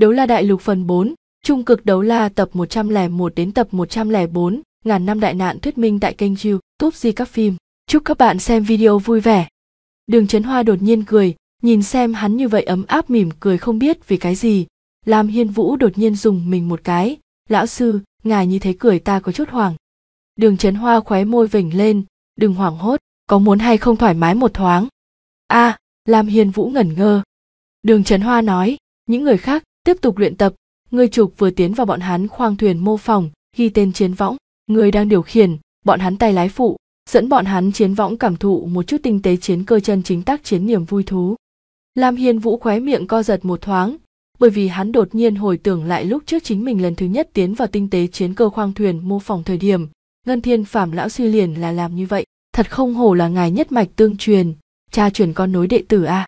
Đấu La Đại Lục phần 4, Trung cực Đấu La tập 101 đến tập 104, ngàn năm đại nạn thuyết minh tại kênh YouTube Di các phim. Chúc các bạn xem video vui vẻ. Đường chấn Hoa đột nhiên cười, nhìn xem hắn như vậy ấm áp mỉm cười không biết vì cái gì. Lam Hiên Vũ đột nhiên dùng mình một cái, lão sư, ngài như thế cười ta có chút hoảng. Đường chấn Hoa khóe môi vểnh lên, đừng hoảng hốt, có muốn hay không thoải mái một thoáng. a à, Lam Hiên Vũ ngẩn ngơ. Đường chấn Hoa nói, những người khác tiếp tục luyện tập người trục vừa tiến vào bọn hắn khoang thuyền mô phỏng ghi tên chiến võng người đang điều khiển bọn hắn tay lái phụ dẫn bọn hắn chiến võng cảm thụ một chút tinh tế chiến cơ chân chính tác chiến niềm vui thú lam hiên vũ khóe miệng co giật một thoáng bởi vì hắn đột nhiên hồi tưởng lại lúc trước chính mình lần thứ nhất tiến vào tinh tế chiến cơ khoang thuyền mô phỏng thời điểm ngân thiên phạm lão suy liền là làm như vậy thật không hổ là ngài nhất mạch tương truyền cha truyền con nối đệ tử a à.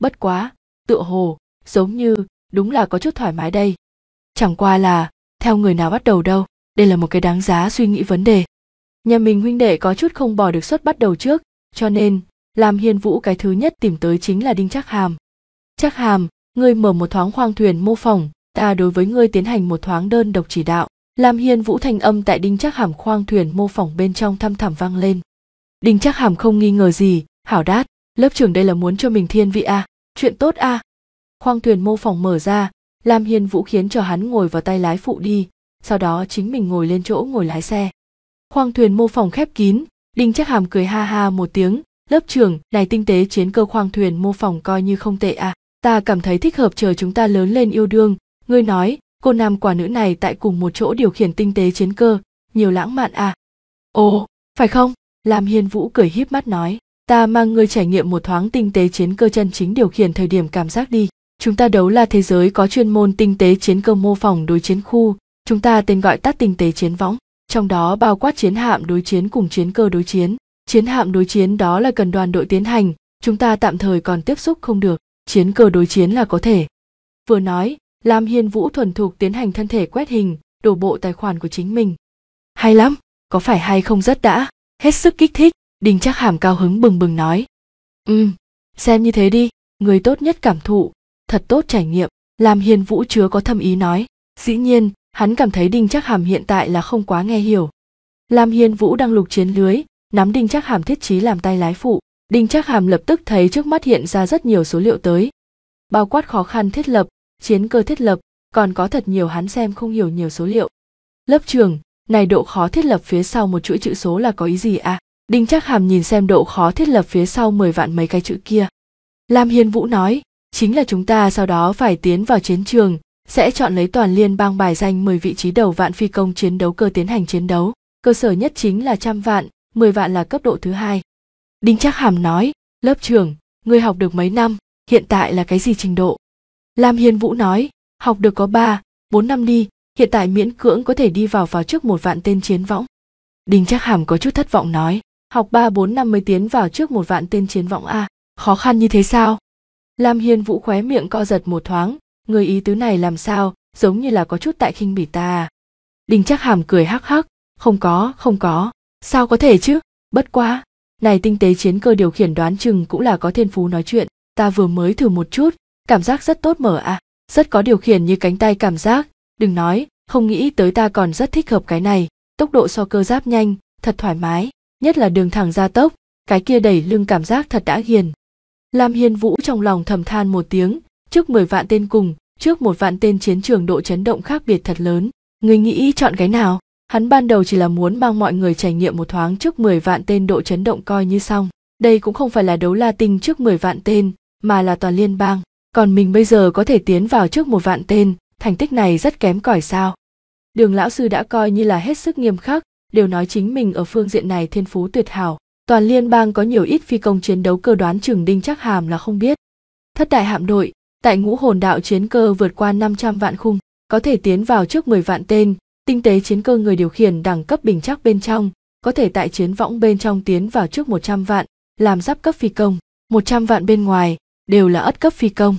bất quá tựa hồ giống như đúng là có chút thoải mái đây chẳng qua là theo người nào bắt đầu đâu đây là một cái đáng giá suy nghĩ vấn đề nhà mình huynh đệ có chút không bỏ được suất bắt đầu trước cho nên làm hiền vũ cái thứ nhất tìm tới chính là đinh trác hàm trác hàm ngươi mở một thoáng khoang thuyền mô phỏng ta đối với ngươi tiến hành một thoáng đơn độc chỉ đạo làm hiền vũ thanh âm tại đinh trác hàm khoang thuyền mô phỏng bên trong thăm thẳm vang lên đinh trác hàm không nghi ngờ gì hảo đát lớp trưởng đây là muốn cho mình thiên vị à, chuyện tốt à, khoang thuyền mô phỏng mở ra lam hiên vũ khiến cho hắn ngồi vào tay lái phụ đi sau đó chính mình ngồi lên chỗ ngồi lái xe khoang thuyền mô phỏng khép kín đinh chắc hàm cười ha ha một tiếng lớp trưởng này tinh tế chiến cơ khoang thuyền mô phỏng coi như không tệ à ta cảm thấy thích hợp chờ chúng ta lớn lên yêu đương ngươi nói cô nam quả nữ này tại cùng một chỗ điều khiển tinh tế chiến cơ nhiều lãng mạn à ồ phải không lam hiên vũ cười híp mắt nói ta mang ngươi trải nghiệm một thoáng tinh tế chiến cơ chân chính điều khiển thời điểm cảm giác đi chúng ta đấu là thế giới có chuyên môn tinh tế chiến cơ mô phỏng đối chiến khu chúng ta tên gọi tắt tinh tế chiến võng trong đó bao quát chiến hạm đối chiến cùng chiến cơ đối chiến chiến hạm đối chiến đó là cần đoàn đội tiến hành chúng ta tạm thời còn tiếp xúc không được chiến cơ đối chiến là có thể vừa nói lam hiên vũ thuần thục tiến hành thân thể quét hình đổ bộ tài khoản của chính mình hay lắm có phải hay không rất đã hết sức kích thích đinh chắc hàm cao hứng bừng bừng nói ừ xem như thế đi người tốt nhất cảm thụ thật tốt trải nghiệm làm hiền vũ chứa có thâm ý nói dĩ nhiên hắn cảm thấy đinh chắc hàm hiện tại là không quá nghe hiểu làm hiền vũ đang lục chiến lưới nắm đinh chắc hàm thiết trí làm tay lái phụ đinh chắc hàm lập tức thấy trước mắt hiện ra rất nhiều số liệu tới bao quát khó khăn thiết lập chiến cơ thiết lập còn có thật nhiều hắn xem không hiểu nhiều số liệu lớp trường này độ khó thiết lập phía sau một chuỗi chữ số là có ý gì à đinh chắc hàm nhìn xem độ khó thiết lập phía sau mười vạn mấy cái chữ kia lam hiên vũ nói chính là chúng ta sau đó phải tiến vào chiến trường sẽ chọn lấy toàn liên bang bài danh 10 vị trí đầu vạn phi công chiến đấu cơ tiến hành chiến đấu cơ sở nhất chính là trăm vạn 10 vạn là cấp độ thứ hai đinh trác hàm nói lớp trưởng người học được mấy năm hiện tại là cái gì trình độ lam hiên vũ nói học được có 3, 4 năm đi hiện tại miễn cưỡng có thể đi vào vào trước một vạn tên chiến võng đinh trác hàm có chút thất vọng nói học 3 4 năm mới tiến vào trước một vạn tên chiến võng a khó khăn như thế sao lam hiên vũ khóe miệng co giật một thoáng người ý tứ này làm sao giống như là có chút tại khinh bỉ ta đinh chắc hàm cười hắc hắc không có không có sao có thể chứ bất quá này tinh tế chiến cơ điều khiển đoán chừng cũng là có thiên phú nói chuyện ta vừa mới thử một chút cảm giác rất tốt mở à rất có điều khiển như cánh tay cảm giác đừng nói không nghĩ tới ta còn rất thích hợp cái này tốc độ so cơ giáp nhanh thật thoải mái nhất là đường thẳng gia tốc cái kia đẩy lưng cảm giác thật đã hiền. Lam Hiên Vũ trong lòng thầm than một tiếng, trước 10 vạn tên cùng, trước một vạn tên chiến trường độ chấn động khác biệt thật lớn. Người nghĩ chọn cái nào? Hắn ban đầu chỉ là muốn mang mọi người trải nghiệm một thoáng trước 10 vạn tên độ chấn động coi như xong. Đây cũng không phải là đấu la tinh trước 10 vạn tên, mà là toàn liên bang. Còn mình bây giờ có thể tiến vào trước một vạn tên, thành tích này rất kém cỏi sao. Đường lão sư đã coi như là hết sức nghiêm khắc, đều nói chính mình ở phương diện này thiên phú tuyệt hảo, Toàn liên bang có nhiều ít phi công chiến đấu cơ đoán chừng Đinh chắc Hàm là không biết. Thất đại hạm đội, tại ngũ hồn đạo chiến cơ vượt qua 500 vạn khung, có thể tiến vào trước 10 vạn tên, tinh tế chiến cơ người điều khiển đẳng cấp bình chắc bên trong, có thể tại chiến võng bên trong tiến vào trước 100 vạn, làm giáp cấp phi công, 100 vạn bên ngoài, đều là ất cấp phi công.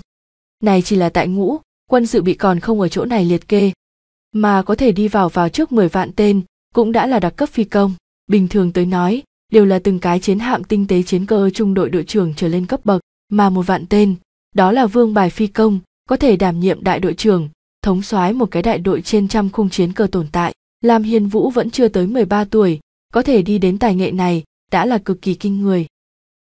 Này chỉ là tại ngũ, quân dự bị còn không ở chỗ này liệt kê, mà có thể đi vào vào trước 10 vạn tên, cũng đã là đặc cấp phi công. Bình thường tới nói, đều là từng cái chiến hạm tinh tế chiến cơ trung đội đội trưởng trở lên cấp bậc mà một vạn tên đó là vương bài phi công có thể đảm nhiệm đại đội trưởng thống soái một cái đại đội trên trăm khung chiến cơ tồn tại làm hiền vũ vẫn chưa tới 13 tuổi có thể đi đến tài nghệ này đã là cực kỳ kinh người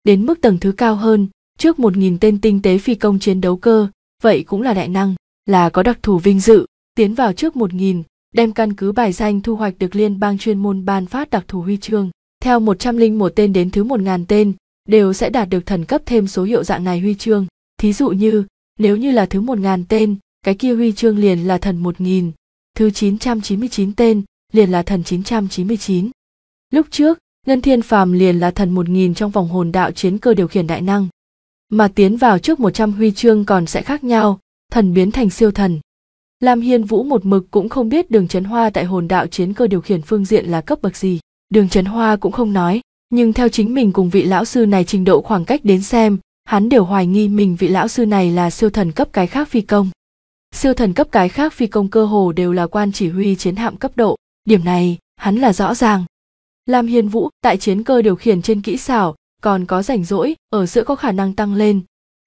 đến mức tầng thứ cao hơn trước một nghìn tên tinh tế phi công chiến đấu cơ vậy cũng là đại năng là có đặc thù vinh dự tiến vào trước một nghìn đem căn cứ bài danh thu hoạch được liên bang chuyên môn ban phát đặc thù huy chương theo 101 tên đến thứ 1000 tên, đều sẽ đạt được thần cấp thêm số hiệu dạng này huy chương. Thí dụ như, nếu như là thứ 1000 tên, cái kia huy chương liền là thần 1000, thứ 999 tên liền là thần 999. Lúc trước, Ngân Thiên Phàm liền là thần 1000 trong vòng hồn đạo chiến cơ điều khiển đại năng. Mà tiến vào trước 100 huy chương còn sẽ khác nhau, thần biến thành siêu thần. Lam Hiên Vũ một mực cũng không biết đường chấn hoa tại hồn đạo chiến cơ điều khiển phương diện là cấp bậc gì đường trấn hoa cũng không nói nhưng theo chính mình cùng vị lão sư này trình độ khoảng cách đến xem hắn đều hoài nghi mình vị lão sư này là siêu thần cấp cái khác phi công siêu thần cấp cái khác phi công cơ hồ đều là quan chỉ huy chiến hạm cấp độ điểm này hắn là rõ ràng lam hiên vũ tại chiến cơ điều khiển trên kỹ xảo còn có rảnh rỗi ở giữa có khả năng tăng lên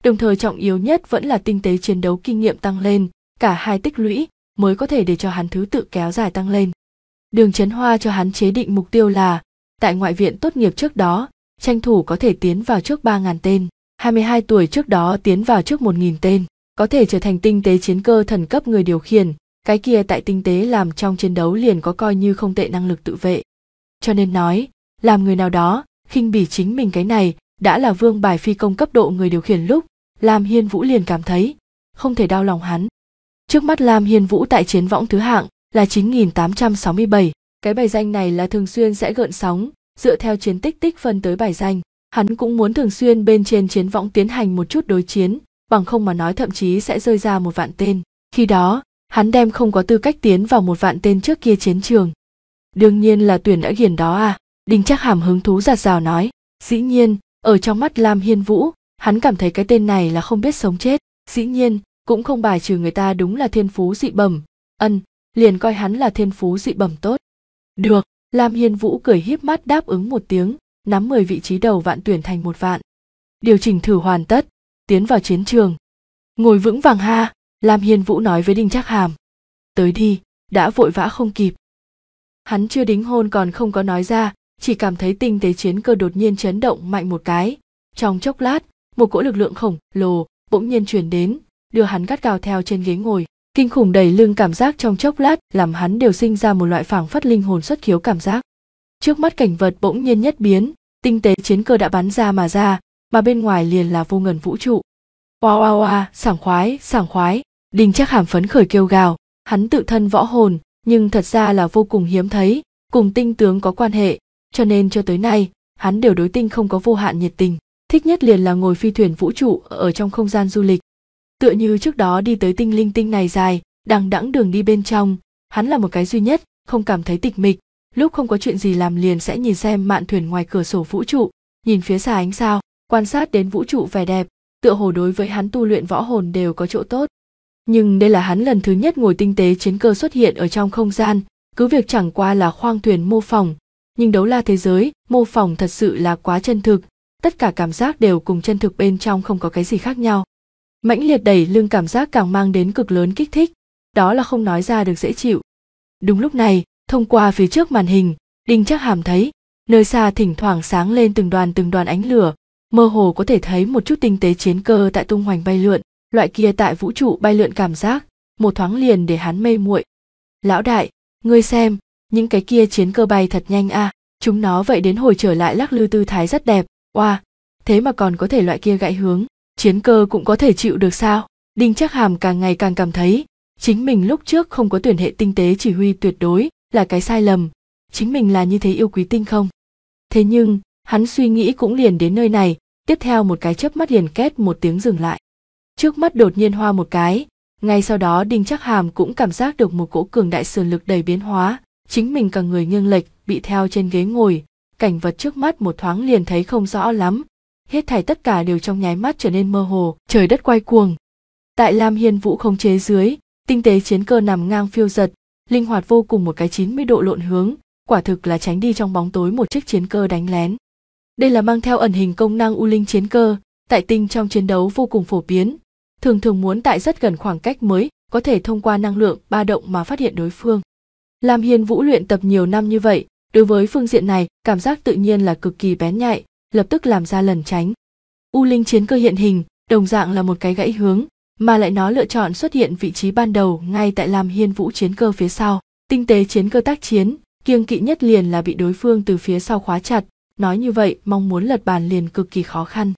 đồng thời trọng yếu nhất vẫn là tinh tế chiến đấu kinh nghiệm tăng lên cả hai tích lũy mới có thể để cho hắn thứ tự kéo dài tăng lên đường chấn hoa cho hắn chế định mục tiêu là tại ngoại viện tốt nghiệp trước đó tranh thủ có thể tiến vào trước ba ngàn tên hai mươi hai tuổi trước đó tiến vào trước một nghìn tên có thể trở thành tinh tế chiến cơ thần cấp người điều khiển cái kia tại tinh tế làm trong chiến đấu liền có coi như không tệ năng lực tự vệ cho nên nói làm người nào đó khinh bỉ chính mình cái này đã là vương bài phi công cấp độ người điều khiển lúc lam hiên vũ liền cảm thấy không thể đau lòng hắn trước mắt lam hiên vũ tại chiến võng thứ hạng là 9867. Cái bài danh này là thường xuyên sẽ gợn sóng, dựa theo chiến tích tích phân tới bài danh. Hắn cũng muốn thường xuyên bên trên chiến võng tiến hành một chút đối chiến, bằng không mà nói thậm chí sẽ rơi ra một vạn tên. Khi đó, hắn đem không có tư cách tiến vào một vạn tên trước kia chiến trường. Đương nhiên là tuyển đã ghiền đó à, Đinh Trác Hàm hứng thú giạt rào nói. Dĩ nhiên, ở trong mắt Lam Hiên Vũ, hắn cảm thấy cái tên này là không biết sống chết. Dĩ nhiên, cũng không bài trừ người ta đúng là thiên phú dị bẩm, ân, liền coi hắn là thiên phú dị bẩm tốt được lam hiên vũ cười híp mắt đáp ứng một tiếng nắm 10 vị trí đầu vạn tuyển thành một vạn điều chỉnh thử hoàn tất tiến vào chiến trường ngồi vững vàng ha lam hiên vũ nói với đinh trác hàm tới đi đã vội vã không kịp hắn chưa đính hôn còn không có nói ra chỉ cảm thấy tinh tế chiến cơ đột nhiên chấn động mạnh một cái trong chốc lát một cỗ lực lượng khổng lồ bỗng nhiên chuyển đến đưa hắn gắt gào theo trên ghế ngồi kinh khủng đầy lưng cảm giác trong chốc lát làm hắn đều sinh ra một loại phảng phất linh hồn xuất khiếu cảm giác trước mắt cảnh vật bỗng nhiên nhất biến tinh tế chiến cơ đã bắn ra mà ra mà bên ngoài liền là vô ngần vũ trụ oa oa oa sảng khoái sảng khoái đình chắc hàm phấn khởi kêu gào hắn tự thân võ hồn nhưng thật ra là vô cùng hiếm thấy cùng tinh tướng có quan hệ cho nên cho tới nay hắn đều đối tinh không có vô hạn nhiệt tình thích nhất liền là ngồi phi thuyền vũ trụ ở trong không gian du lịch tựa như trước đó đi tới tinh linh tinh này dài đằng đẵng đường đi bên trong hắn là một cái duy nhất không cảm thấy tịch mịch lúc không có chuyện gì làm liền sẽ nhìn xem mạn thuyền ngoài cửa sổ vũ trụ nhìn phía xa ánh sao quan sát đến vũ trụ vẻ đẹp tựa hồ đối với hắn tu luyện võ hồn đều có chỗ tốt nhưng đây là hắn lần thứ nhất ngồi tinh tế chiến cơ xuất hiện ở trong không gian cứ việc chẳng qua là khoang thuyền mô phỏng nhưng đấu la thế giới mô phỏng thật sự là quá chân thực tất cả cảm giác đều cùng chân thực bên trong không có cái gì khác nhau mãnh liệt đẩy lưng cảm giác càng mang đến cực lớn kích thích đó là không nói ra được dễ chịu đúng lúc này thông qua phía trước màn hình đinh chắc hàm thấy nơi xa thỉnh thoảng sáng lên từng đoàn từng đoàn ánh lửa mơ hồ có thể thấy một chút tinh tế chiến cơ tại tung hoành bay lượn loại kia tại vũ trụ bay lượn cảm giác một thoáng liền để hắn mê muội lão đại ngươi xem những cái kia chiến cơ bay thật nhanh a à. chúng nó vậy đến hồi trở lại lắc lư tư thái rất đẹp oa wow, thế mà còn có thể loại kia gãy hướng chiến cơ cũng có thể chịu được sao đinh chắc hàm càng ngày càng cảm thấy chính mình lúc trước không có tuyển hệ tinh tế chỉ huy tuyệt đối là cái sai lầm chính mình là như thế yêu quý tinh không thế nhưng hắn suy nghĩ cũng liền đến nơi này tiếp theo một cái chớp mắt liền két một tiếng dừng lại trước mắt đột nhiên hoa một cái ngay sau đó đinh chắc hàm cũng cảm giác được một cỗ cường đại sườn lực đầy biến hóa chính mình cả người nghiêng lệch bị theo trên ghế ngồi cảnh vật trước mắt một thoáng liền thấy không rõ lắm hết thảy tất cả đều trong nháy mắt trở nên mơ hồ trời đất quay cuồng tại lam hiên vũ không chế dưới tinh tế chiến cơ nằm ngang phiêu giật linh hoạt vô cùng một cái 90 độ lộn hướng quả thực là tránh đi trong bóng tối một chiếc chiến cơ đánh lén đây là mang theo ẩn hình công năng u linh chiến cơ tại tinh trong chiến đấu vô cùng phổ biến thường thường muốn tại rất gần khoảng cách mới có thể thông qua năng lượng ba động mà phát hiện đối phương lam hiên vũ luyện tập nhiều năm như vậy đối với phương diện này cảm giác tự nhiên là cực kỳ bén nhạy lập tức làm ra lần tránh u linh chiến cơ hiện hình đồng dạng là một cái gãy hướng mà lại nó lựa chọn xuất hiện vị trí ban đầu ngay tại lam hiên vũ chiến cơ phía sau tinh tế chiến cơ tác chiến kiêng kỵ nhất liền là bị đối phương từ phía sau khóa chặt nói như vậy mong muốn lật bàn liền cực kỳ khó khăn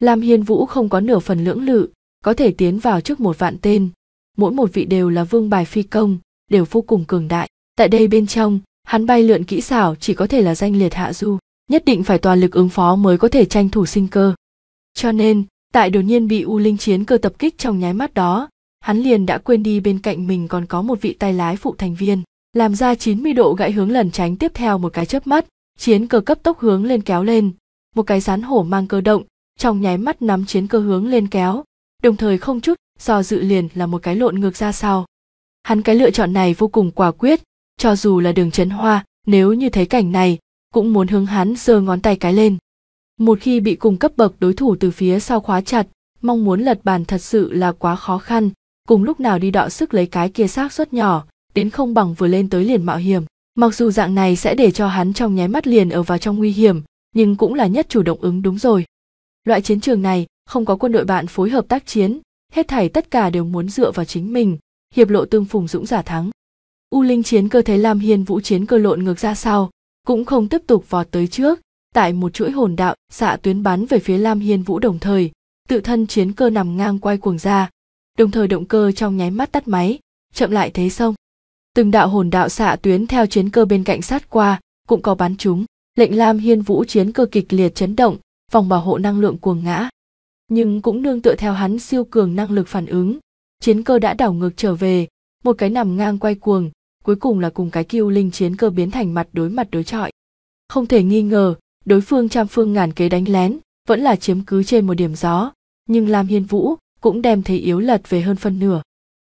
lam hiên vũ không có nửa phần lưỡng lự có thể tiến vào trước một vạn tên mỗi một vị đều là vương bài phi công đều vô cùng cường đại tại đây bên trong hắn bay lượn kỹ xảo chỉ có thể là danh liệt hạ du nhất định phải toàn lực ứng phó mới có thể tranh thủ sinh cơ. Cho nên, tại đột nhiên bị U Linh chiến cơ tập kích trong nháy mắt đó, hắn liền đã quên đi bên cạnh mình còn có một vị tay lái phụ thành viên, làm ra 90 độ gãy hướng lần tránh tiếp theo một cái chớp mắt, chiến cơ cấp tốc hướng lên kéo lên, một cái sán hổ mang cơ động, trong nháy mắt nắm chiến cơ hướng lên kéo, đồng thời không chút do dự liền là một cái lộn ngược ra sau. Hắn cái lựa chọn này vô cùng quả quyết, cho dù là đường chấn hoa, nếu như thấy cảnh này, cũng muốn hướng hắn giơ ngón tay cái lên một khi bị cùng cấp bậc đối thủ từ phía sau khóa chặt mong muốn lật bàn thật sự là quá khó khăn cùng lúc nào đi đọ sức lấy cái kia xác suất nhỏ đến không bằng vừa lên tới liền mạo hiểm mặc dù dạng này sẽ để cho hắn trong nháy mắt liền ở vào trong nguy hiểm nhưng cũng là nhất chủ động ứng đúng rồi loại chiến trường này không có quân đội bạn phối hợp tác chiến hết thảy tất cả đều muốn dựa vào chính mình hiệp lộ tương phùng dũng giả thắng u linh chiến cơ thấy lam hiên vũ chiến cơ lộn ngược ra sau cũng không tiếp tục vọt tới trước tại một chuỗi hồn đạo xạ tuyến bắn về phía lam hiên vũ đồng thời tự thân chiến cơ nằm ngang quay cuồng ra đồng thời động cơ trong nháy mắt tắt máy chậm lại thế xong từng đạo hồn đạo xạ tuyến theo chiến cơ bên cạnh sát qua cũng có bắn chúng lệnh lam hiên vũ chiến cơ kịch liệt chấn động vòng bảo hộ năng lượng cuồng ngã nhưng cũng nương tựa theo hắn siêu cường năng lực phản ứng chiến cơ đã đảo ngược trở về một cái nằm ngang quay cuồng cuối cùng là cùng cái kiêu linh chiến cơ biến thành mặt đối mặt đối chọi. Không thể nghi ngờ, đối phương trăm phương ngàn kế đánh lén, vẫn là chiếm cứ trên một điểm gió, nhưng Lam Hiên Vũ cũng đem thế yếu lật về hơn phân nửa.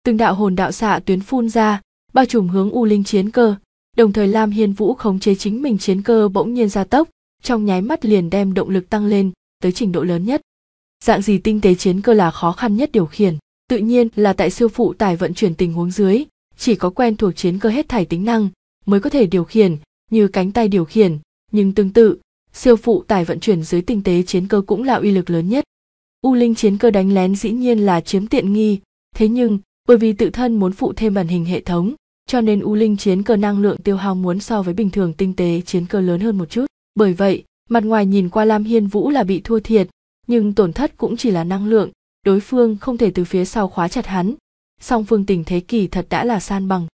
Từng đạo hồn đạo xạ tuyến phun ra, bao trùm hướng U Linh chiến cơ, đồng thời Lam Hiên Vũ khống chế chính mình chiến cơ bỗng nhiên gia tốc, trong nháy mắt liền đem động lực tăng lên tới trình độ lớn nhất. Dạng gì tinh tế chiến cơ là khó khăn nhất điều khiển, tự nhiên là tại siêu phụ tải vận chuyển tình huống dưới, chỉ có quen thuộc chiến cơ hết thảy tính năng mới có thể điều khiển như cánh tay điều khiển nhưng tương tự siêu phụ tải vận chuyển dưới tinh tế chiến cơ cũng là uy lực lớn nhất u linh chiến cơ đánh lén dĩ nhiên là chiếm tiện nghi thế nhưng bởi vì tự thân muốn phụ thêm màn hình hệ thống cho nên u linh chiến cơ năng lượng tiêu hao muốn so với bình thường tinh tế chiến cơ lớn hơn một chút bởi vậy mặt ngoài nhìn qua lam hiên vũ là bị thua thiệt nhưng tổn thất cũng chỉ là năng lượng đối phương không thể từ phía sau khóa chặt hắn song phương tình thế kỳ thật đã là san bằng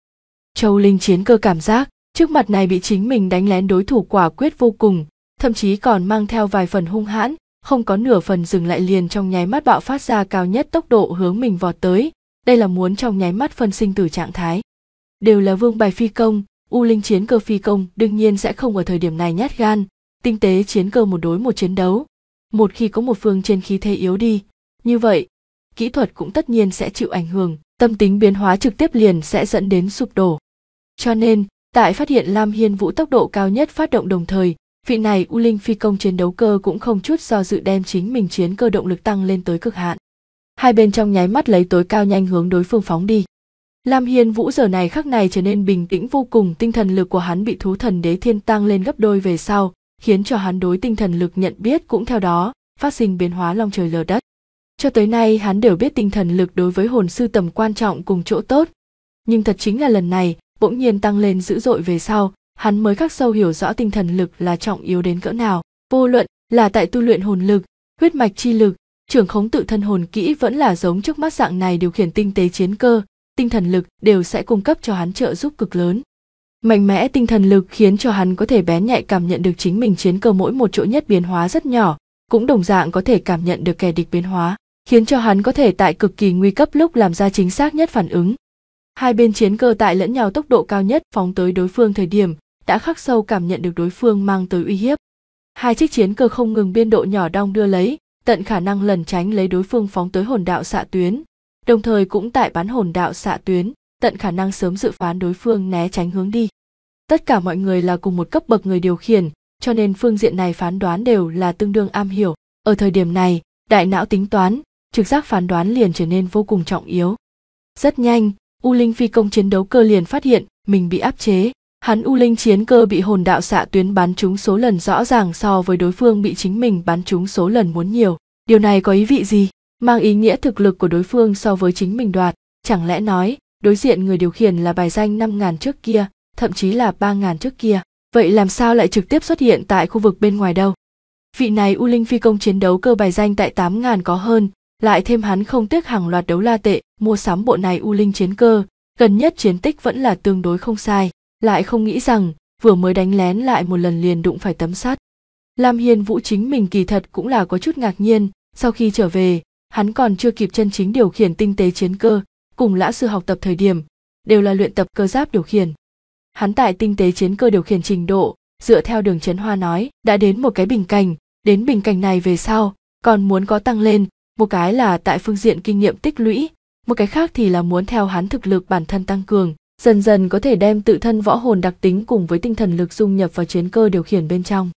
châu linh chiến cơ cảm giác trước mặt này bị chính mình đánh lén đối thủ quả quyết vô cùng thậm chí còn mang theo vài phần hung hãn không có nửa phần dừng lại liền trong nháy mắt bạo phát ra cao nhất tốc độ hướng mình vọt tới đây là muốn trong nháy mắt phân sinh từ trạng thái đều là vương bài phi công u linh chiến cơ phi công đương nhiên sẽ không ở thời điểm này nhát gan tinh tế chiến cơ một đối một chiến đấu một khi có một phương trên khí thế yếu đi như vậy kỹ thuật cũng tất nhiên sẽ chịu ảnh hưởng tâm tính biến hóa trực tiếp liền sẽ dẫn đến sụp đổ. Cho nên, tại phát hiện Lam Hiên Vũ tốc độ cao nhất phát động đồng thời, vị này U Linh phi công chiến đấu cơ cũng không chút do dự đem chính mình chiến cơ động lực tăng lên tới cực hạn. Hai bên trong nháy mắt lấy tối cao nhanh hướng đối phương phóng đi. Lam Hiên Vũ giờ này khắc này trở nên bình tĩnh vô cùng, tinh thần lực của hắn bị thú thần đế thiên tăng lên gấp đôi về sau, khiến cho hắn đối tinh thần lực nhận biết cũng theo đó, phát sinh biến hóa long trời lở đất cho tới nay hắn đều biết tinh thần lực đối với hồn sư tầm quan trọng cùng chỗ tốt nhưng thật chính là lần này bỗng nhiên tăng lên dữ dội về sau hắn mới khắc sâu hiểu rõ tinh thần lực là trọng yếu đến cỡ nào vô luận là tại tu luyện hồn lực huyết mạch chi lực trưởng khống tự thân hồn kỹ vẫn là giống trước mắt dạng này điều khiển tinh tế chiến cơ tinh thần lực đều sẽ cung cấp cho hắn trợ giúp cực lớn mạnh mẽ tinh thần lực khiến cho hắn có thể bén nhạy cảm nhận được chính mình chiến cơ mỗi một chỗ nhất biến hóa rất nhỏ cũng đồng dạng có thể cảm nhận được kẻ địch biến hóa khiến cho hắn có thể tại cực kỳ nguy cấp lúc làm ra chính xác nhất phản ứng. Hai bên chiến cơ tại lẫn nhau tốc độ cao nhất phóng tới đối phương thời điểm, đã khắc sâu cảm nhận được đối phương mang tới uy hiếp. Hai chiếc chiến cơ không ngừng biên độ nhỏ đong đưa lấy, tận khả năng lần tránh lấy đối phương phóng tới hồn đạo xạ tuyến, đồng thời cũng tại bán hồn đạo xạ tuyến, tận khả năng sớm dự phán đối phương né tránh hướng đi. Tất cả mọi người là cùng một cấp bậc người điều khiển, cho nên phương diện này phán đoán đều là tương đương am hiểu. Ở thời điểm này, đại não tính toán, trực giác phán đoán liền trở nên vô cùng trọng yếu. Rất nhanh, U Linh phi công chiến đấu cơ liền phát hiện mình bị áp chế. Hắn U Linh chiến cơ bị hồn đạo xạ tuyến bắn trúng số lần rõ ràng so với đối phương bị chính mình bắn trúng số lần muốn nhiều. Điều này có ý vị gì? Mang ý nghĩa thực lực của đối phương so với chính mình đoạt, chẳng lẽ nói đối diện người điều khiển là bài danh 5.000 trước kia, thậm chí là 3.000 trước kia. Vậy làm sao lại trực tiếp xuất hiện tại khu vực bên ngoài đâu? Vị này U Linh phi công chiến đấu cơ bài danh tại 8.000 có hơn, lại thêm hắn không tiếc hàng loạt đấu la tệ mua sắm bộ này u linh chiến cơ gần nhất chiến tích vẫn là tương đối không sai lại không nghĩ rằng vừa mới đánh lén lại một lần liền đụng phải tấm sắt lam hiên vũ chính mình kỳ thật cũng là có chút ngạc nhiên sau khi trở về hắn còn chưa kịp chân chính điều khiển tinh tế chiến cơ cùng lã sư học tập thời điểm đều là luyện tập cơ giáp điều khiển hắn tại tinh tế chiến cơ điều khiển trình độ dựa theo đường chấn hoa nói đã đến một cái bình cảnh đến bình cảnh này về sau còn muốn có tăng lên một cái là tại phương diện kinh nghiệm tích lũy một cái khác thì là muốn theo hắn thực lực bản thân tăng cường dần dần có thể đem tự thân võ hồn đặc tính cùng với tinh thần lực dung nhập vào chiến cơ điều khiển bên trong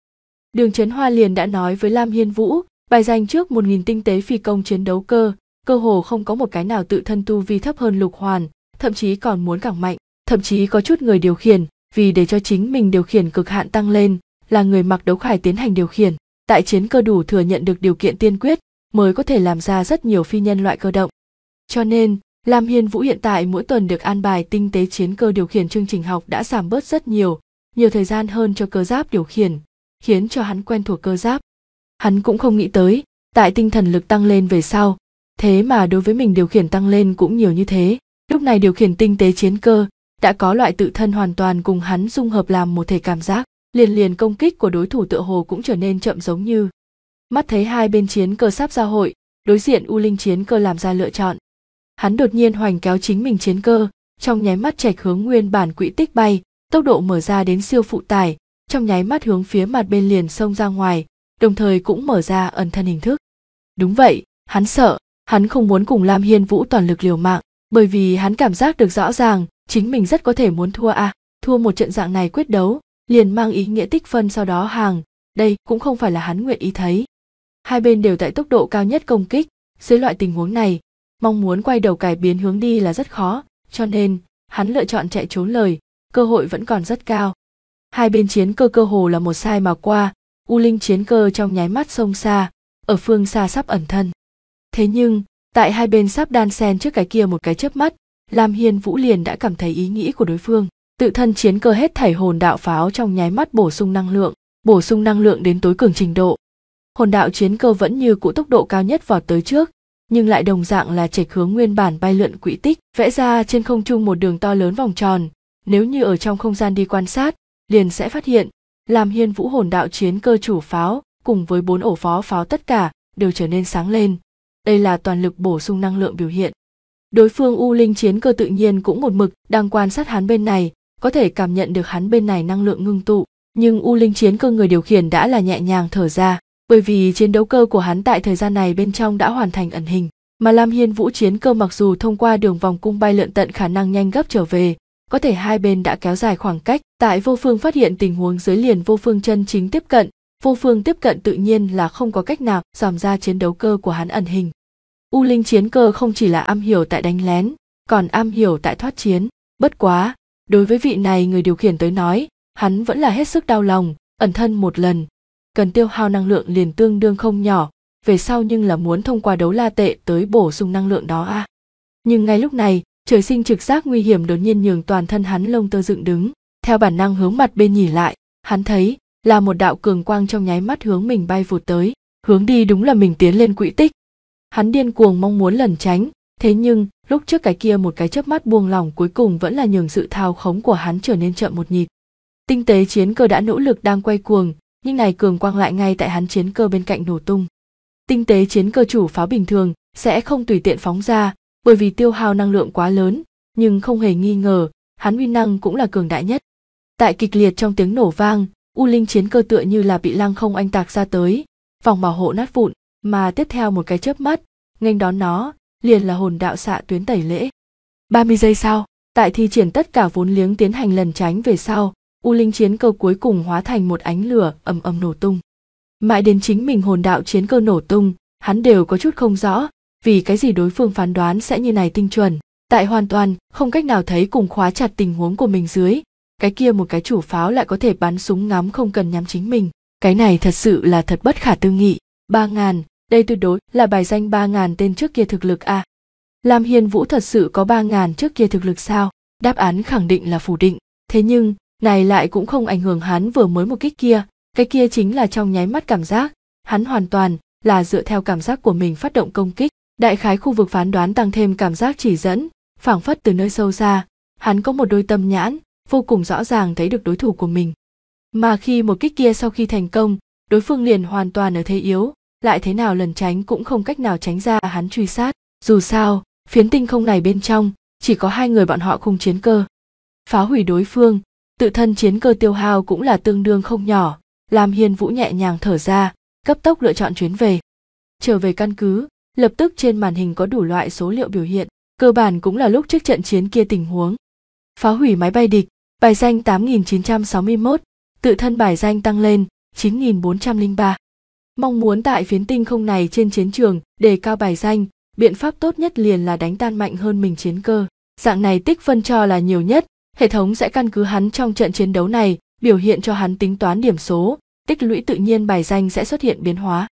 đường trấn hoa liền đã nói với lam hiên vũ bài danh trước một nghìn tinh tế phi công chiến đấu cơ cơ hồ không có một cái nào tự thân tu vi thấp hơn lục hoàn thậm chí còn muốn càng mạnh thậm chí có chút người điều khiển vì để cho chính mình điều khiển cực hạn tăng lên là người mặc đấu khải tiến hành điều khiển tại chiến cơ đủ thừa nhận được điều kiện tiên quyết mới có thể làm ra rất nhiều phi nhân loại cơ động. Cho nên, Lam Hiên Vũ hiện tại mỗi tuần được an bài tinh tế chiến cơ điều khiển chương trình học đã giảm bớt rất nhiều, nhiều thời gian hơn cho cơ giáp điều khiển, khiến cho hắn quen thuộc cơ giáp. Hắn cũng không nghĩ tới, tại tinh thần lực tăng lên về sau, thế mà đối với mình điều khiển tăng lên cũng nhiều như thế. Lúc này điều khiển tinh tế chiến cơ đã có loại tự thân hoàn toàn cùng hắn dung hợp làm một thể cảm giác, liền liền công kích của đối thủ tựa hồ cũng trở nên chậm giống như mắt thấy hai bên chiến cơ sắp giao hội đối diện u linh chiến cơ làm ra lựa chọn hắn đột nhiên hoành kéo chính mình chiến cơ trong nháy mắt chạch hướng nguyên bản quỹ tích bay tốc độ mở ra đến siêu phụ tải trong nháy mắt hướng phía mặt bên liền sông ra ngoài đồng thời cũng mở ra ẩn thân hình thức đúng vậy hắn sợ hắn không muốn cùng lam hiên vũ toàn lực liều mạng bởi vì hắn cảm giác được rõ ràng chính mình rất có thể muốn thua à thua một trận dạng này quyết đấu liền mang ý nghĩa tích phân sau đó hàng đây cũng không phải là hắn nguyện ý thấy hai bên đều tại tốc độ cao nhất công kích dưới loại tình huống này mong muốn quay đầu cải biến hướng đi là rất khó cho nên hắn lựa chọn chạy trốn lời cơ hội vẫn còn rất cao hai bên chiến cơ cơ hồ là một sai mà qua u linh chiến cơ trong nháy mắt sông xa ở phương xa sắp ẩn thân thế nhưng tại hai bên sắp đan sen trước cái kia một cái chớp mắt lam hiên vũ liền đã cảm thấy ý nghĩ của đối phương tự thân chiến cơ hết thảy hồn đạo pháo trong nháy mắt bổ sung năng lượng bổ sung năng lượng đến tối cường trình độ hồn đạo chiến cơ vẫn như cũ tốc độ cao nhất vọt tới trước nhưng lại đồng dạng là chệch hướng nguyên bản bay lượn quỹ tích vẽ ra trên không trung một đường to lớn vòng tròn nếu như ở trong không gian đi quan sát liền sẽ phát hiện làm hiên vũ hồn đạo chiến cơ chủ pháo cùng với bốn ổ phó pháo tất cả đều trở nên sáng lên đây là toàn lực bổ sung năng lượng biểu hiện đối phương u linh chiến cơ tự nhiên cũng một mực đang quan sát hắn bên này có thể cảm nhận được hắn bên này năng lượng ngưng tụ nhưng u linh chiến cơ người điều khiển đã là nhẹ nhàng thở ra bởi vì chiến đấu cơ của hắn tại thời gian này bên trong đã hoàn thành ẩn hình mà lam hiên vũ chiến cơ mặc dù thông qua đường vòng cung bay lượn tận khả năng nhanh gấp trở về có thể hai bên đã kéo dài khoảng cách tại vô phương phát hiện tình huống dưới liền vô phương chân chính tiếp cận vô phương tiếp cận tự nhiên là không có cách nào dòm ra chiến đấu cơ của hắn ẩn hình u linh chiến cơ không chỉ là am hiểu tại đánh lén còn am hiểu tại thoát chiến bất quá đối với vị này người điều khiển tới nói hắn vẫn là hết sức đau lòng ẩn thân một lần cần tiêu hao năng lượng liền tương đương không nhỏ, về sau nhưng là muốn thông qua đấu la tệ tới bổ sung năng lượng đó a. À. Nhưng ngay lúc này, trời sinh trực giác nguy hiểm đột nhiên nhường toàn thân hắn lông tơ dựng đứng, theo bản năng hướng mặt bên nhìn lại, hắn thấy là một đạo cường quang trong nháy mắt hướng mình bay vụt tới, hướng đi đúng là mình tiến lên quỹ tích. Hắn điên cuồng mong muốn lẩn tránh, thế nhưng lúc trước cái kia một cái chớp mắt buông lỏng cuối cùng vẫn là nhường sự thao khống của hắn trở nên chậm một nhịp. Tinh tế chiến cơ đã nỗ lực đang quay cuồng, nhưng này cường quang lại ngay tại hắn chiến cơ bên cạnh nổ tung. Tinh tế chiến cơ chủ pháo bình thường sẽ không tùy tiện phóng ra, bởi vì tiêu hao năng lượng quá lớn, nhưng không hề nghi ngờ, hắn uy năng cũng là cường đại nhất. Tại kịch liệt trong tiếng nổ vang, U Linh chiến cơ tựa như là bị lăng không anh tạc ra tới, vòng bảo hộ nát vụn, mà tiếp theo một cái chớp mắt, nghênh đón nó, liền là hồn đạo xạ tuyến tẩy lễ. 30 giây sau, tại thi triển tất cả vốn liếng tiến hành lần tránh về sau, U Linh chiến cơ cuối cùng hóa thành một ánh lửa ầm ầm nổ tung. Mãi đến chính mình hồn đạo chiến cơ nổ tung, hắn đều có chút không rõ, vì cái gì đối phương phán đoán sẽ như này tinh chuẩn. Tại hoàn toàn không cách nào thấy cùng khóa chặt tình huống của mình dưới, cái kia một cái chủ pháo lại có thể bắn súng ngắm không cần nhắm chính mình. Cái này thật sự là thật bất khả tư nghị. Ba ngàn, đây tuyệt đối là bài danh ba ngàn tên trước kia thực lực à. Lam hiền Vũ thật sự có ba ngàn trước kia thực lực sao? Đáp án khẳng định là phủ định. Thế nhưng, này lại cũng không ảnh hưởng hắn vừa mới một kích kia cái kia chính là trong nháy mắt cảm giác hắn hoàn toàn là dựa theo cảm giác của mình phát động công kích đại khái khu vực phán đoán tăng thêm cảm giác chỉ dẫn phảng phất từ nơi sâu xa hắn có một đôi tâm nhãn vô cùng rõ ràng thấy được đối thủ của mình mà khi một kích kia sau khi thành công đối phương liền hoàn toàn ở thế yếu lại thế nào lần tránh cũng không cách nào tránh ra hắn truy sát dù sao phiến tinh không này bên trong chỉ có hai người bọn họ khung chiến cơ phá hủy đối phương tự thân chiến cơ tiêu hao cũng là tương đương không nhỏ làm hiền vũ nhẹ nhàng thở ra cấp tốc lựa chọn chuyến về trở về căn cứ lập tức trên màn hình có đủ loại số liệu biểu hiện cơ bản cũng là lúc trước trận chiến kia tình huống phá hủy máy bay địch bài danh 8961, tự thân bài danh tăng lên 9403. Mong muốn tại phiến tinh không này trên chiến trường đề cao bài danh, biện pháp tốt nhất liền là đánh tan mạnh hơn mình chiến cơ. Dạng này tích phân cho là nhiều nhất, hệ thống sẽ căn cứ hắn trong trận chiến đấu này biểu hiện cho hắn tính toán điểm số tích lũy tự nhiên bài danh sẽ xuất hiện biến hóa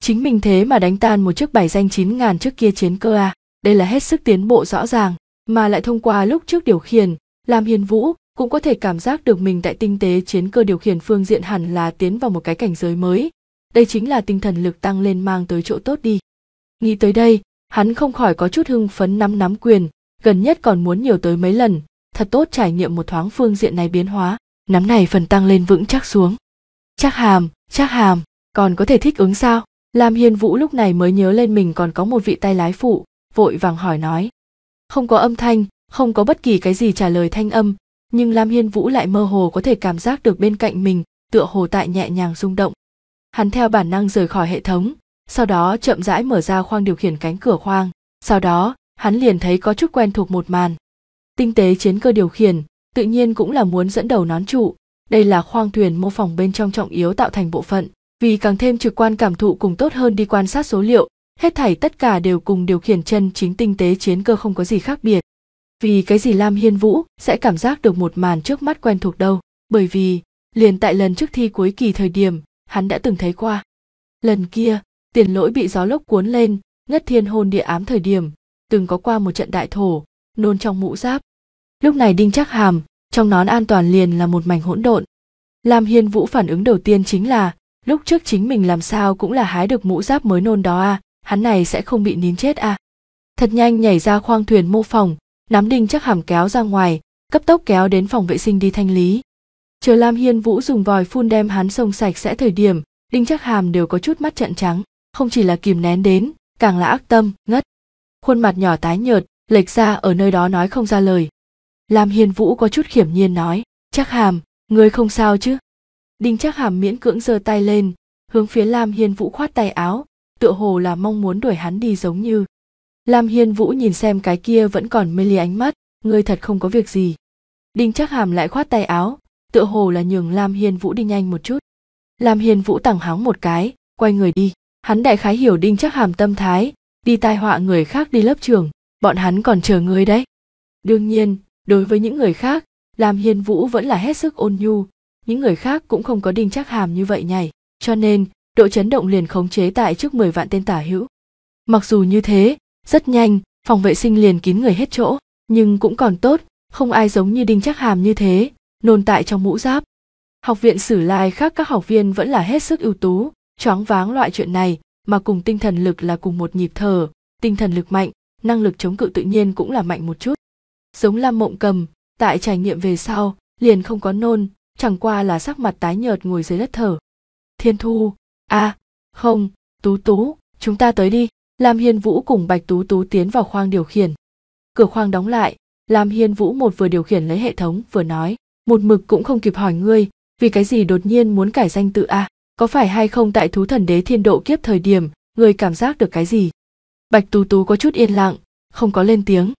chính mình thế mà đánh tan một chiếc bài danh chín ngàn trước kia chiến cơ à. đây là hết sức tiến bộ rõ ràng mà lại thông qua lúc trước điều khiển làm hiền vũ cũng có thể cảm giác được mình tại tinh tế chiến cơ điều khiển phương diện hẳn là tiến vào một cái cảnh giới mới đây chính là tinh thần lực tăng lên mang tới chỗ tốt đi nghĩ tới đây hắn không khỏi có chút hưng phấn nắm nắm quyền gần nhất còn muốn nhiều tới mấy lần thật tốt trải nghiệm một thoáng phương diện này biến hóa nắm này phần tăng lên vững chắc xuống chắc hàm chắc hàm còn có thể thích ứng sao lam hiên vũ lúc này mới nhớ lên mình còn có một vị tay lái phụ vội vàng hỏi nói không có âm thanh không có bất kỳ cái gì trả lời thanh âm nhưng lam hiên vũ lại mơ hồ có thể cảm giác được bên cạnh mình tựa hồ tại nhẹ nhàng rung động hắn theo bản năng rời khỏi hệ thống sau đó chậm rãi mở ra khoang điều khiển cánh cửa khoang sau đó hắn liền thấy có chút quen thuộc một màn tinh tế chiến cơ điều khiển tự nhiên cũng là muốn dẫn đầu nón trụ đây là khoang thuyền mô phỏng bên trong trọng yếu tạo thành bộ phận vì càng thêm trực quan cảm thụ cùng tốt hơn đi quan sát số liệu hết thảy tất cả đều cùng điều khiển chân chính tinh tế chiến cơ không có gì khác biệt vì cái gì lam hiên vũ sẽ cảm giác được một màn trước mắt quen thuộc đâu bởi vì liền tại lần trước thi cuối kỳ thời điểm hắn đã từng thấy qua lần kia tiền lỗi bị gió lốc cuốn lên ngất thiên hôn địa ám thời điểm từng có qua một trận đại thổ nôn trong mũ giáp lúc này đinh chắc hàm trong nón an toàn liền là một mảnh hỗn độn lam hiên vũ phản ứng đầu tiên chính là lúc trước chính mình làm sao cũng là hái được mũ giáp mới nôn đó a à, hắn này sẽ không bị nín chết a à. thật nhanh nhảy ra khoang thuyền mô phòng nắm đinh chắc hàm kéo ra ngoài cấp tốc kéo đến phòng vệ sinh đi thanh lý chờ lam hiên vũ dùng vòi phun đem hắn sông sạch sẽ thời điểm đinh chắc hàm đều có chút mắt trận trắng không chỉ là kìm nén đến càng là ác tâm ngất khuôn mặt nhỏ tái nhợt lệch ra ở nơi đó nói không ra lời Lam Hiên Vũ có chút khiểm nhiên nói, chắc hàm, ngươi không sao chứ? Đinh chắc hàm miễn cưỡng giơ tay lên, hướng phía Lam Hiên Vũ khoát tay áo, tựa hồ là mong muốn đuổi hắn đi giống như. Lam Hiên Vũ nhìn xem cái kia vẫn còn mê ly ánh mắt, ngươi thật không có việc gì. Đinh chắc hàm lại khoát tay áo, tựa hồ là nhường Lam Hiên Vũ đi nhanh một chút. Lam Hiên Vũ tẳng háng một cái, quay người đi. Hắn đại khái hiểu Đinh chắc hàm tâm thái, đi tai họa người khác đi lớp trường, bọn hắn còn chờ ngươi đấy. Đương nhiên, đối với những người khác làm hiên vũ vẫn là hết sức ôn nhu những người khác cũng không có đinh chắc hàm như vậy nhảy cho nên độ chấn động liền khống chế tại trước 10 vạn tên tả hữu mặc dù như thế rất nhanh phòng vệ sinh liền kín người hết chỗ nhưng cũng còn tốt không ai giống như đinh chắc hàm như thế nôn tại trong mũ giáp học viện sử lai khác các học viên vẫn là hết sức ưu tú choáng váng loại chuyện này mà cùng tinh thần lực là cùng một nhịp thở tinh thần lực mạnh năng lực chống cự tự nhiên cũng là mạnh một chút giống lam mộng cầm tại trải nghiệm về sau liền không có nôn chẳng qua là sắc mặt tái nhợt ngồi dưới đất thở thiên thu a à, không tú tú chúng ta tới đi lam hiên vũ cùng bạch tú tú tiến vào khoang điều khiển cửa khoang đóng lại lam hiên vũ một vừa điều khiển lấy hệ thống vừa nói một mực cũng không kịp hỏi ngươi vì cái gì đột nhiên muốn cải danh tự a à? có phải hay không tại thú thần đế thiên độ kiếp thời điểm người cảm giác được cái gì bạch tú tú có chút yên lặng không có lên tiếng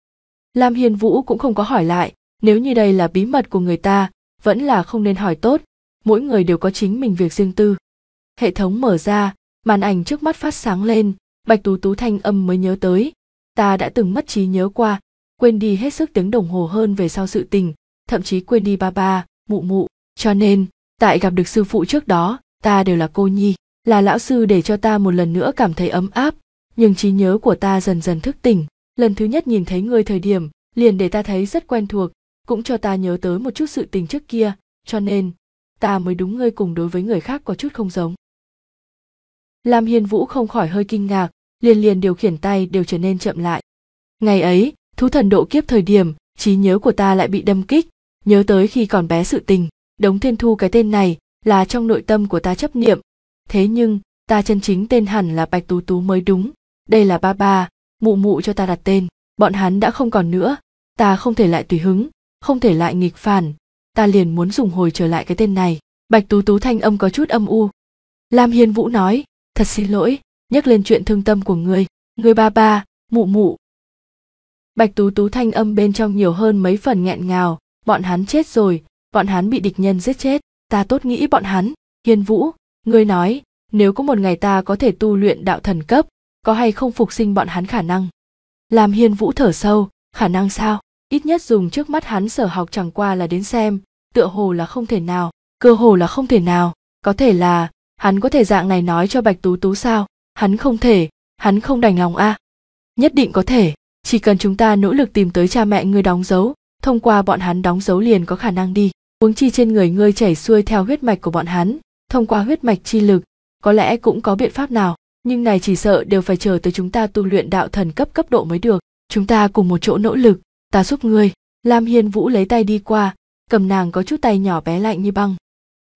Lam Hiên Vũ cũng không có hỏi lại, nếu như đây là bí mật của người ta, vẫn là không nên hỏi tốt, mỗi người đều có chính mình việc riêng tư. Hệ thống mở ra, màn ảnh trước mắt phát sáng lên, Bạch Tú Tú thanh âm mới nhớ tới, ta đã từng mất trí nhớ qua, quên đi hết sức tiếng đồng hồ hơn về sau sự tình, thậm chí quên đi ba ba, mụ mụ, cho nên, tại gặp được sư phụ trước đó, ta đều là cô nhi, là lão sư để cho ta một lần nữa cảm thấy ấm áp, nhưng trí nhớ của ta dần dần thức tỉnh, lần thứ nhất nhìn thấy ngươi thời điểm liền để ta thấy rất quen thuộc cũng cho ta nhớ tới một chút sự tình trước kia cho nên ta mới đúng ngươi cùng đối với người khác có chút không giống lam hiên vũ không khỏi hơi kinh ngạc liền liền điều khiển tay đều trở nên chậm lại ngày ấy thú thần độ kiếp thời điểm trí nhớ của ta lại bị đâm kích nhớ tới khi còn bé sự tình đống thiên thu cái tên này là trong nội tâm của ta chấp niệm thế nhưng ta chân chính tên hẳn là bạch tú tú mới đúng đây là ba ba mụ mụ cho ta đặt tên bọn hắn đã không còn nữa ta không thể lại tùy hứng không thể lại nghịch phản ta liền muốn dùng hồi trở lại cái tên này bạch tú tú thanh âm có chút âm u lam hiên vũ nói thật xin lỗi nhắc lên chuyện thương tâm của người người ba ba mụ mụ bạch tú tú thanh âm bên trong nhiều hơn mấy phần nghẹn ngào bọn hắn chết rồi bọn hắn bị địch nhân giết chết ta tốt nghĩ bọn hắn hiên vũ ngươi nói nếu có một ngày ta có thể tu luyện đạo thần cấp có hay không phục sinh bọn hắn khả năng làm hiên vũ thở sâu khả năng sao ít nhất dùng trước mắt hắn sở học chẳng qua là đến xem tựa hồ là không thể nào cơ hồ là không thể nào có thể là hắn có thể dạng này nói cho bạch tú tú sao hắn không thể hắn không đành lòng a à. nhất định có thể chỉ cần chúng ta nỗ lực tìm tới cha mẹ ngươi đóng dấu thông qua bọn hắn đóng dấu liền có khả năng đi huống chi trên người ngươi chảy xuôi theo huyết mạch của bọn hắn thông qua huyết mạch chi lực có lẽ cũng có biện pháp nào nhưng này chỉ sợ đều phải chờ tới chúng ta tu luyện đạo thần cấp cấp độ mới được chúng ta cùng một chỗ nỗ lực ta giúp ngươi lam hiên vũ lấy tay đi qua cầm nàng có chút tay nhỏ bé lạnh như băng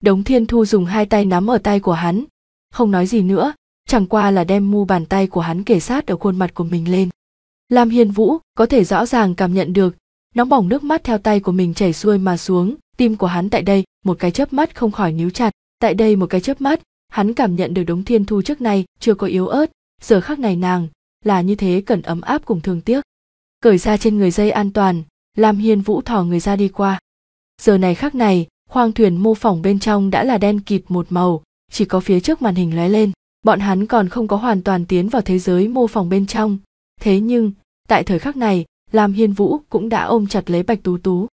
đống thiên thu dùng hai tay nắm ở tay của hắn không nói gì nữa chẳng qua là đem mu bàn tay của hắn kể sát ở khuôn mặt của mình lên lam hiên vũ có thể rõ ràng cảm nhận được nóng bỏng nước mắt theo tay của mình chảy xuôi mà xuống tim của hắn tại đây một cái chớp mắt không khỏi níu chặt tại đây một cái chớp mắt hắn cảm nhận được đống thiên thu trước nay chưa có yếu ớt giờ khác này nàng là như thế cần ấm áp cùng thương tiếc cởi ra trên người dây an toàn lam hiên vũ thò người ra đi qua giờ này khác này khoang thuyền mô phỏng bên trong đã là đen kịt một màu chỉ có phía trước màn hình lóe lên bọn hắn còn không có hoàn toàn tiến vào thế giới mô phỏng bên trong thế nhưng tại thời khắc này lam hiên vũ cũng đã ôm chặt lấy bạch tú tú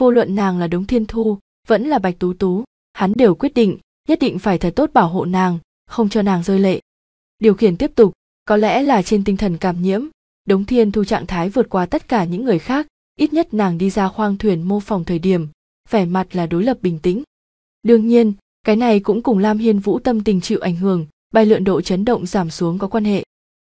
vô luận nàng là đống thiên thu vẫn là bạch tú tú hắn đều quyết định nhất định phải thật tốt bảo hộ nàng không cho nàng rơi lệ điều khiển tiếp tục có lẽ là trên tinh thần cảm nhiễm đống thiên thu trạng thái vượt qua tất cả những người khác ít nhất nàng đi ra khoang thuyền mô phỏng thời điểm vẻ mặt là đối lập bình tĩnh đương nhiên cái này cũng cùng lam hiên vũ tâm tình chịu ảnh hưởng bay lượn độ chấn động giảm xuống có quan hệ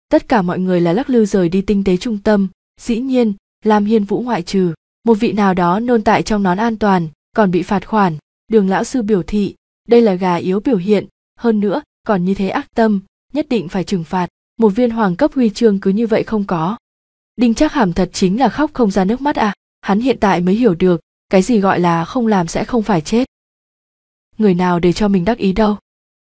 tất cả mọi người là lắc lư rời đi tinh tế trung tâm dĩ nhiên lam hiên vũ ngoại trừ một vị nào đó nôn tại trong nón an toàn còn bị phạt khoản đường lão sư biểu thị đây là gà yếu biểu hiện hơn nữa còn như thế ác tâm nhất định phải trừng phạt một viên hoàng cấp huy chương cứ như vậy không có đinh chắc hàm thật chính là khóc không ra nước mắt à hắn hiện tại mới hiểu được cái gì gọi là không làm sẽ không phải chết người nào để cho mình đắc ý đâu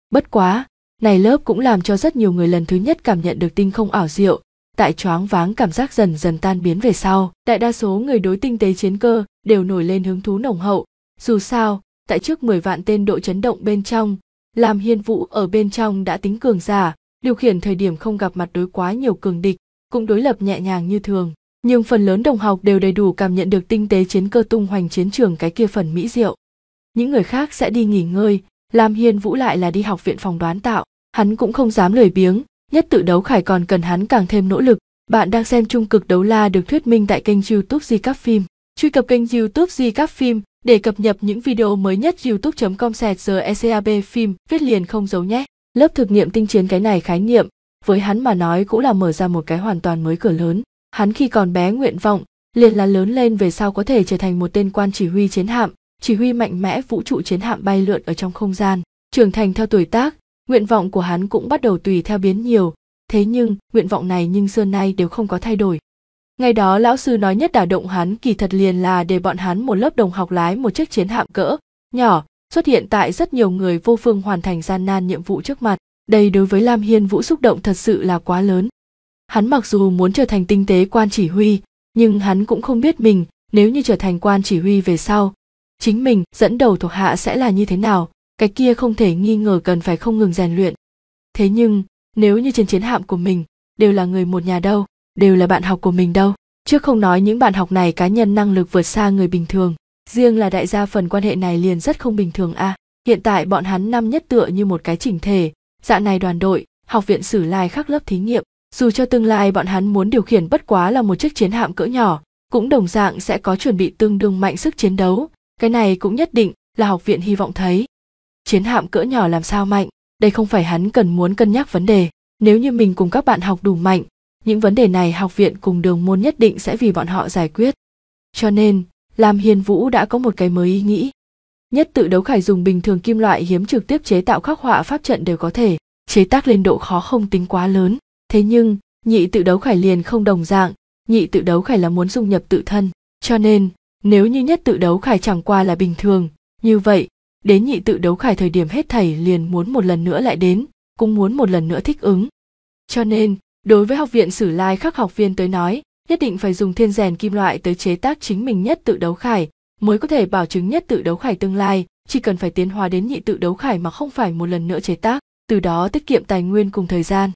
bất quá này lớp cũng làm cho rất nhiều người lần thứ nhất cảm nhận được tinh không ảo diệu tại choáng váng cảm giác dần dần tan biến về sau đại đa số người đối tinh tế chiến cơ đều nổi lên hứng thú nồng hậu dù sao tại trước 10 vạn tên đội chấn động bên trong, làm hiên vũ ở bên trong đã tính cường giả, điều khiển thời điểm không gặp mặt đối quá nhiều cường địch, cũng đối lập nhẹ nhàng như thường. Nhưng phần lớn đồng học đều đầy đủ cảm nhận được tinh tế chiến cơ tung hoành chiến trường cái kia phần mỹ diệu. Những người khác sẽ đi nghỉ ngơi, làm hiên vũ lại là đi học viện phòng đoán tạo, hắn cũng không dám lười biếng, nhất tự đấu khải còn cần hắn càng thêm nỗ lực. Bạn đang xem trung cực đấu la được thuyết minh tại kênh youtube Di Các Phim. Truy cập kênh youtube Di Các Phim để cập nhật những video mới nhất youtube.com sẹt giờ ECAB phim viết liền không giấu nhé. Lớp thực nghiệm tinh chiến cái này khái niệm, với hắn mà nói cũng là mở ra một cái hoàn toàn mới cửa lớn. Hắn khi còn bé nguyện vọng, liền là lớn lên về sau có thể trở thành một tên quan chỉ huy chiến hạm, chỉ huy mạnh mẽ vũ trụ chiến hạm bay lượn ở trong không gian. Trưởng thành theo tuổi tác, nguyện vọng của hắn cũng bắt đầu tùy theo biến nhiều, thế nhưng nguyện vọng này nhưng xưa nay đều không có thay đổi. Ngày đó lão sư nói nhất đả động hắn kỳ thật liền là để bọn hắn một lớp đồng học lái một chiếc chiến hạm cỡ, nhỏ, xuất hiện tại rất nhiều người vô phương hoàn thành gian nan nhiệm vụ trước mặt. Đây đối với Lam Hiên Vũ xúc động thật sự là quá lớn. Hắn mặc dù muốn trở thành tinh tế quan chỉ huy, nhưng hắn cũng không biết mình nếu như trở thành quan chỉ huy về sau. Chính mình dẫn đầu thuộc hạ sẽ là như thế nào, cái kia không thể nghi ngờ cần phải không ngừng rèn luyện. Thế nhưng, nếu như trên chiến hạm của mình, đều là người một nhà đâu đều là bạn học của mình đâu chứ không nói những bạn học này cá nhân năng lực vượt xa người bình thường riêng là đại gia phần quan hệ này liền rất không bình thường a à. hiện tại bọn hắn năm nhất tựa như một cái chỉnh thể dạng này đoàn đội học viện sử lai khắc lớp thí nghiệm dù cho tương lai bọn hắn muốn điều khiển bất quá là một chiếc chiến hạm cỡ nhỏ cũng đồng dạng sẽ có chuẩn bị tương đương mạnh sức chiến đấu cái này cũng nhất định là học viện hy vọng thấy chiến hạm cỡ nhỏ làm sao mạnh đây không phải hắn cần muốn cân nhắc vấn đề nếu như mình cùng các bạn học đủ mạnh những vấn đề này học viện cùng đường môn nhất định sẽ vì bọn họ giải quyết cho nên làm hiền vũ đã có một cái mới ý nghĩ nhất tự đấu khải dùng bình thường kim loại hiếm trực tiếp chế tạo khắc họa pháp trận đều có thể chế tác lên độ khó không tính quá lớn thế nhưng nhị tự đấu khải liền không đồng dạng nhị tự đấu khải là muốn dung nhập tự thân cho nên nếu như nhất tự đấu khải chẳng qua là bình thường như vậy đến nhị tự đấu khải thời điểm hết thảy liền muốn một lần nữa lại đến cũng muốn một lần nữa thích ứng cho nên Đối với học viện Sử Lai các học viên tới nói, nhất định phải dùng thiên rèn kim loại tới chế tác chính mình nhất tự đấu khải, mới có thể bảo chứng nhất tự đấu khải tương lai, chỉ cần phải tiến hóa đến nhị tự đấu khải mà không phải một lần nữa chế tác, từ đó tiết kiệm tài nguyên cùng thời gian.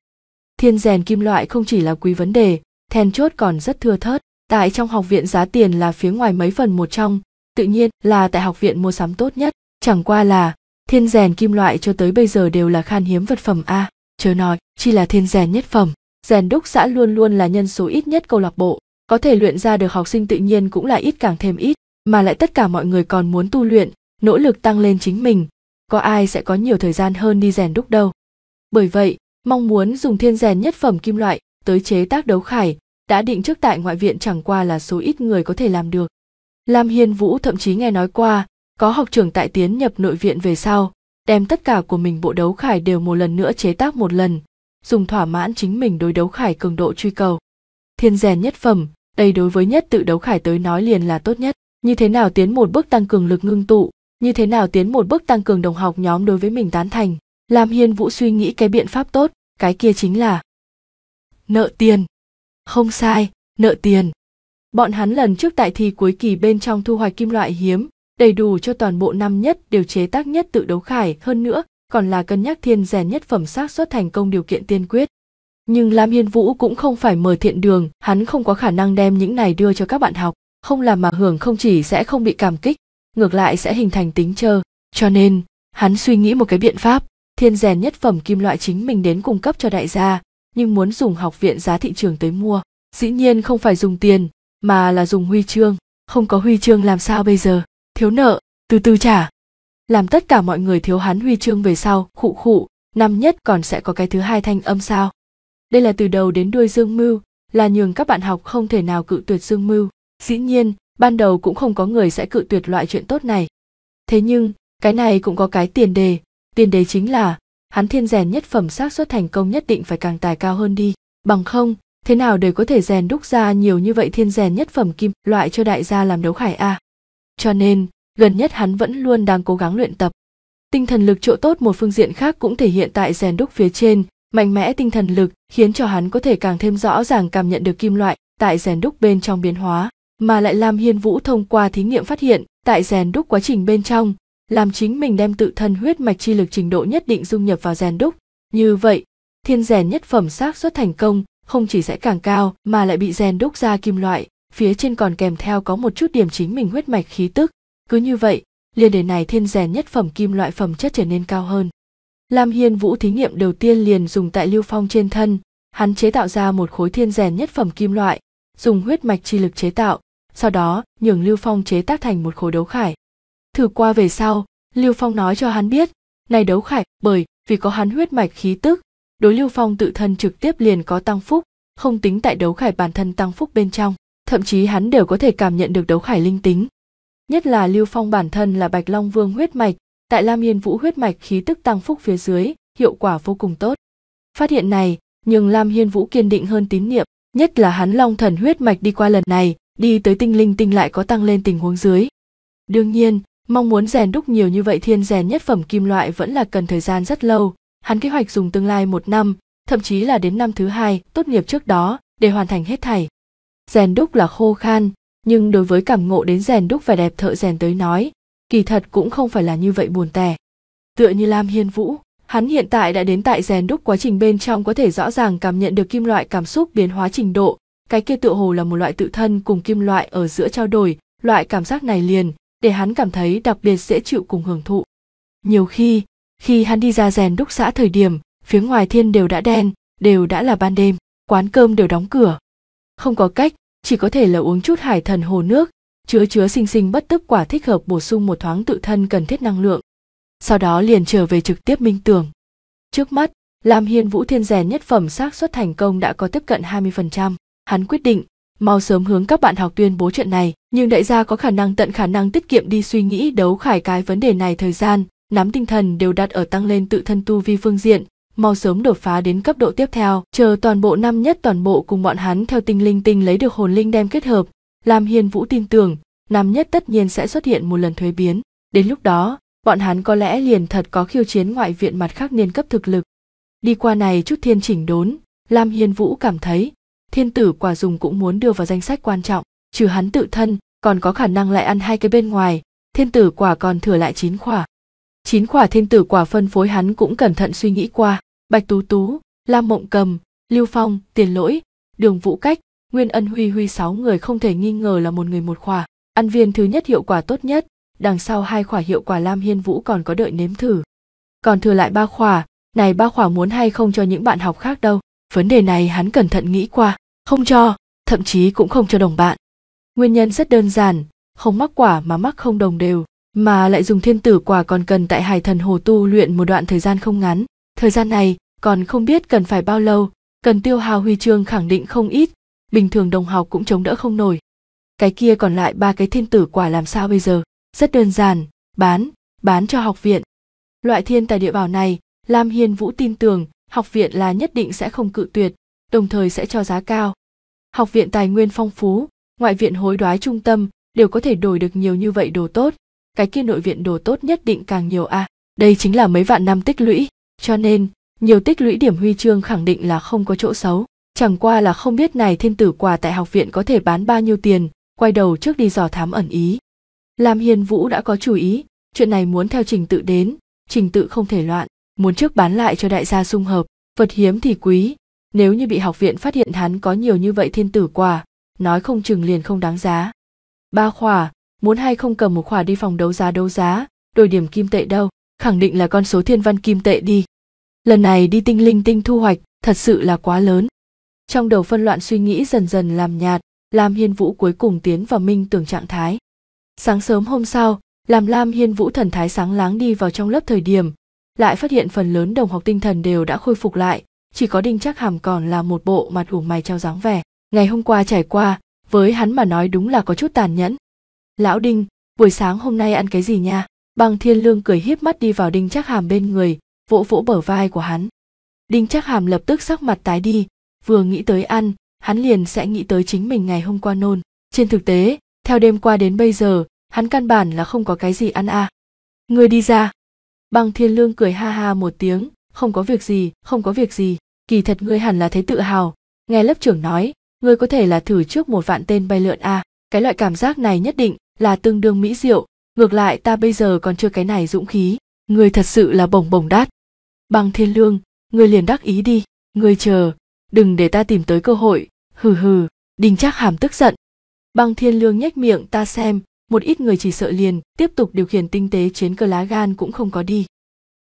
Thiên rèn kim loại không chỉ là quý vấn đề, then chốt còn rất thưa thớt. Tại trong học viện giá tiền là phía ngoài mấy phần một trong, tự nhiên là tại học viện mua sắm tốt nhất, chẳng qua là thiên rèn kim loại cho tới bây giờ đều là khan hiếm vật phẩm a, chớ nói, chỉ là thiên rèn nhất phẩm rèn đúc xã luôn luôn là nhân số ít nhất câu lạc bộ có thể luyện ra được học sinh tự nhiên cũng là ít càng thêm ít mà lại tất cả mọi người còn muốn tu luyện nỗ lực tăng lên chính mình có ai sẽ có nhiều thời gian hơn đi rèn đúc đâu bởi vậy mong muốn dùng thiên rèn nhất phẩm kim loại tới chế tác đấu khải đã định trước tại ngoại viện chẳng qua là số ít người có thể làm được lam hiên vũ thậm chí nghe nói qua có học trưởng tại tiến nhập nội viện về sau đem tất cả của mình bộ đấu khải đều một lần nữa chế tác một lần dùng thỏa mãn chính mình đối đấu khải cường độ truy cầu thiên rèn nhất phẩm đây đối với nhất tự đấu khải tới nói liền là tốt nhất như thế nào tiến một bước tăng cường lực ngưng tụ như thế nào tiến một bước tăng cường đồng học nhóm đối với mình tán thành làm hiên vũ suy nghĩ cái biện pháp tốt cái kia chính là nợ tiền không sai nợ tiền bọn hắn lần trước tại thi cuối kỳ bên trong thu hoạch kim loại hiếm đầy đủ cho toàn bộ năm nhất đều chế tác nhất tự đấu khải hơn nữa còn là cân nhắc thiên rèn nhất phẩm xác suất thành công điều kiện tiên quyết. Nhưng Lam Hiên Vũ cũng không phải mời thiện đường, hắn không có khả năng đem những này đưa cho các bạn học, không làm mà hưởng không chỉ sẽ không bị cảm kích, ngược lại sẽ hình thành tính chờ. Cho nên, hắn suy nghĩ một cái biện pháp, thiên rèn nhất phẩm kim loại chính mình đến cung cấp cho đại gia, nhưng muốn dùng học viện giá thị trường tới mua. Dĩ nhiên không phải dùng tiền, mà là dùng huy chương, không có huy chương làm sao bây giờ, thiếu nợ, từ từ trả làm tất cả mọi người thiếu hắn huy chương về sau khụ khụ năm nhất còn sẽ có cái thứ hai thanh âm sao đây là từ đầu đến đuôi dương mưu là nhường các bạn học không thể nào cự tuyệt dương mưu dĩ nhiên ban đầu cũng không có người sẽ cự tuyệt loại chuyện tốt này thế nhưng cái này cũng có cái tiền đề tiền đề chính là hắn thiên rèn nhất phẩm xác suất thành công nhất định phải càng tài cao hơn đi bằng không thế nào để có thể rèn đúc ra nhiều như vậy thiên rèn nhất phẩm kim loại cho đại gia làm đấu khải a cho nên gần nhất hắn vẫn luôn đang cố gắng luyện tập. Tinh thần lực chỗ tốt một phương diện khác cũng thể hiện tại rèn đúc phía trên, mạnh mẽ tinh thần lực khiến cho hắn có thể càng thêm rõ ràng cảm nhận được kim loại tại rèn đúc bên trong biến hóa, mà lại làm Hiên Vũ thông qua thí nghiệm phát hiện, tại rèn đúc quá trình bên trong, làm chính mình đem tự thân huyết mạch chi lực trình độ nhất định dung nhập vào rèn đúc. Như vậy, thiên rèn nhất phẩm xác suất thành công không chỉ sẽ càng cao mà lại bị rèn đúc ra kim loại, phía trên còn kèm theo có một chút điểm chính mình huyết mạch khí tức, cứ như vậy liền để này thiên rèn nhất phẩm kim loại phẩm chất trở nên cao hơn lam hiên vũ thí nghiệm đầu tiên liền dùng tại lưu phong trên thân hắn chế tạo ra một khối thiên rèn nhất phẩm kim loại dùng huyết mạch chi lực chế tạo sau đó nhường lưu phong chế tác thành một khối đấu khải thử qua về sau lưu phong nói cho hắn biết này đấu khải bởi vì có hắn huyết mạch khí tức đối lưu phong tự thân trực tiếp liền có tăng phúc không tính tại đấu khải bản thân tăng phúc bên trong thậm chí hắn đều có thể cảm nhận được đấu khải linh tính nhất là lưu phong bản thân là bạch long vương huyết mạch tại lam yên vũ huyết mạch khí tức tăng phúc phía dưới hiệu quả vô cùng tốt phát hiện này nhưng lam hiên vũ kiên định hơn tín niệm nhất là hắn long thần huyết mạch đi qua lần này đi tới tinh linh tinh lại có tăng lên tình huống dưới đương nhiên mong muốn rèn đúc nhiều như vậy thiên rèn nhất phẩm kim loại vẫn là cần thời gian rất lâu hắn kế hoạch dùng tương lai một năm thậm chí là đến năm thứ hai tốt nghiệp trước đó để hoàn thành hết thảy rèn đúc là khô khan nhưng đối với cảm ngộ đến rèn đúc vẻ đẹp thợ rèn tới nói kỳ thật cũng không phải là như vậy buồn tẻ tựa như lam hiên vũ hắn hiện tại đã đến tại rèn đúc quá trình bên trong có thể rõ ràng cảm nhận được kim loại cảm xúc biến hóa trình độ cái kia tựa hồ là một loại tự thân cùng kim loại ở giữa trao đổi loại cảm giác này liền để hắn cảm thấy đặc biệt dễ chịu cùng hưởng thụ nhiều khi khi hắn đi ra rèn đúc xã thời điểm phía ngoài thiên đều đã đen đều đã là ban đêm quán cơm đều đóng cửa không có cách chỉ có thể là uống chút hải thần hồ nước chứa chứa sinh sinh bất tức quả thích hợp bổ sung một thoáng tự thân cần thiết năng lượng sau đó liền trở về trực tiếp minh tưởng trước mắt lam hiên vũ thiên rèn nhất phẩm xác suất thành công đã có tiếp cận 20%. hắn quyết định mau sớm hướng các bạn học tuyên bố chuyện này nhưng đại gia có khả năng tận khả năng tiết kiệm đi suy nghĩ đấu khải cái vấn đề này thời gian nắm tinh thần đều đặt ở tăng lên tự thân tu vi phương diện mau sớm đột phá đến cấp độ tiếp theo, chờ toàn bộ năm nhất toàn bộ cùng bọn hắn theo tinh linh tinh lấy được hồn linh đem kết hợp, làm Hiền Vũ tin tưởng, năm nhất tất nhiên sẽ xuất hiện một lần thuế biến, đến lúc đó, bọn hắn có lẽ liền thật có khiêu chiến ngoại viện mặt khác niên cấp thực lực. Đi qua này chút thiên chỉnh đốn, Lam Hiền Vũ cảm thấy, thiên tử quả dùng cũng muốn đưa vào danh sách quan trọng, trừ hắn tự thân, còn có khả năng lại ăn hai cái bên ngoài, thiên tử quả còn thừa lại chín quả. Chín quả thiên tử quả phân phối hắn cũng cẩn thận suy nghĩ qua, bạch tú tú lam mộng cầm lưu phong tiền lỗi đường vũ cách nguyên ân huy huy sáu người không thể nghi ngờ là một người một khỏa ăn viên thứ nhất hiệu quả tốt nhất đằng sau hai khỏa hiệu quả lam hiên vũ còn có đợi nếm thử còn thừa lại ba khỏa này ba khỏa muốn hay không cho những bạn học khác đâu vấn đề này hắn cẩn thận nghĩ qua không cho thậm chí cũng không cho đồng bạn nguyên nhân rất đơn giản không mắc quả mà mắc không đồng đều mà lại dùng thiên tử quả còn cần tại hải thần hồ tu luyện một đoạn thời gian không ngắn Thời gian này còn không biết cần phải bao lâu, cần tiêu hào huy chương khẳng định không ít, bình thường đồng học cũng chống đỡ không nổi. Cái kia còn lại ba cái thiên tử quả làm sao bây giờ? Rất đơn giản, bán, bán cho học viện. Loại thiên tài địa bảo này, Lam Hiên Vũ tin tưởng học viện là nhất định sẽ không cự tuyệt, đồng thời sẽ cho giá cao. Học viện tài nguyên phong phú, ngoại viện hối đoái trung tâm đều có thể đổi được nhiều như vậy đồ tốt, cái kia nội viện đồ tốt nhất định càng nhiều a. À. Đây chính là mấy vạn năm tích lũy. Cho nên, nhiều tích lũy điểm huy chương khẳng định là không có chỗ xấu. Chẳng qua là không biết này thiên tử quà tại học viện có thể bán bao nhiêu tiền, quay đầu trước đi dò thám ẩn ý. Lam Hiên Vũ đã có chủ ý, chuyện này muốn theo trình tự đến, trình tự không thể loạn, muốn trước bán lại cho đại gia xung hợp, vật hiếm thì quý, nếu như bị học viện phát hiện hắn có nhiều như vậy thiên tử quà, nói không chừng liền không đáng giá. Ba khỏa, muốn hay không cầm một khỏa đi phòng đấu giá đấu giá, đổi điểm kim tệ đâu, khẳng định là con số thiên văn kim tệ đi. Lần này đi tinh linh tinh thu hoạch thật sự là quá lớn. Trong đầu phân loạn suy nghĩ dần dần làm nhạt, Lam Hiên Vũ cuối cùng tiến vào minh tưởng trạng thái. Sáng sớm hôm sau, làm Lam Hiên Vũ thần thái sáng láng đi vào trong lớp thời điểm, lại phát hiện phần lớn đồng học tinh thần đều đã khôi phục lại, chỉ có Đinh Trác Hàm còn là một bộ mặt ủ mày trao dáng vẻ. Ngày hôm qua trải qua, với hắn mà nói đúng là có chút tàn nhẫn. Lão Đinh, buổi sáng hôm nay ăn cái gì nha? Bằng Thiên Lương cười hiếp mắt đi vào Đinh Trác Hàm bên người, vỗ vỗ bờ vai của hắn. Đinh Trác Hàm lập tức sắc mặt tái đi, vừa nghĩ tới ăn, hắn liền sẽ nghĩ tới chính mình ngày hôm qua nôn. Trên thực tế, theo đêm qua đến bây giờ, hắn căn bản là không có cái gì ăn à. Người đi ra. Bằng Thiên Lương cười ha ha một tiếng, không có việc gì, không có việc gì. Kỳ thật ngươi hẳn là thấy tự hào, nghe lớp trưởng nói, ngươi có thể là thử trước một vạn tên bay lượn à. Cái loại cảm giác này nhất định là tương đương mỹ diệu, ngược lại ta bây giờ còn chưa cái này dũng khí người thật sự là bồng bồng đát bằng thiên lương người liền đắc ý đi người chờ đừng để ta tìm tới cơ hội hừ hừ đinh trác hàm tức giận bằng thiên lương nhếch miệng ta xem một ít người chỉ sợ liền tiếp tục điều khiển tinh tế chiến cơ lá gan cũng không có đi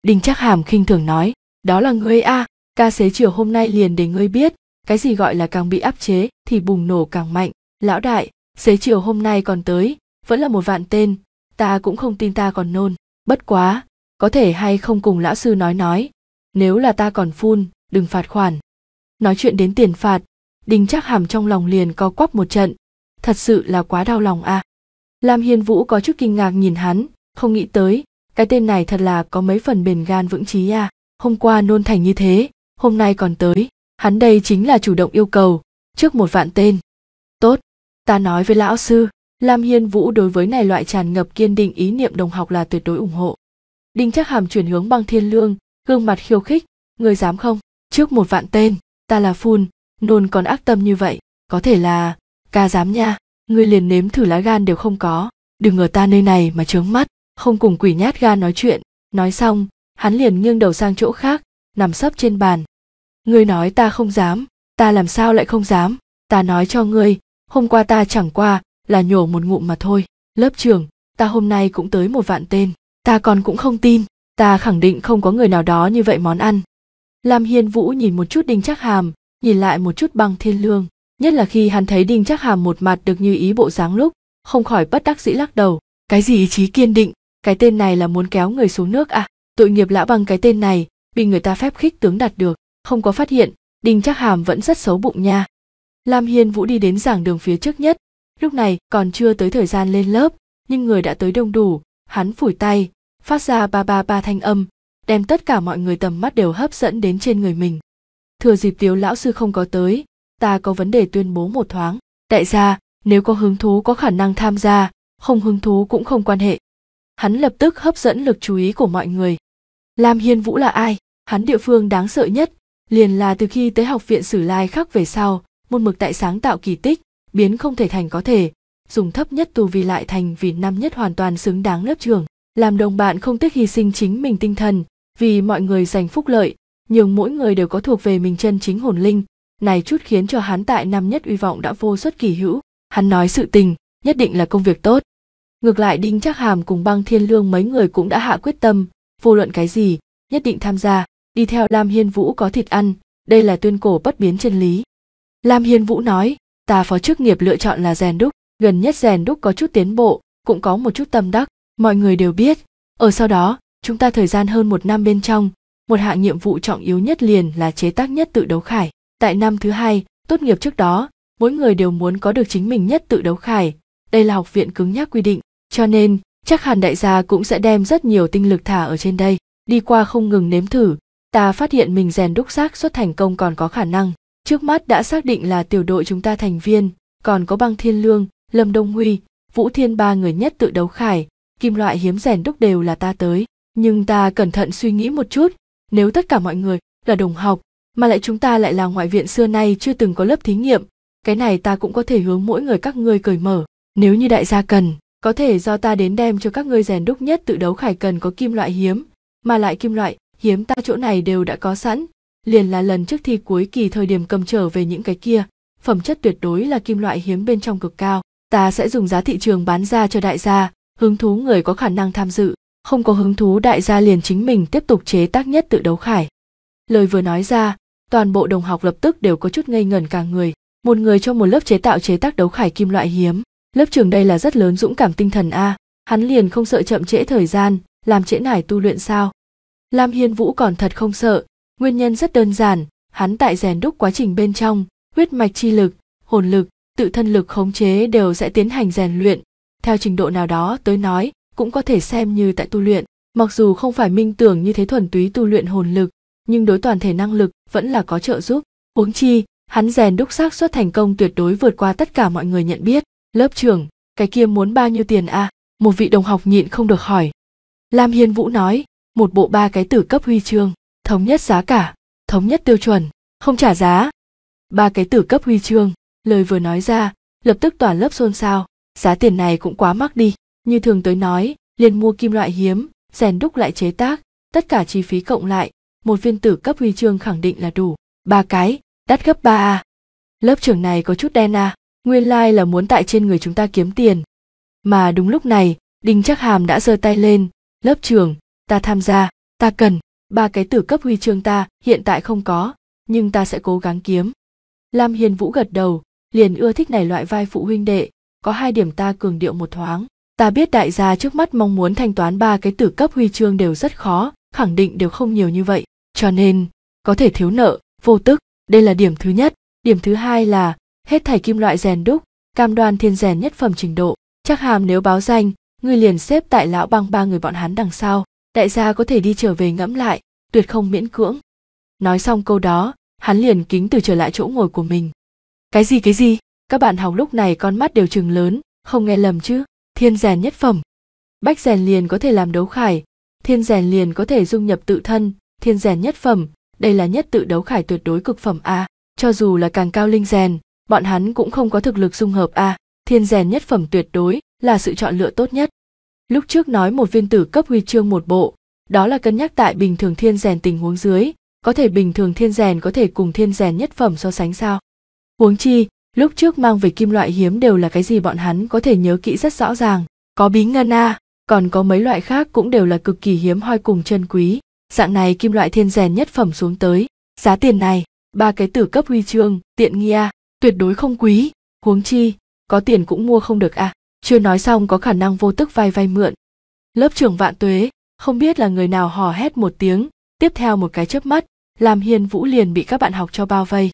đinh trác hàm khinh thường nói đó là ngươi a à, ca xế chiều hôm nay liền để ngươi biết cái gì gọi là càng bị áp chế thì bùng nổ càng mạnh lão đại xế chiều hôm nay còn tới vẫn là một vạn tên ta cũng không tin ta còn nôn bất quá có thể hay không cùng lão sư nói nói nếu là ta còn phun đừng phạt khoản nói chuyện đến tiền phạt đinh chắc hàm trong lòng liền co quắp một trận thật sự là quá đau lòng à lam hiên vũ có chút kinh ngạc nhìn hắn không nghĩ tới cái tên này thật là có mấy phần bền gan vững trí à hôm qua nôn thành như thế hôm nay còn tới hắn đây chính là chủ động yêu cầu trước một vạn tên tốt ta nói với lão sư Lam Hiên Vũ đối với này loại tràn ngập kiên định ý niệm đồng học là tuyệt đối ủng hộ. Đinh Trác Hàm chuyển hướng băng thiên lương, gương mặt khiêu khích, người dám không? Trước một vạn tên, ta là phun, nôn còn ác tâm như vậy, có thể là, ca dám nha, ngươi liền nếm thử lá gan đều không có, đừng ở ta nơi này mà trướng mắt, không cùng quỷ nhát gan nói chuyện, nói xong, hắn liền nghiêng đầu sang chỗ khác, nằm sấp trên bàn. Ngươi nói ta không dám, ta làm sao lại không dám, ta nói cho ngươi, hôm qua ta chẳng qua là nhổ một ngụm mà thôi lớp trưởng ta hôm nay cũng tới một vạn tên ta còn cũng không tin ta khẳng định không có người nào đó như vậy món ăn lam hiên vũ nhìn một chút đinh chắc hàm nhìn lại một chút băng thiên lương nhất là khi hắn thấy đinh chắc hàm một mặt được như ý bộ dáng lúc không khỏi bất đắc dĩ lắc đầu cái gì ý chí kiên định cái tên này là muốn kéo người xuống nước à tội nghiệp lão bằng cái tên này bị người ta phép khích tướng đạt được không có phát hiện đinh chắc hàm vẫn rất xấu bụng nha lam hiên vũ đi đến giảng đường phía trước nhất lúc này còn chưa tới thời gian lên lớp nhưng người đã tới đông đủ hắn phủi tay phát ra ba ba ba thanh âm đem tất cả mọi người tầm mắt đều hấp dẫn đến trên người mình thừa dịp tiếu lão sư không có tới ta có vấn đề tuyên bố một thoáng đại gia nếu có hứng thú có khả năng tham gia không hứng thú cũng không quan hệ hắn lập tức hấp dẫn lực chú ý của mọi người lam hiên vũ là ai hắn địa phương đáng sợ nhất liền là từ khi tới học viện sử lai khắc về sau môn mực tại sáng tạo kỳ tích biến không thể thành có thể dùng thấp nhất tu vi lại thành vì năm nhất hoàn toàn xứng đáng lớp trưởng làm đồng bạn không tiếc hy sinh chính mình tinh thần vì mọi người giành phúc lợi nhưng mỗi người đều có thuộc về mình chân chính hồn linh này chút khiến cho hắn tại năm nhất uy vọng đã vô suất kỳ hữu hắn nói sự tình nhất định là công việc tốt ngược lại đinh chắc hàm cùng băng thiên lương mấy người cũng đã hạ quyết tâm vô luận cái gì nhất định tham gia đi theo lam hiên vũ có thịt ăn đây là tuyên cổ bất biến chân lý lam hiên vũ nói Ta phó chức nghiệp lựa chọn là rèn đúc gần nhất rèn đúc có chút tiến bộ cũng có một chút tâm đắc mọi người đều biết ở sau đó chúng ta thời gian hơn một năm bên trong một hạng nhiệm vụ trọng yếu nhất liền là chế tác nhất tự đấu khải tại năm thứ hai tốt nghiệp trước đó mỗi người đều muốn có được chính mình nhất tự đấu khải đây là học viện cứng nhắc quy định cho nên chắc hẳn đại gia cũng sẽ đem rất nhiều tinh lực thả ở trên đây đi qua không ngừng nếm thử ta phát hiện mình rèn đúc xác xuất thành công còn có khả năng trước mắt đã xác định là tiểu đội chúng ta thành viên còn có băng thiên lương lâm đông huy vũ thiên ba người nhất tự đấu khải kim loại hiếm rèn đúc đều là ta tới nhưng ta cẩn thận suy nghĩ một chút nếu tất cả mọi người là đồng học mà lại chúng ta lại là ngoại viện xưa nay chưa từng có lớp thí nghiệm cái này ta cũng có thể hướng mỗi người các ngươi cởi mở nếu như đại gia cần có thể do ta đến đem cho các ngươi rèn đúc nhất tự đấu khải cần có kim loại hiếm mà lại kim loại hiếm ta chỗ này đều đã có sẵn liền là lần trước thi cuối kỳ thời điểm cầm trở về những cái kia phẩm chất tuyệt đối là kim loại hiếm bên trong cực cao ta sẽ dùng giá thị trường bán ra cho đại gia hứng thú người có khả năng tham dự không có hứng thú đại gia liền chính mình tiếp tục chế tác nhất tự đấu khải lời vừa nói ra toàn bộ đồng học lập tức đều có chút ngây ngẩn cả người một người cho một lớp chế tạo chế tác đấu khải kim loại hiếm lớp trường đây là rất lớn dũng cảm tinh thần a hắn liền không sợ chậm trễ thời gian làm trễ nải tu luyện sao lam hiên vũ còn thật không sợ Nguyên nhân rất đơn giản, hắn tại rèn đúc quá trình bên trong, huyết mạch chi lực, hồn lực, tự thân lực khống chế đều sẽ tiến hành rèn luyện. Theo trình độ nào đó tới nói, cũng có thể xem như tại tu luyện, mặc dù không phải minh tưởng như thế thuần túy tu luyện hồn lực, nhưng đối toàn thể năng lực vẫn là có trợ giúp. Huống chi, hắn rèn đúc xác suất thành công tuyệt đối vượt qua tất cả mọi người nhận biết. Lớp trưởng, cái kia muốn bao nhiêu tiền à? Một vị đồng học nhịn không được hỏi. Lam Hiên Vũ nói, một bộ ba cái tử cấp huy chương thống nhất giá cả thống nhất tiêu chuẩn không trả giá ba cái tử cấp huy chương lời vừa nói ra lập tức toàn lớp xôn xao giá tiền này cũng quá mắc đi như thường tới nói liền mua kim loại hiếm rèn đúc lại chế tác tất cả chi phí cộng lại một viên tử cấp huy chương khẳng định là đủ ba cái đắt gấp ba a lớp trưởng này có chút đen à nguyên lai like là muốn tại trên người chúng ta kiếm tiền mà đúng lúc này đinh chắc hàm đã giơ tay lên lớp trưởng ta tham gia ta cần ba cái tử cấp huy chương ta hiện tại không có nhưng ta sẽ cố gắng kiếm lam hiền vũ gật đầu liền ưa thích này loại vai phụ huynh đệ có hai điểm ta cường điệu một thoáng ta biết đại gia trước mắt mong muốn thanh toán ba cái tử cấp huy chương đều rất khó khẳng định đều không nhiều như vậy cho nên có thể thiếu nợ vô tức đây là điểm thứ nhất điểm thứ hai là hết thảy kim loại rèn đúc cam đoan thiên rèn nhất phẩm trình độ chắc hàm nếu báo danh ngươi liền xếp tại lão băng ba người bọn hắn đằng sau đại gia có thể đi trở về ngẫm lại tuyệt không miễn cưỡng nói xong câu đó hắn liền kính từ trở lại chỗ ngồi của mình cái gì cái gì các bạn học lúc này con mắt đều chừng lớn không nghe lầm chứ thiên rèn nhất phẩm bách rèn liền có thể làm đấu khải thiên rèn liền có thể dung nhập tự thân thiên rèn nhất phẩm đây là nhất tự đấu khải tuyệt đối cực phẩm a cho dù là càng cao linh rèn bọn hắn cũng không có thực lực dung hợp a thiên rèn nhất phẩm tuyệt đối là sự chọn lựa tốt nhất lúc trước nói một viên tử cấp huy chương một bộ đó là cân nhắc tại bình thường thiên rèn tình huống dưới có thể bình thường thiên rèn có thể cùng thiên rèn nhất phẩm so sánh sao huống chi lúc trước mang về kim loại hiếm đều là cái gì bọn hắn có thể nhớ kỹ rất rõ ràng có bí ngân a còn có mấy loại khác cũng đều là cực kỳ hiếm hoi cùng chân quý dạng này kim loại thiên rèn nhất phẩm xuống tới giá tiền này ba cái tử cấp huy chương tiện nghi a tuyệt đối không quý huống chi có tiền cũng mua không được a à chưa nói xong có khả năng vô tức vay vay mượn lớp trưởng vạn tuế không biết là người nào hò hét một tiếng tiếp theo một cái chớp mắt làm hiền vũ liền bị các bạn học cho bao vây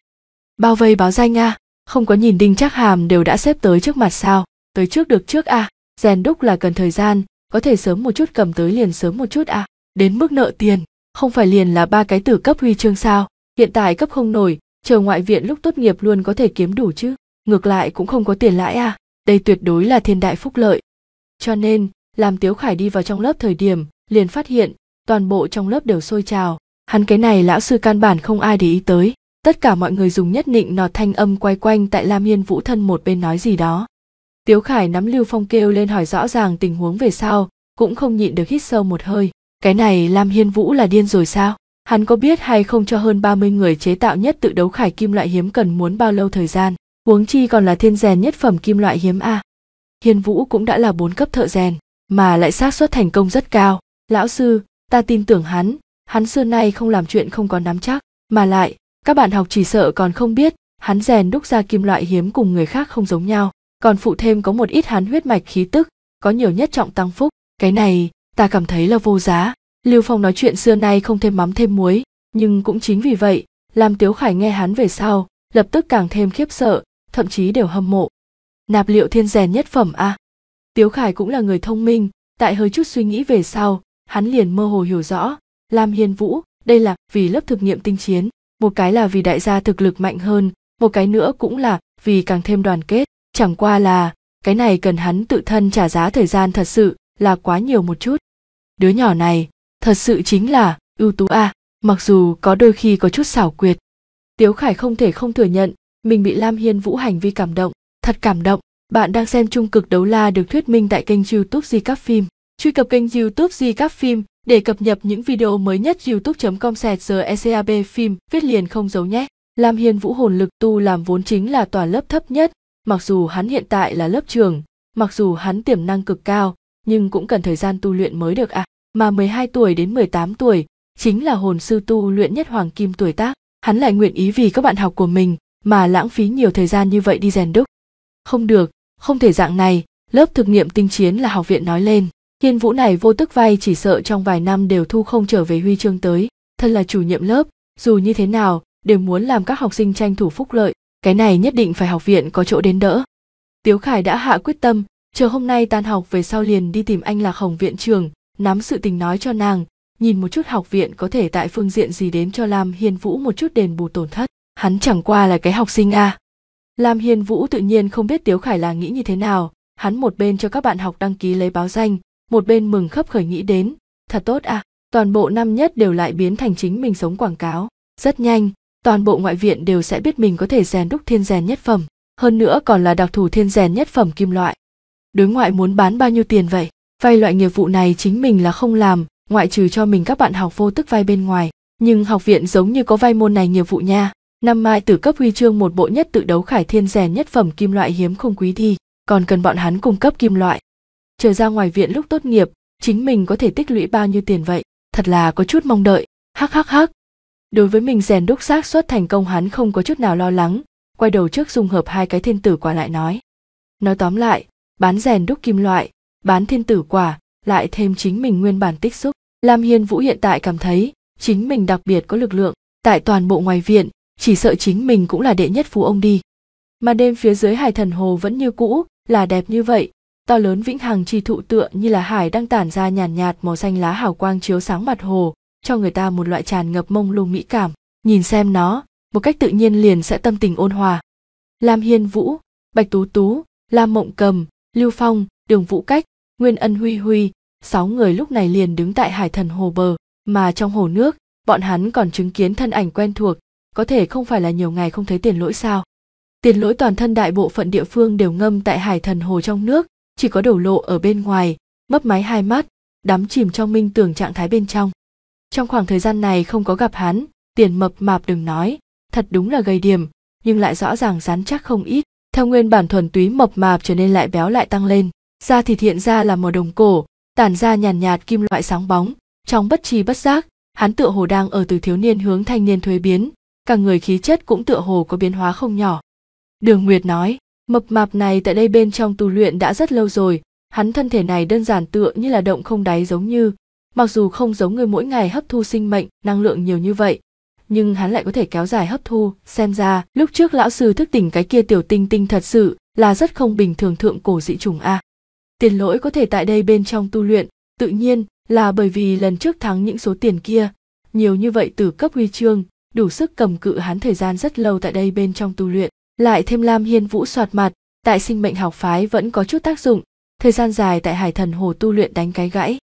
bao vây báo danh à không có nhìn đinh chắc hàm đều đã xếp tới trước mặt sao tới trước được trước à rèn đúc là cần thời gian có thể sớm một chút cầm tới liền sớm một chút à đến mức nợ tiền không phải liền là ba cái tử cấp huy chương sao hiện tại cấp không nổi chờ ngoại viện lúc tốt nghiệp luôn có thể kiếm đủ chứ ngược lại cũng không có tiền lãi à đây tuyệt đối là thiên đại phúc lợi cho nên làm tiếu khải đi vào trong lớp thời điểm liền phát hiện toàn bộ trong lớp đều sôi trào hắn cái này lão sư căn bản không ai để ý tới tất cả mọi người dùng nhất định nọt thanh âm quay quanh tại lam hiên vũ thân một bên nói gì đó tiếu khải nắm lưu phong kêu lên hỏi rõ ràng tình huống về sau cũng không nhịn được hít sâu một hơi cái này lam hiên vũ là điên rồi sao hắn có biết hay không cho hơn 30 người chế tạo nhất tự đấu khải kim loại hiếm cần muốn bao lâu thời gian huống chi còn là thiên rèn nhất phẩm kim loại hiếm a Hiên vũ cũng đã là bốn cấp thợ rèn mà lại xác suất thành công rất cao lão sư ta tin tưởng hắn hắn xưa nay không làm chuyện không có nắm chắc mà lại các bạn học chỉ sợ còn không biết hắn rèn đúc ra kim loại hiếm cùng người khác không giống nhau còn phụ thêm có một ít hắn huyết mạch khí tức có nhiều nhất trọng tăng phúc cái này ta cảm thấy là vô giá lưu phong nói chuyện xưa nay không thêm mắm thêm muối nhưng cũng chính vì vậy làm tiếu khải nghe hắn về sau lập tức càng thêm khiếp sợ thậm chí đều hâm mộ nạp liệu thiên rèn nhất phẩm a à? tiếu khải cũng là người thông minh tại hơi chút suy nghĩ về sau hắn liền mơ hồ hiểu rõ lam hiên vũ đây là vì lớp thực nghiệm tinh chiến một cái là vì đại gia thực lực mạnh hơn một cái nữa cũng là vì càng thêm đoàn kết chẳng qua là cái này cần hắn tự thân trả giá thời gian thật sự là quá nhiều một chút đứa nhỏ này thật sự chính là ưu tú a à, mặc dù có đôi khi có chút xảo quyệt tiếu khải không thể không thừa nhận mình bị Lam Hiên Vũ hành vi cảm động, thật cảm động. Bạn đang xem Trung cực đấu la được thuyết minh tại kênh YouTube Di Các Phim. Truy cập kênh YouTube Di Các Phim để cập nhật những video mới nhất youtube.com sẹt ECAB phim viết liền không giấu nhé. Lam Hiên Vũ hồn lực tu làm vốn chính là tòa lớp thấp nhất, mặc dù hắn hiện tại là lớp trưởng, mặc dù hắn tiềm năng cực cao, nhưng cũng cần thời gian tu luyện mới được ạ. À. Mà 12 tuổi đến 18 tuổi chính là hồn sư tu luyện nhất hoàng kim tuổi tác, hắn lại nguyện ý vì các bạn học của mình mà lãng phí nhiều thời gian như vậy đi rèn đúc không được không thể dạng này lớp thực nghiệm tinh chiến là học viện nói lên hiên vũ này vô tức vay chỉ sợ trong vài năm đều thu không trở về huy chương tới thân là chủ nhiệm lớp dù như thế nào đều muốn làm các học sinh tranh thủ phúc lợi cái này nhất định phải học viện có chỗ đến đỡ tiếu khải đã hạ quyết tâm chờ hôm nay tan học về sau liền đi tìm anh lạc hồng viện trường nắm sự tình nói cho nàng nhìn một chút học viện có thể tại phương diện gì đến cho lam hiên vũ một chút đền bù tổn thất hắn chẳng qua là cái học sinh a à. lam hiên vũ tự nhiên không biết tiếu khải là nghĩ như thế nào hắn một bên cho các bạn học đăng ký lấy báo danh một bên mừng khấp khởi nghĩ đến thật tốt à toàn bộ năm nhất đều lại biến thành chính mình sống quảng cáo rất nhanh toàn bộ ngoại viện đều sẽ biết mình có thể rèn đúc thiên rèn nhất phẩm hơn nữa còn là đặc thù thiên rèn nhất phẩm kim loại đối ngoại muốn bán bao nhiêu tiền vậy vay loại nghiệp vụ này chính mình là không làm ngoại trừ cho mình các bạn học vô tức vay bên ngoài nhưng học viện giống như có vay môn này nghiệp vụ nha Năm mai tử cấp huy chương một bộ nhất tự đấu khải thiên rèn nhất phẩm kim loại hiếm không quý thi, còn cần bọn hắn cung cấp kim loại. Trở ra ngoài viện lúc tốt nghiệp, chính mình có thể tích lũy bao nhiêu tiền vậy, thật là có chút mong đợi, hắc hắc hắc. Đối với mình rèn đúc xác suất thành công hắn không có chút nào lo lắng, quay đầu trước dung hợp hai cái thiên tử quả lại nói. Nói tóm lại, bán rèn đúc kim loại, bán thiên tử quả, lại thêm chính mình nguyên bản tích xúc. Lam Hiên Vũ hiện tại cảm thấy chính mình đặc biệt có lực lượng. Tại toàn bộ ngoài viện, chỉ sợ chính mình cũng là đệ nhất phú ông đi mà đêm phía dưới hải thần hồ vẫn như cũ là đẹp như vậy to lớn vĩnh hằng chi thụ tựa như là hải đang tản ra nhàn nhạt, nhạt màu xanh lá hào quang chiếu sáng mặt hồ cho người ta một loại tràn ngập mông lung mỹ cảm nhìn xem nó một cách tự nhiên liền sẽ tâm tình ôn hòa lam hiên vũ bạch tú tú lam mộng cầm lưu phong đường vũ cách nguyên ân huy huy sáu người lúc này liền đứng tại hải thần hồ bờ mà trong hồ nước bọn hắn còn chứng kiến thân ảnh quen thuộc có thể không phải là nhiều ngày không thấy tiền lỗi sao tiền lỗi toàn thân đại bộ phận địa phương đều ngâm tại hải thần hồ trong nước chỉ có đổ lộ ở bên ngoài mấp máy hai mắt đắm chìm trong minh tưởng trạng thái bên trong trong khoảng thời gian này không có gặp hắn tiền mập mạp đừng nói thật đúng là gầy điểm nhưng lại rõ ràng rắn chắc không ít theo nguyên bản thuần túy mập mạp trở nên lại béo lại tăng lên da thịt hiện ra là màu đồng cổ tản ra nhàn nhạt, nhạt kim loại sáng bóng trong bất tri bất giác hắn tựa hồ đang ở từ thiếu niên hướng thanh niên thuế biến cả người khí chất cũng tựa hồ có biến hóa không nhỏ. Đường Nguyệt nói, mập mạp này tại đây bên trong tu luyện đã rất lâu rồi, hắn thân thể này đơn giản tựa như là động không đáy giống như, mặc dù không giống người mỗi ngày hấp thu sinh mệnh, năng lượng nhiều như vậy, nhưng hắn lại có thể kéo dài hấp thu, xem ra lúc trước lão sư thức tỉnh cái kia tiểu tinh tinh thật sự là rất không bình thường thượng cổ dị trùng a. Tiền lỗi có thể tại đây bên trong tu luyện, tự nhiên là bởi vì lần trước thắng những số tiền kia, nhiều như vậy từ cấp huy chương đủ sức cầm cự hắn thời gian rất lâu tại đây bên trong tu luyện lại thêm lam hiên vũ soạt mặt tại sinh mệnh học phái vẫn có chút tác dụng thời gian dài tại hải thần hồ tu luyện đánh cái gãy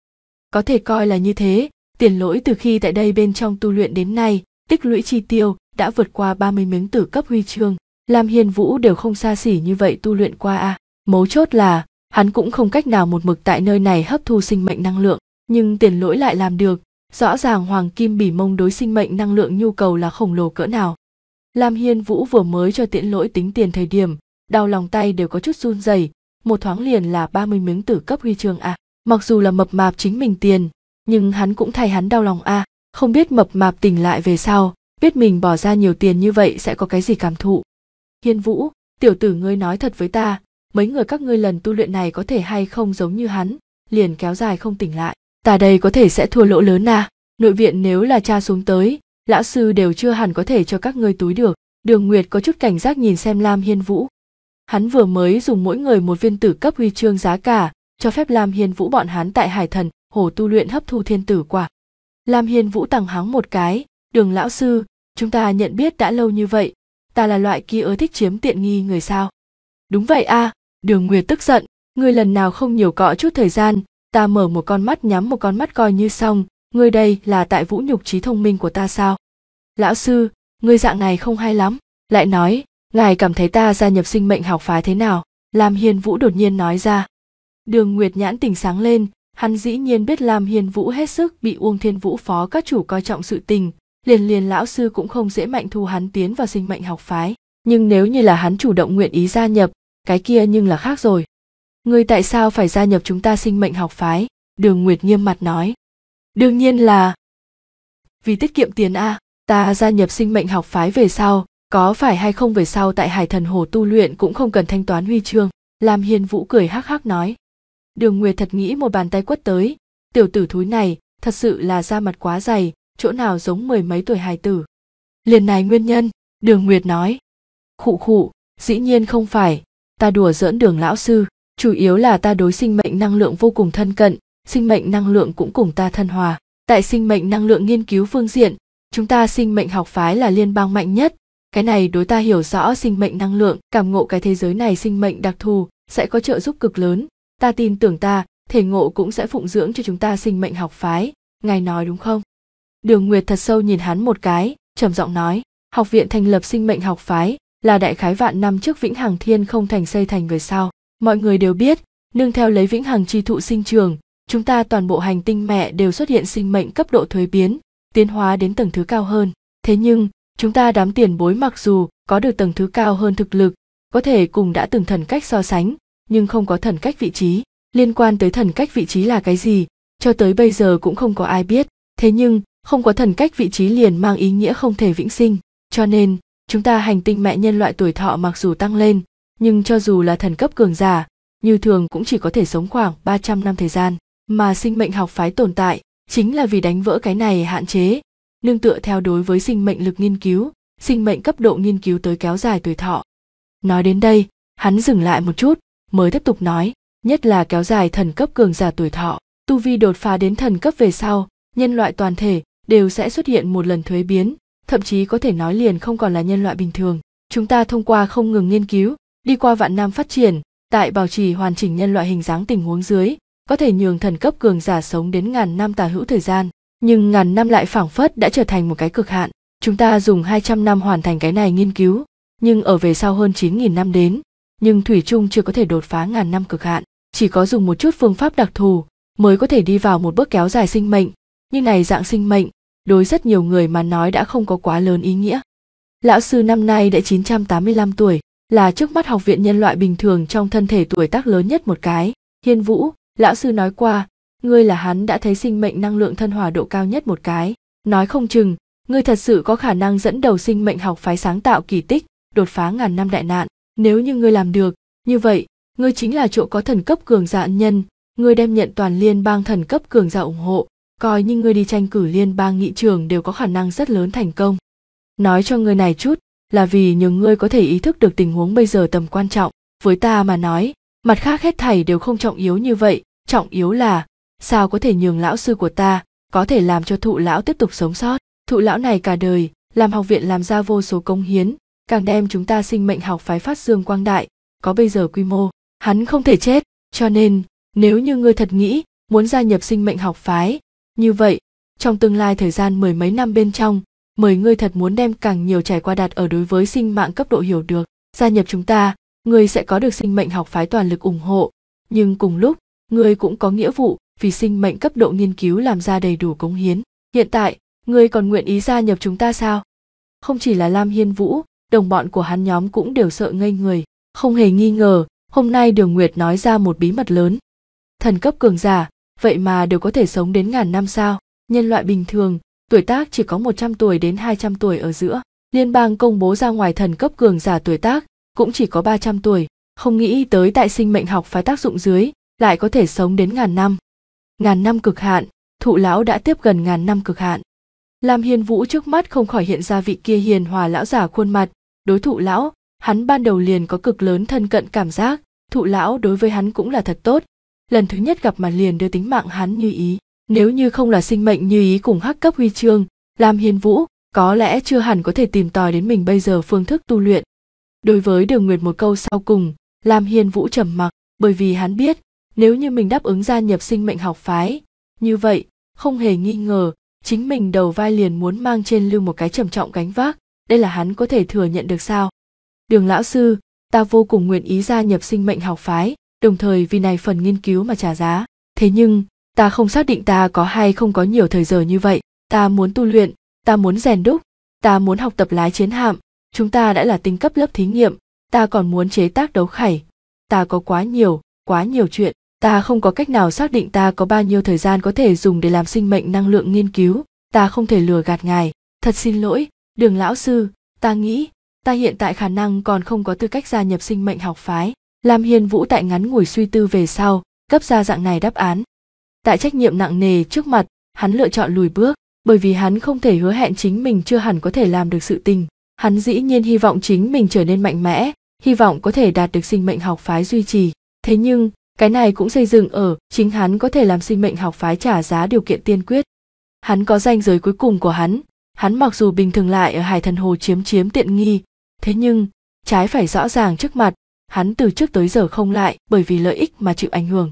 có thể coi là như thế tiền lỗi từ khi tại đây bên trong tu luyện đến nay tích lũy chi tiêu đã vượt qua 30 miếng tử cấp huy chương lam hiên vũ đều không xa xỉ như vậy tu luyện qua a à. mấu chốt là hắn cũng không cách nào một mực tại nơi này hấp thu sinh mệnh năng lượng nhưng tiền lỗi lại làm được rõ ràng hoàng kim bỉ mông đối sinh mệnh năng lượng nhu cầu là khổng lồ cỡ nào lam hiên vũ vừa mới cho tiễn lỗi tính tiền thời điểm đau lòng tay đều có chút run rẩy một thoáng liền là 30 miếng tử cấp huy chương à. Mặc dù là mập mạp chính mình tiền, nhưng hắn cũng thay hắn đau lòng a, à. không biết mập mạp tỉnh lại về sau, biết mình bỏ ra nhiều tiền như vậy sẽ có cái gì cảm thụ. Hiên Vũ, tiểu tử ngươi nói thật với ta, mấy người các ngươi lần tu luyện này có thể hay không giống như hắn, liền kéo dài không tỉnh lại ta đây có thể sẽ thua lỗ lớn à nội viện nếu là cha xuống tới lão sư đều chưa hẳn có thể cho các ngươi túi được đường nguyệt có chút cảnh giác nhìn xem lam hiên vũ hắn vừa mới dùng mỗi người một viên tử cấp huy chương giá cả cho phép lam hiên vũ bọn hắn tại hải thần hồ tu luyện hấp thu thiên tử quả lam hiên vũ tằng hắng một cái đường lão sư chúng ta nhận biết đã lâu như vậy ta là loại kia ưa thích chiếm tiện nghi người sao đúng vậy a à, đường nguyệt tức giận ngươi lần nào không nhiều cọ chút thời gian ta mở một con mắt nhắm một con mắt coi như xong ngươi đây là tại vũ nhục trí thông minh của ta sao lão sư ngươi dạng này không hay lắm lại nói ngài cảm thấy ta gia nhập sinh mệnh học phái thế nào lam hiên vũ đột nhiên nói ra đường nguyệt nhãn tỉnh sáng lên hắn dĩ nhiên biết lam hiên vũ hết sức bị uông thiên vũ phó các chủ coi trọng sự tình liền liền lão sư cũng không dễ mạnh thu hắn tiến vào sinh mệnh học phái nhưng nếu như là hắn chủ động nguyện ý gia nhập cái kia nhưng là khác rồi người tại sao phải gia nhập chúng ta sinh mệnh học phái đường nguyệt nghiêm mặt nói đương nhiên là vì tiết kiệm tiền a ta gia nhập sinh mệnh học phái về sau có phải hay không về sau tại hải thần hồ tu luyện cũng không cần thanh toán huy chương làm hiên vũ cười hắc hắc nói đường nguyệt thật nghĩ một bàn tay quất tới tiểu tử thúi này thật sự là da mặt quá dày chỗ nào giống mười mấy tuổi hài tử liền này nguyên nhân đường nguyệt nói khụ khụ dĩ nhiên không phải ta đùa giỡn đường lão sư chủ yếu là ta đối sinh mệnh năng lượng vô cùng thân cận sinh mệnh năng lượng cũng cùng ta thân hòa tại sinh mệnh năng lượng nghiên cứu phương diện chúng ta sinh mệnh học phái là liên bang mạnh nhất cái này đối ta hiểu rõ sinh mệnh năng lượng cảm ngộ cái thế giới này sinh mệnh đặc thù sẽ có trợ giúp cực lớn ta tin tưởng ta thể ngộ cũng sẽ phụng dưỡng cho chúng ta sinh mệnh học phái ngài nói đúng không đường nguyệt thật sâu nhìn hắn một cái trầm giọng nói học viện thành lập sinh mệnh học phái là đại khái vạn năm trước vĩnh hằng thiên không thành xây thành người sau mọi người đều biết nương theo lấy vĩnh hằng chi thụ sinh trường chúng ta toàn bộ hành tinh mẹ đều xuất hiện sinh mệnh cấp độ thuế biến tiến hóa đến tầng thứ cao hơn thế nhưng chúng ta đám tiền bối mặc dù có được tầng thứ cao hơn thực lực có thể cùng đã từng thần cách so sánh nhưng không có thần cách vị trí liên quan tới thần cách vị trí là cái gì cho tới bây giờ cũng không có ai biết thế nhưng không có thần cách vị trí liền mang ý nghĩa không thể vĩnh sinh cho nên chúng ta hành tinh mẹ nhân loại tuổi thọ mặc dù tăng lên nhưng cho dù là thần cấp cường giả, như thường cũng chỉ có thể sống khoảng 300 năm thời gian, mà sinh mệnh học phái tồn tại chính là vì đánh vỡ cái này hạn chế, nương tựa theo đối với sinh mệnh lực nghiên cứu, sinh mệnh cấp độ nghiên cứu tới kéo dài tuổi thọ. Nói đến đây, hắn dừng lại một chút, mới tiếp tục nói, nhất là kéo dài thần cấp cường giả tuổi thọ, tu vi đột phá đến thần cấp về sau, nhân loại toàn thể đều sẽ xuất hiện một lần thuế biến, thậm chí có thể nói liền không còn là nhân loại bình thường. Chúng ta thông qua không ngừng nghiên cứu, đi qua vạn năm phát triển tại bảo trì hoàn chỉnh nhân loại hình dáng tình huống dưới có thể nhường thần cấp cường giả sống đến ngàn năm tà hữu thời gian nhưng ngàn năm lại phảng phất đã trở thành một cái cực hạn chúng ta dùng 200 năm hoàn thành cái này nghiên cứu nhưng ở về sau hơn 9.000 năm đến nhưng thủy chung chưa có thể đột phá ngàn năm cực hạn chỉ có dùng một chút phương pháp đặc thù mới có thể đi vào một bước kéo dài sinh mệnh như này dạng sinh mệnh đối rất nhiều người mà nói đã không có quá lớn ý nghĩa lão sư năm nay đã 985 tuổi là trước mắt học viện nhân loại bình thường trong thân thể tuổi tác lớn nhất một cái. Hiên Vũ, lão sư nói qua, ngươi là hắn đã thấy sinh mệnh năng lượng thân hòa độ cao nhất một cái. Nói không chừng, ngươi thật sự có khả năng dẫn đầu sinh mệnh học phái sáng tạo kỳ tích, đột phá ngàn năm đại nạn. Nếu như ngươi làm được, như vậy, ngươi chính là chỗ có thần cấp cường giả nhân, ngươi đem nhận toàn liên bang thần cấp cường giả ủng hộ, coi như ngươi đi tranh cử liên bang nghị trường đều có khả năng rất lớn thành công. Nói cho ngươi này chút, là vì những ngươi có thể ý thức được tình huống bây giờ tầm quan trọng với ta mà nói mặt khác hết thảy đều không trọng yếu như vậy trọng yếu là sao có thể nhường lão sư của ta có thể làm cho thụ lão tiếp tục sống sót thụ lão này cả đời làm học viện làm ra vô số công hiến càng đem chúng ta sinh mệnh học phái phát dương quang đại có bây giờ quy mô hắn không thể chết cho nên nếu như ngươi thật nghĩ muốn gia nhập sinh mệnh học phái như vậy trong tương lai thời gian mười mấy năm bên trong mời ngươi thật muốn đem càng nhiều trải qua đạt ở đối với sinh mạng cấp độ hiểu được gia nhập chúng ta ngươi sẽ có được sinh mệnh học phái toàn lực ủng hộ nhưng cùng lúc ngươi cũng có nghĩa vụ vì sinh mệnh cấp độ nghiên cứu làm ra đầy đủ cống hiến hiện tại ngươi còn nguyện ý gia nhập chúng ta sao không chỉ là lam hiên vũ đồng bọn của hắn nhóm cũng đều sợ ngây người không hề nghi ngờ hôm nay đường nguyệt nói ra một bí mật lớn thần cấp cường giả vậy mà đều có thể sống đến ngàn năm sao nhân loại bình thường tuổi tác chỉ có 100 tuổi đến 200 tuổi ở giữa. Liên bang công bố ra ngoài thần cấp cường giả tuổi tác cũng chỉ có 300 tuổi, không nghĩ tới tại sinh mệnh học phái tác dụng dưới lại có thể sống đến ngàn năm. Ngàn năm cực hạn, thụ lão đã tiếp gần ngàn năm cực hạn. Lam Hiên Vũ trước mắt không khỏi hiện ra vị kia hiền hòa lão giả khuôn mặt, đối thụ lão, hắn ban đầu liền có cực lớn thân cận cảm giác, thụ lão đối với hắn cũng là thật tốt. Lần thứ nhất gặp mặt liền đưa tính mạng hắn như ý. Nếu như không là sinh mệnh như ý cùng hắc cấp huy chương, Lam Hiên Vũ có lẽ chưa hẳn có thể tìm tòi đến mình bây giờ phương thức tu luyện. Đối với Đường Nguyệt một câu sau cùng, Lam Hiên Vũ trầm mặc, bởi vì hắn biết, nếu như mình đáp ứng gia nhập sinh mệnh học phái, như vậy, không hề nghi ngờ, chính mình đầu vai liền muốn mang trên lưng một cái trầm trọng gánh vác, đây là hắn có thể thừa nhận được sao? Đường lão sư, ta vô cùng nguyện ý gia nhập sinh mệnh học phái, đồng thời vì này phần nghiên cứu mà trả giá, thế nhưng, ta không xác định ta có hay không có nhiều thời giờ như vậy ta muốn tu luyện ta muốn rèn đúc ta muốn học tập lái chiến hạm chúng ta đã là tinh cấp lớp thí nghiệm ta còn muốn chế tác đấu khải ta có quá nhiều quá nhiều chuyện ta không có cách nào xác định ta có bao nhiêu thời gian có thể dùng để làm sinh mệnh năng lượng nghiên cứu ta không thể lừa gạt ngài thật xin lỗi đường lão sư ta nghĩ ta hiện tại khả năng còn không có tư cách gia nhập sinh mệnh học phái lam hiên vũ tại ngắn ngủi suy tư về sau cấp ra dạng này đáp án tại trách nhiệm nặng nề trước mặt hắn lựa chọn lùi bước bởi vì hắn không thể hứa hẹn chính mình chưa hẳn có thể làm được sự tình hắn dĩ nhiên hy vọng chính mình trở nên mạnh mẽ hy vọng có thể đạt được sinh mệnh học phái duy trì thế nhưng cái này cũng xây dựng ở chính hắn có thể làm sinh mệnh học phái trả giá điều kiện tiên quyết hắn có danh giới cuối cùng của hắn hắn mặc dù bình thường lại ở hải thần hồ chiếm chiếm tiện nghi thế nhưng trái phải rõ ràng trước mặt hắn từ trước tới giờ không lại bởi vì lợi ích mà chịu ảnh hưởng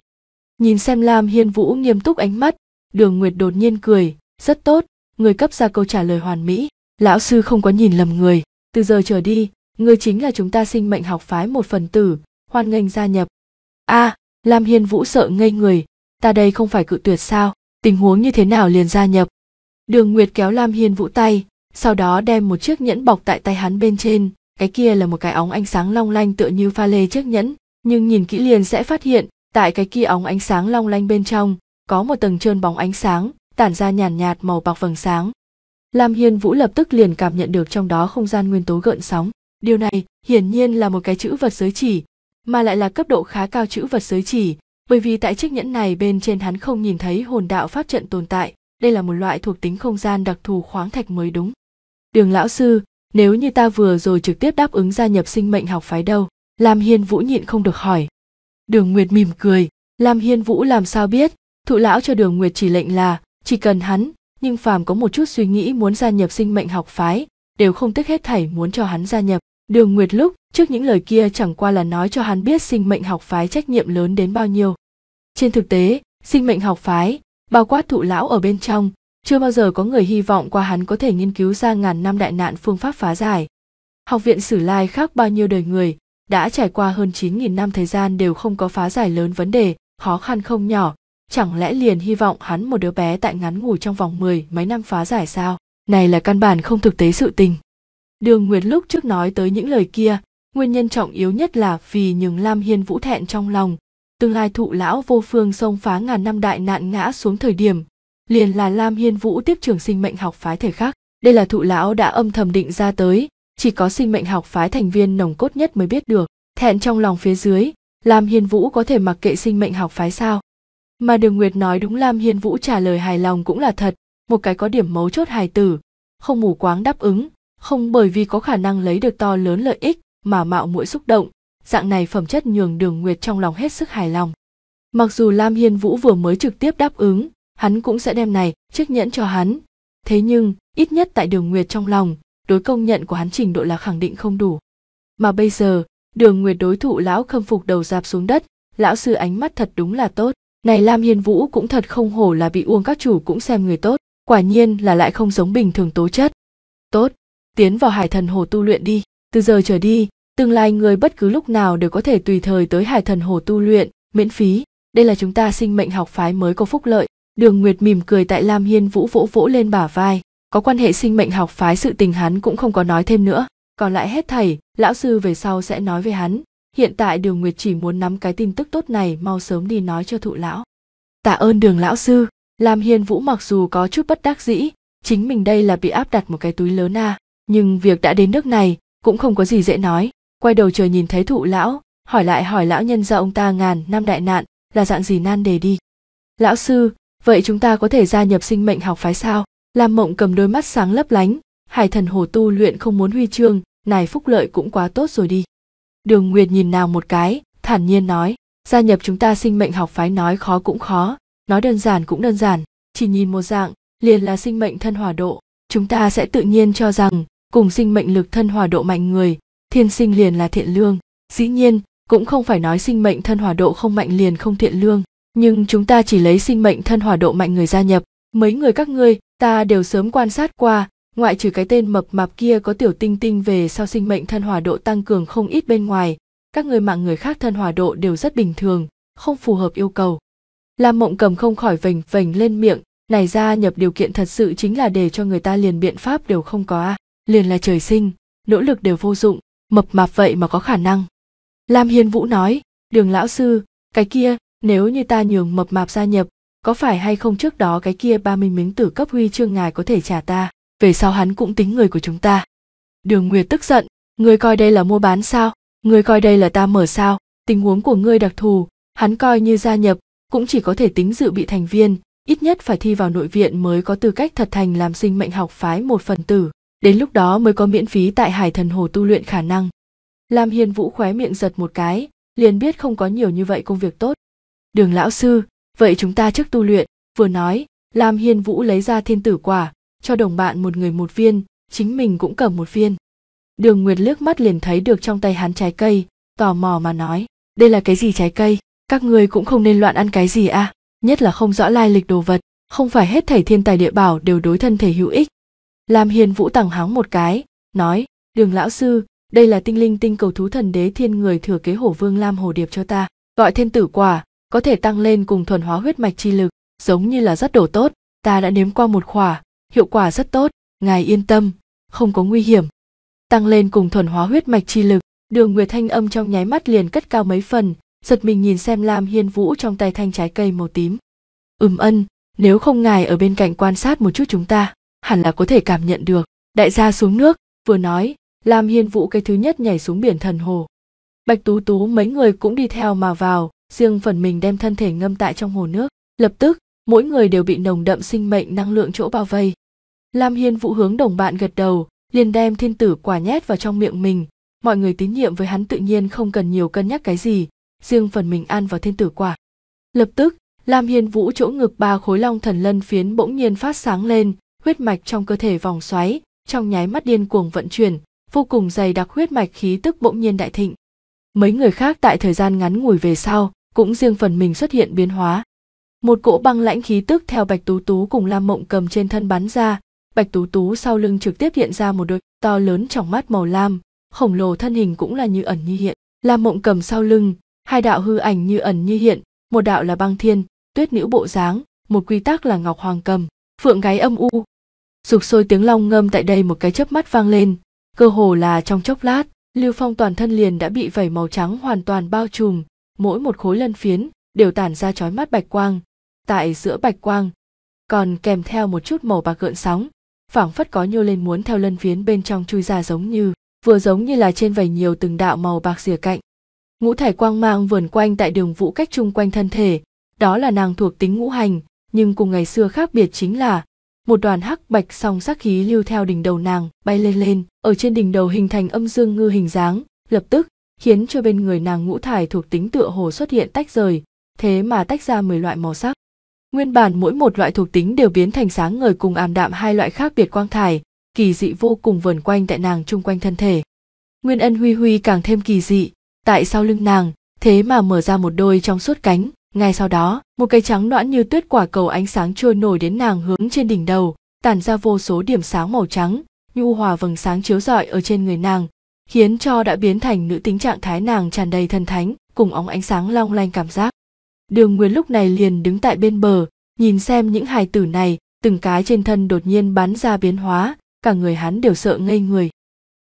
Nhìn xem Lam Hiên Vũ nghiêm túc ánh mắt, Đường Nguyệt đột nhiên cười, rất tốt, người cấp ra câu trả lời hoàn mỹ, lão sư không có nhìn lầm người, từ giờ trở đi, người chính là chúng ta sinh mệnh học phái một phần tử, hoan nghênh gia nhập. A, à, Lam Hiên Vũ sợ ngây người, ta đây không phải cự tuyệt sao, tình huống như thế nào liền gia nhập. Đường Nguyệt kéo Lam Hiên Vũ tay, sau đó đem một chiếc nhẫn bọc tại tay hắn bên trên, cái kia là một cái óng ánh sáng long lanh tựa như pha lê chiếc nhẫn, nhưng nhìn kỹ liền sẽ phát hiện tại cái kia óng ánh sáng long lanh bên trong có một tầng trơn bóng ánh sáng tản ra nhàn nhạt, màu bạc vầng sáng lam hiên vũ lập tức liền cảm nhận được trong đó không gian nguyên tố gợn sóng điều này hiển nhiên là một cái chữ vật giới chỉ mà lại là cấp độ khá cao chữ vật giới chỉ bởi vì tại chiếc nhẫn này bên trên hắn không nhìn thấy hồn đạo pháp trận tồn tại đây là một loại thuộc tính không gian đặc thù khoáng thạch mới đúng đường lão sư nếu như ta vừa rồi trực tiếp đáp ứng gia nhập sinh mệnh học phái đâu lam hiên vũ nhịn không được hỏi Đường Nguyệt mỉm cười, Lam Hiên Vũ làm sao biết, thụ lão cho Đường Nguyệt chỉ lệnh là, chỉ cần hắn, nhưng phàm có một chút suy nghĩ muốn gia nhập sinh mệnh học phái, đều không tiếc hết thảy muốn cho hắn gia nhập. Đường Nguyệt lúc trước những lời kia chẳng qua là nói cho hắn biết sinh mệnh học phái trách nhiệm lớn đến bao nhiêu. Trên thực tế, sinh mệnh học phái, bao quát thụ lão ở bên trong, chưa bao giờ có người hy vọng qua hắn có thể nghiên cứu ra ngàn năm đại nạn phương pháp phá giải. Học viện Sử Lai khác bao nhiêu đời người, đã trải qua hơn 9.000 năm thời gian đều không có phá giải lớn vấn đề, khó khăn không nhỏ, chẳng lẽ liền hy vọng hắn một đứa bé tại ngắn ngủi trong vòng 10 mấy năm phá giải sao? Này là căn bản không thực tế sự tình. Đường Nguyệt lúc trước nói tới những lời kia, nguyên nhân trọng yếu nhất là vì những Lam Hiên Vũ thẹn trong lòng, tương lai thụ lão vô phương xông phá ngàn năm đại nạn ngã xuống thời điểm, liền là Lam Hiên Vũ tiếp trường sinh mệnh học phái thể khác. Đây là thụ lão đã âm thầm định ra tới, chỉ có sinh mệnh học phái thành viên nồng cốt nhất mới biết được thẹn trong lòng phía dưới lam hiên vũ có thể mặc kệ sinh mệnh học phái sao mà đường nguyệt nói đúng lam hiên vũ trả lời hài lòng cũng là thật một cái có điểm mấu chốt hài tử không mù quáng đáp ứng không bởi vì có khả năng lấy được to lớn lợi ích mà mạo muội xúc động dạng này phẩm chất nhường đường nguyệt trong lòng hết sức hài lòng mặc dù lam hiên vũ vừa mới trực tiếp đáp ứng hắn cũng sẽ đem này chiếc nhẫn cho hắn thế nhưng ít nhất tại đường nguyệt trong lòng đối công nhận của hắn trình độ là khẳng định không đủ mà bây giờ đường nguyệt đối thủ lão khâm phục đầu dạp xuống đất lão sư ánh mắt thật đúng là tốt này lam hiên vũ cũng thật không hổ là bị uông các chủ cũng xem người tốt quả nhiên là lại không giống bình thường tố chất tốt tiến vào hải thần hồ tu luyện đi từ giờ trở đi tương lai người bất cứ lúc nào đều có thể tùy thời tới hải thần hồ tu luyện miễn phí đây là chúng ta sinh mệnh học phái mới có phúc lợi đường nguyệt mỉm cười tại lam hiên vũ vỗ vỗ lên bả vai có quan hệ sinh mệnh học phái sự tình hắn cũng không có nói thêm nữa còn lại hết thầy lão sư về sau sẽ nói với hắn hiện tại đường nguyệt chỉ muốn nắm cái tin tức tốt này mau sớm đi nói cho thụ lão tạ ơn đường lão sư làm hiền vũ mặc dù có chút bất đắc dĩ chính mình đây là bị áp đặt một cái túi lớn à nhưng việc đã đến nước này cũng không có gì dễ nói quay đầu trời nhìn thấy thụ lão hỏi lại hỏi lão nhân ra ông ta ngàn năm đại nạn là dạng gì nan đề đi lão sư vậy chúng ta có thể gia nhập sinh mệnh học phái sao Lam Mộng cầm đôi mắt sáng lấp lánh, hải thần hồ tu luyện không muốn huy chương, này phúc lợi cũng quá tốt rồi đi. Đường Nguyệt nhìn nào một cái, thản nhiên nói, gia nhập chúng ta sinh mệnh học phái nói khó cũng khó, nói đơn giản cũng đơn giản, chỉ nhìn một dạng, liền là sinh mệnh thân hòa độ, chúng ta sẽ tự nhiên cho rằng, cùng sinh mệnh lực thân hòa độ mạnh người, thiên sinh liền là thiện lương, dĩ nhiên, cũng không phải nói sinh mệnh thân hòa độ không mạnh liền không thiện lương, nhưng chúng ta chỉ lấy sinh mệnh thân hòa độ mạnh người gia nhập, mấy người các ngươi ta đều sớm quan sát qua ngoại trừ cái tên mập mạp kia có tiểu tinh tinh về sau sinh mệnh thân hỏa độ tăng cường không ít bên ngoài các người mạng người khác thân hỏa độ đều rất bình thường không phù hợp yêu cầu lam mộng cầm không khỏi vành vành lên miệng này ra nhập điều kiện thật sự chính là để cho người ta liền biện pháp đều không có a liền là trời sinh nỗ lực đều vô dụng mập mạp vậy mà có khả năng lam hiên vũ nói đường lão sư cái kia nếu như ta nhường mập mạp gia nhập có phải hay không trước đó cái kia 30 miếng tử cấp huy chương ngài có thể trả ta, về sau hắn cũng tính người của chúng ta. Đường Nguyệt tức giận, người coi đây là mua bán sao, người coi đây là ta mở sao, tình huống của ngươi đặc thù, hắn coi như gia nhập, cũng chỉ có thể tính dự bị thành viên, ít nhất phải thi vào nội viện mới có tư cách thật thành làm sinh mệnh học phái một phần tử, đến lúc đó mới có miễn phí tại Hải Thần Hồ tu luyện khả năng. Lam hiền Vũ khóe miệng giật một cái, liền biết không có nhiều như vậy công việc tốt. Đường lão sư, vậy chúng ta trước tu luyện vừa nói lam hiên vũ lấy ra thiên tử quả cho đồng bạn một người một viên chính mình cũng cầm một viên đường nguyệt liếc mắt liền thấy được trong tay hắn trái cây tò mò mà nói đây là cái gì trái cây các ngươi cũng không nên loạn ăn cái gì à nhất là không rõ lai lịch đồ vật không phải hết thảy thiên tài địa bảo đều đối thân thể hữu ích lam hiên vũ tẳng háng một cái nói đường lão sư đây là tinh linh tinh cầu thú thần đế thiên người thừa kế hổ vương lam hồ điệp cho ta gọi thiên tử quả có thể tăng lên cùng thuần hóa huyết mạch chi lực, giống như là rất đồ tốt, ta đã nếm qua một khỏa, hiệu quả rất tốt, ngài yên tâm, không có nguy hiểm. Tăng lên cùng thuần hóa huyết mạch chi lực, Đường Nguyệt Thanh âm trong nháy mắt liền cất cao mấy phần, giật mình nhìn xem Lam Hiên Vũ trong tay thanh trái cây màu tím. Ừm ân, nếu không ngài ở bên cạnh quan sát một chút chúng ta, hẳn là có thể cảm nhận được. Đại gia xuống nước, vừa nói, Lam Hiên Vũ cái thứ nhất nhảy xuống biển thần hồ. Bạch Tú Tú mấy người cũng đi theo mà vào, riêng phần mình đem thân thể ngâm tại trong hồ nước lập tức mỗi người đều bị nồng đậm sinh mệnh năng lượng chỗ bao vây lam hiên vũ hướng đồng bạn gật đầu liền đem thiên tử quả nhét vào trong miệng mình mọi người tín nhiệm với hắn tự nhiên không cần nhiều cân nhắc cái gì riêng phần mình ăn vào thiên tử quả lập tức lam hiên vũ chỗ ngực ba khối long thần lân phiến bỗng nhiên phát sáng lên huyết mạch trong cơ thể vòng xoáy trong nháy mắt điên cuồng vận chuyển vô cùng dày đặc huyết mạch khí tức bỗng nhiên đại thịnh mấy người khác tại thời gian ngắn ngủi về sau cũng riêng phần mình xuất hiện biến hóa một cỗ băng lãnh khí tức theo bạch tú tú cùng lam mộng cầm trên thân bắn ra bạch tú tú sau lưng trực tiếp hiện ra một đôi to lớn trong mắt màu lam khổng lồ thân hình cũng là như ẩn như hiện lam mộng cầm sau lưng hai đạo hư ảnh như ẩn như hiện một đạo là băng thiên tuyết nữ bộ dáng một quy tắc là ngọc hoàng cầm phượng gáy âm u sục sôi tiếng long ngâm tại đây một cái chớp mắt vang lên cơ hồ là trong chốc lát lưu phong toàn thân liền đã bị vẩy màu trắng hoàn toàn bao trùm mỗi một khối lân phiến đều tản ra chói mắt bạch quang tại giữa bạch quang còn kèm theo một chút màu bạc gợn sóng phảng phất có nhô lên muốn theo lân phiến bên trong chui ra giống như vừa giống như là trên vầy nhiều từng đạo màu bạc rìa cạnh ngũ thải quang mang vườn quanh tại đường vũ cách chung quanh thân thể đó là nàng thuộc tính ngũ hành nhưng cùng ngày xưa khác biệt chính là một đoàn hắc bạch song sắc khí lưu theo đỉnh đầu nàng bay lên lên ở trên đỉnh đầu hình thành âm dương ngư hình dáng lập tức khiến cho bên người nàng ngũ thải thuộc tính tựa hồ xuất hiện tách rời, thế mà tách ra 10 loại màu sắc. Nguyên bản mỗi một loại thuộc tính đều biến thành sáng ngời cùng ảm đạm hai loại khác biệt quang thải, kỳ dị vô cùng vờn quanh tại nàng chung quanh thân thể. Nguyên ân huy huy càng thêm kỳ dị, tại sau lưng nàng, thế mà mở ra một đôi trong suốt cánh, ngay sau đó, một cái trắng noãn như tuyết quả cầu ánh sáng trôi nổi đến nàng hướng trên đỉnh đầu, tản ra vô số điểm sáng màu trắng, nhu hòa vầng sáng chiếu rọi ở trên người nàng, khiến cho đã biến thành nữ tính trạng thái nàng tràn đầy thần thánh cùng óng ánh sáng long lanh cảm giác đường nguyên lúc này liền đứng tại bên bờ nhìn xem những hài tử này từng cái trên thân đột nhiên bắn ra biến hóa cả người hắn đều sợ ngây người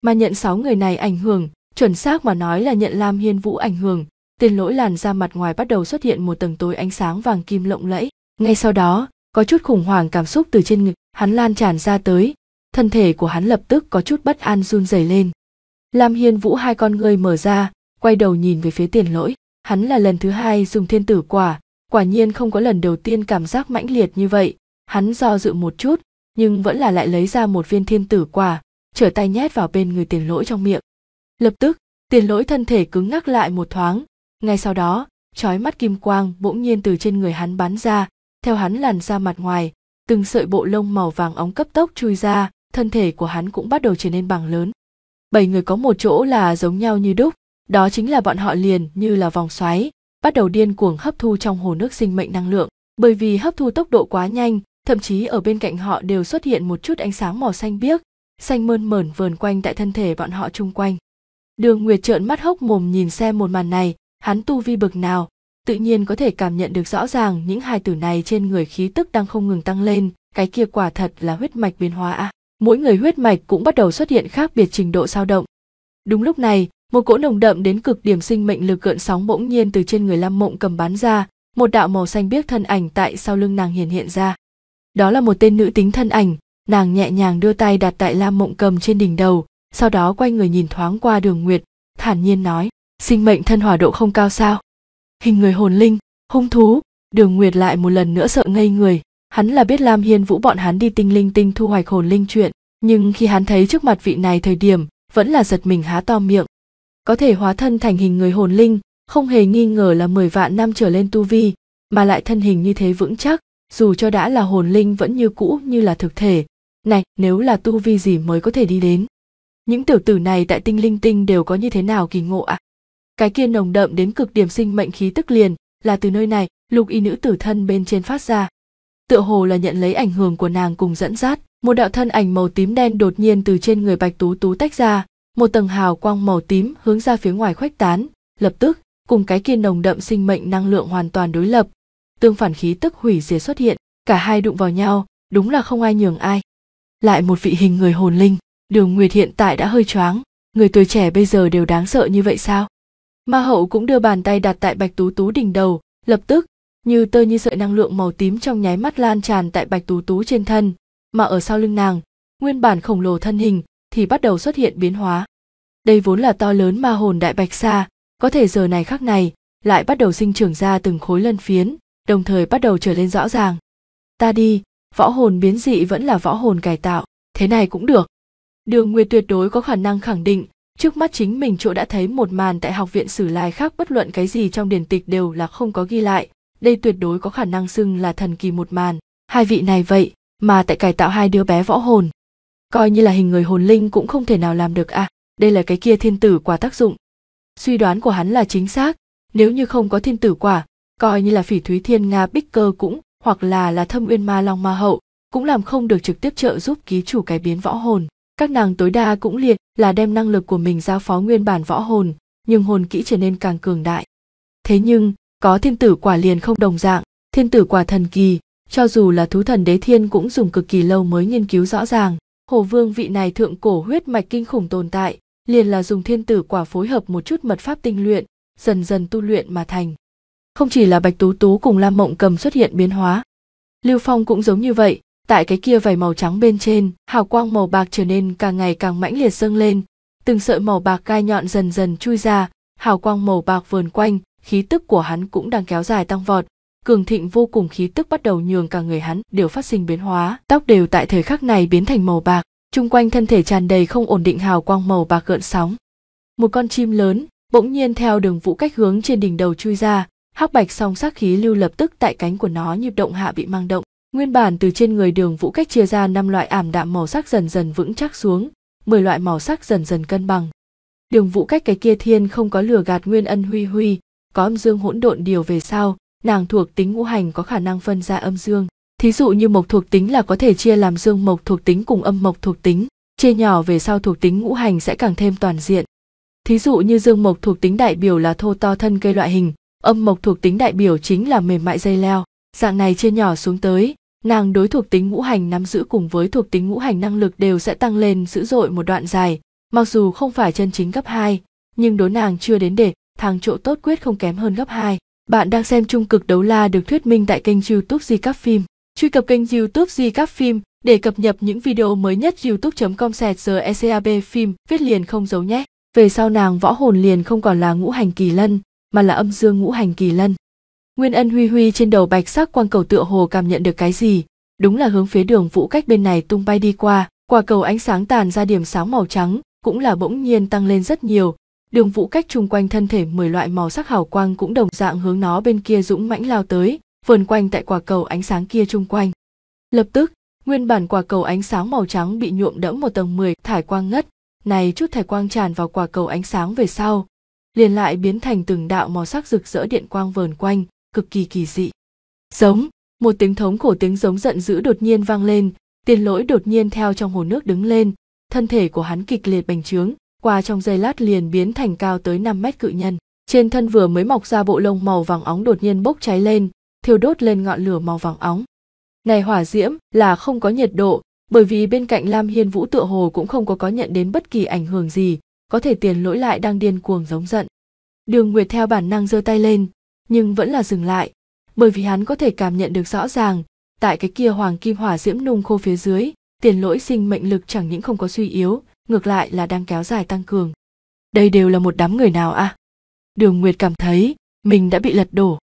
mà nhận sáu người này ảnh hưởng chuẩn xác mà nói là nhận lam hiên vũ ảnh hưởng tên lỗi làn da mặt ngoài bắt đầu xuất hiện một tầng tối ánh sáng vàng kim lộng lẫy ngay sau đó có chút khủng hoảng cảm xúc từ trên ngực hắn lan tràn ra tới thân thể của hắn lập tức có chút bất an run rẩy lên lam hiên vũ hai con ngươi mở ra quay đầu nhìn về phía tiền lỗi hắn là lần thứ hai dùng thiên tử quả quả nhiên không có lần đầu tiên cảm giác mãnh liệt như vậy hắn do dự một chút nhưng vẫn là lại lấy ra một viên thiên tử quả trở tay nhét vào bên người tiền lỗi trong miệng lập tức tiền lỗi thân thể cứng ngắc lại một thoáng ngay sau đó trói mắt kim quang bỗng nhiên từ trên người hắn bắn ra theo hắn làn ra mặt ngoài từng sợi bộ lông màu vàng óng cấp tốc chui ra thân thể của hắn cũng bắt đầu trở nên bằng lớn bảy người có một chỗ là giống nhau như đúc đó chính là bọn họ liền như là vòng xoáy bắt đầu điên cuồng hấp thu trong hồ nước sinh mệnh năng lượng bởi vì hấp thu tốc độ quá nhanh thậm chí ở bên cạnh họ đều xuất hiện một chút ánh sáng màu xanh biếc xanh mơn mởn vờn quanh tại thân thể bọn họ chung quanh đường nguyệt trợn mắt hốc mồm nhìn xem một màn này hắn tu vi bực nào tự nhiên có thể cảm nhận được rõ ràng những hài tử này trên người khí tức đang không ngừng tăng lên cái kia quả thật là huyết mạch biến hóa à mỗi người huyết mạch cũng bắt đầu xuất hiện khác biệt trình độ sao động. Đúng lúc này, một cỗ nồng đậm đến cực điểm sinh mệnh lực gợn sóng bỗng nhiên từ trên người Lam Mộng cầm bắn ra, một đạo màu xanh biếc thân ảnh tại sau lưng nàng hiện hiện ra. Đó là một tên nữ tính thân ảnh, nàng nhẹ nhàng đưa tay đặt tại Lam Mộng cầm trên đỉnh đầu, sau đó quay người nhìn thoáng qua Đường Nguyệt, thản nhiên nói: "Sinh mệnh thân hỏa độ không cao sao?" Hình người hồn linh, hung thú, Đường Nguyệt lại một lần nữa sợ ngây người, hắn là biết lam hiên vũ bọn hắn đi tinh linh tinh thu hoạch hồn linh chuyện nhưng khi hắn thấy trước mặt vị này thời điểm vẫn là giật mình há to miệng có thể hóa thân thành hình người hồn linh không hề nghi ngờ là mười vạn năm trở lên tu vi mà lại thân hình như thế vững chắc dù cho đã là hồn linh vẫn như cũ như là thực thể này nếu là tu vi gì mới có thể đi đến những tiểu tử này tại tinh linh tinh đều có như thế nào kỳ ngộ ạ à? cái kia nồng đậm đến cực điểm sinh mệnh khí tức liền là từ nơi này lục y nữ tử thân bên trên phát ra tựa hồ là nhận lấy ảnh hưởng của nàng cùng dẫn dắt một đạo thân ảnh màu tím đen đột nhiên từ trên người bạch tú tú tách ra một tầng hào quang màu tím hướng ra phía ngoài khuếch tán lập tức cùng cái kia nồng đậm sinh mệnh năng lượng hoàn toàn đối lập tương phản khí tức hủy diệt xuất hiện cả hai đụng vào nhau đúng là không ai nhường ai lại một vị hình người hồn linh đường nguyệt hiện tại đã hơi choáng người tuổi trẻ bây giờ đều đáng sợ như vậy sao ma hậu cũng đưa bàn tay đặt tại bạch tú tú đỉnh đầu lập tức như tơ như sợi năng lượng màu tím trong nháy mắt lan tràn tại bạch tú tú trên thân mà ở sau lưng nàng nguyên bản khổng lồ thân hình thì bắt đầu xuất hiện biến hóa đây vốn là to lớn ma hồn đại bạch xa có thể giờ này khác này lại bắt đầu sinh trưởng ra từng khối lân phiến đồng thời bắt đầu trở lên rõ ràng ta đi võ hồn biến dị vẫn là võ hồn cải tạo thế này cũng được đường nguyệt tuyệt đối có khả năng khẳng định trước mắt chính mình chỗ đã thấy một màn tại học viện sử lai khác bất luận cái gì trong điển tịch đều là không có ghi lại đây tuyệt đối có khả năng xưng là thần kỳ một màn hai vị này vậy mà tại cải tạo hai đứa bé võ hồn coi như là hình người hồn linh cũng không thể nào làm được à đây là cái kia thiên tử quả tác dụng suy đoán của hắn là chính xác nếu như không có thiên tử quả coi như là phỉ thúy thiên nga bích cơ cũng hoặc là là thâm uyên ma long ma hậu cũng làm không được trực tiếp trợ giúp ký chủ cái biến võ hồn các nàng tối đa cũng liệt là đem năng lực của mình giao phó nguyên bản võ hồn nhưng hồn kỹ trở nên càng cường đại thế nhưng có thiên tử quả liền không đồng dạng thiên tử quả thần kỳ cho dù là thú thần đế thiên cũng dùng cực kỳ lâu mới nghiên cứu rõ ràng hồ vương vị này thượng cổ huyết mạch kinh khủng tồn tại liền là dùng thiên tử quả phối hợp một chút mật pháp tinh luyện dần dần tu luyện mà thành không chỉ là bạch tú tú cùng lam mộng cầm xuất hiện biến hóa lưu phong cũng giống như vậy tại cái kia vảy màu trắng bên trên hào quang màu bạc trở nên càng ngày càng mãnh liệt dâng lên từng sợi màu bạc gai nhọn dần dần chui ra hào quang màu bạc vườn quanh khí tức của hắn cũng đang kéo dài tăng vọt cường thịnh vô cùng khí tức bắt đầu nhường cả người hắn đều phát sinh biến hóa tóc đều tại thời khắc này biến thành màu bạc chung quanh thân thể tràn đầy không ổn định hào quang màu bạc gợn sóng một con chim lớn bỗng nhiên theo đường vũ cách hướng trên đỉnh đầu chui ra hắc bạch song sắc khí lưu lập tức tại cánh của nó nhịp động hạ bị mang động nguyên bản từ trên người đường vũ cách chia ra năm loại ảm đạm màu sắc dần dần vững chắc xuống mười loại màu sắc dần dần cân bằng đường vũ cách cái kia thiên không có lừa gạt nguyên ân huy huy có âm dương hỗn độn điều về sau nàng thuộc tính ngũ hành có khả năng phân ra âm dương thí dụ như mộc thuộc tính là có thể chia làm dương mộc thuộc tính cùng âm mộc thuộc tính chia nhỏ về sau thuộc tính ngũ hành sẽ càng thêm toàn diện thí dụ như dương mộc thuộc tính đại biểu là thô to thân cây loại hình âm mộc thuộc tính đại biểu chính là mềm mại dây leo dạng này chia nhỏ xuống tới nàng đối thuộc tính ngũ hành nắm giữ cùng với thuộc tính ngũ hành năng lực đều sẽ tăng lên dữ dội một đoạn dài mặc dù không phải chân chính cấp 2, nhưng đối nàng chưa đến để thằng chỗ tốt quyết không kém hơn gấp 2. Bạn đang xem trung cực đấu la được thuyết minh tại kênh youtube Di Các Phim. Truy cập kênh youtube Di Các Phim để cập nhật những video mới nhất youtube.com sẹt ECAB phim viết liền không giấu nhé. Về sau nàng võ hồn liền không còn là ngũ hành kỳ lân, mà là âm dương ngũ hành kỳ lân. Nguyên ân huy huy trên đầu bạch sắc quang cầu tựa hồ cảm nhận được cái gì, đúng là hướng phía đường vũ cách bên này tung bay đi qua, quả cầu ánh sáng tàn ra điểm sáng màu trắng, cũng là bỗng nhiên tăng lên rất nhiều, đường vũ cách chung quanh thân thể mười loại màu sắc hào quang cũng đồng dạng hướng nó bên kia dũng mãnh lao tới vườn quanh tại quả cầu ánh sáng kia chung quanh lập tức nguyên bản quả cầu ánh sáng màu trắng bị nhuộm đẫm một tầng mười thải quang ngất này chút thải quang tràn vào quả cầu ánh sáng về sau liền lại biến thành từng đạo màu sắc rực rỡ điện quang vờn quanh cực kỳ kỳ dị giống một tiếng thống khổ tiếng giống giận dữ đột nhiên vang lên tiền lỗi đột nhiên theo trong hồ nước đứng lên thân thể của hắn kịch liệt bành trướng qua trong giây lát liền biến thành cao tới 5 mét cự nhân. Trên thân vừa mới mọc ra bộ lông màu vàng óng đột nhiên bốc cháy lên, thiêu đốt lên ngọn lửa màu vàng óng. Này hỏa diễm là không có nhiệt độ, bởi vì bên cạnh Lam Hiên Vũ tựa hồ cũng không có có nhận đến bất kỳ ảnh hưởng gì, có thể tiền lỗi lại đang điên cuồng giống giận. Đường Nguyệt theo bản năng giơ tay lên, nhưng vẫn là dừng lại, bởi vì hắn có thể cảm nhận được rõ ràng, tại cái kia hoàng kim hỏa diễm nung khô phía dưới, tiền lỗi sinh mệnh lực chẳng những không có suy yếu, ngược lại là đang kéo dài tăng cường đây đều là một đám người nào a à? đường nguyệt cảm thấy mình đã bị lật đổ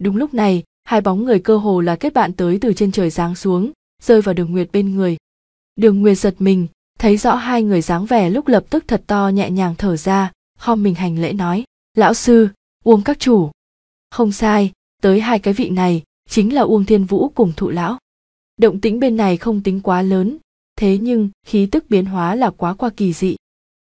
đúng lúc này hai bóng người cơ hồ là kết bạn tới từ trên trời giáng xuống rơi vào đường nguyệt bên người đường nguyệt giật mình thấy rõ hai người dáng vẻ lúc lập tức thật to nhẹ nhàng thở ra khom mình hành lễ nói lão sư uông các chủ không sai tới hai cái vị này chính là uông thiên vũ cùng thụ lão động tĩnh bên này không tính quá lớn thế nhưng khí tức biến hóa là quá qua kỳ dị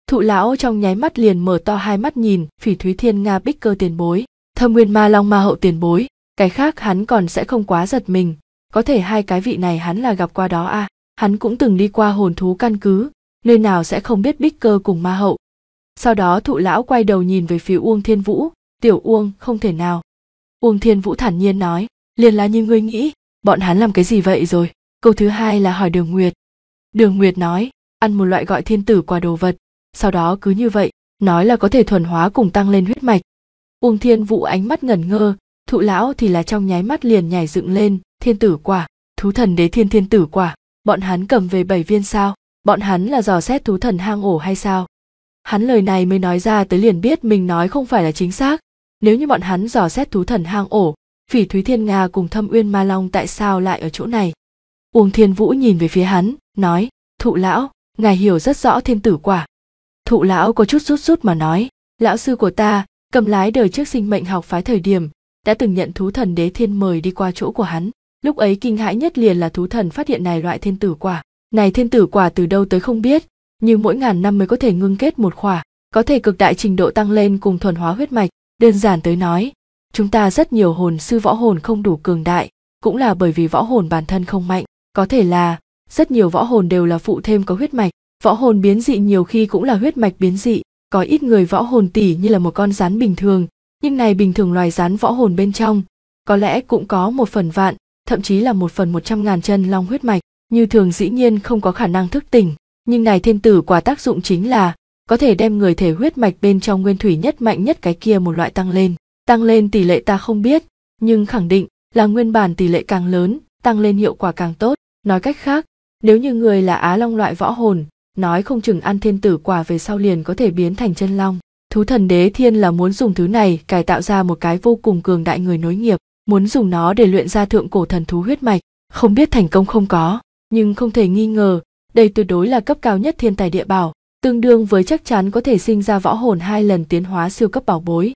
thụ lão trong nháy mắt liền mở to hai mắt nhìn phỉ thúy thiên nga bích cơ tiền bối thâm nguyên ma long ma hậu tiền bối cái khác hắn còn sẽ không quá giật mình có thể hai cái vị này hắn là gặp qua đó à hắn cũng từng đi qua hồn thú căn cứ nơi nào sẽ không biết bích cơ cùng ma hậu sau đó thụ lão quay đầu nhìn về phía uông thiên vũ tiểu uông không thể nào uông thiên vũ thản nhiên nói liền là như ngươi nghĩ bọn hắn làm cái gì vậy rồi câu thứ hai là hỏi đường nguyệt Đường Nguyệt nói, ăn một loại gọi thiên tử quả đồ vật, sau đó cứ như vậy, nói là có thể thuần hóa cùng tăng lên huyết mạch. Uông Thiên Vũ ánh mắt ngẩn ngơ, thụ lão thì là trong nháy mắt liền nhảy dựng lên, thiên tử quả, thú thần đế thiên thiên tử quả, bọn hắn cầm về bảy viên sao, bọn hắn là dò xét thú thần hang ổ hay sao? Hắn lời này mới nói ra tới liền biết mình nói không phải là chính xác, nếu như bọn hắn dò xét thú thần hang ổ, phỉ Thúy Thiên Nga cùng Thâm Uyên Ma Long tại sao lại ở chỗ này? uông thiên vũ nhìn về phía hắn nói thụ lão ngài hiểu rất rõ thiên tử quả thụ lão có chút rút rút mà nói lão sư của ta cầm lái đời trước sinh mệnh học phái thời điểm đã từng nhận thú thần đế thiên mời đi qua chỗ của hắn lúc ấy kinh hãi nhất liền là thú thần phát hiện này loại thiên tử quả này thiên tử quả từ đâu tới không biết nhưng mỗi ngàn năm mới có thể ngưng kết một khỏa có thể cực đại trình độ tăng lên cùng thuần hóa huyết mạch đơn giản tới nói chúng ta rất nhiều hồn sư võ hồn không đủ cường đại cũng là bởi vì võ hồn bản thân không mạnh có thể là rất nhiều võ hồn đều là phụ thêm có huyết mạch võ hồn biến dị nhiều khi cũng là huyết mạch biến dị có ít người võ hồn tỉ như là một con rắn bình thường nhưng này bình thường loài rắn võ hồn bên trong có lẽ cũng có một phần vạn thậm chí là một phần một trăm ngàn chân long huyết mạch như thường dĩ nhiên không có khả năng thức tỉnh nhưng này thiên tử quả tác dụng chính là có thể đem người thể huyết mạch bên trong nguyên thủy nhất mạnh nhất cái kia một loại tăng lên tăng lên tỷ lệ ta không biết nhưng khẳng định là nguyên bản tỷ lệ càng lớn tăng lên hiệu quả càng tốt nói cách khác nếu như người là á long loại võ hồn nói không chừng ăn thiên tử quả về sau liền có thể biến thành chân long thú thần đế thiên là muốn dùng thứ này cải tạo ra một cái vô cùng cường đại người nối nghiệp muốn dùng nó để luyện ra thượng cổ thần thú huyết mạch không biết thành công không có nhưng không thể nghi ngờ đây tuyệt đối là cấp cao nhất thiên tài địa bảo tương đương với chắc chắn có thể sinh ra võ hồn hai lần tiến hóa siêu cấp bảo bối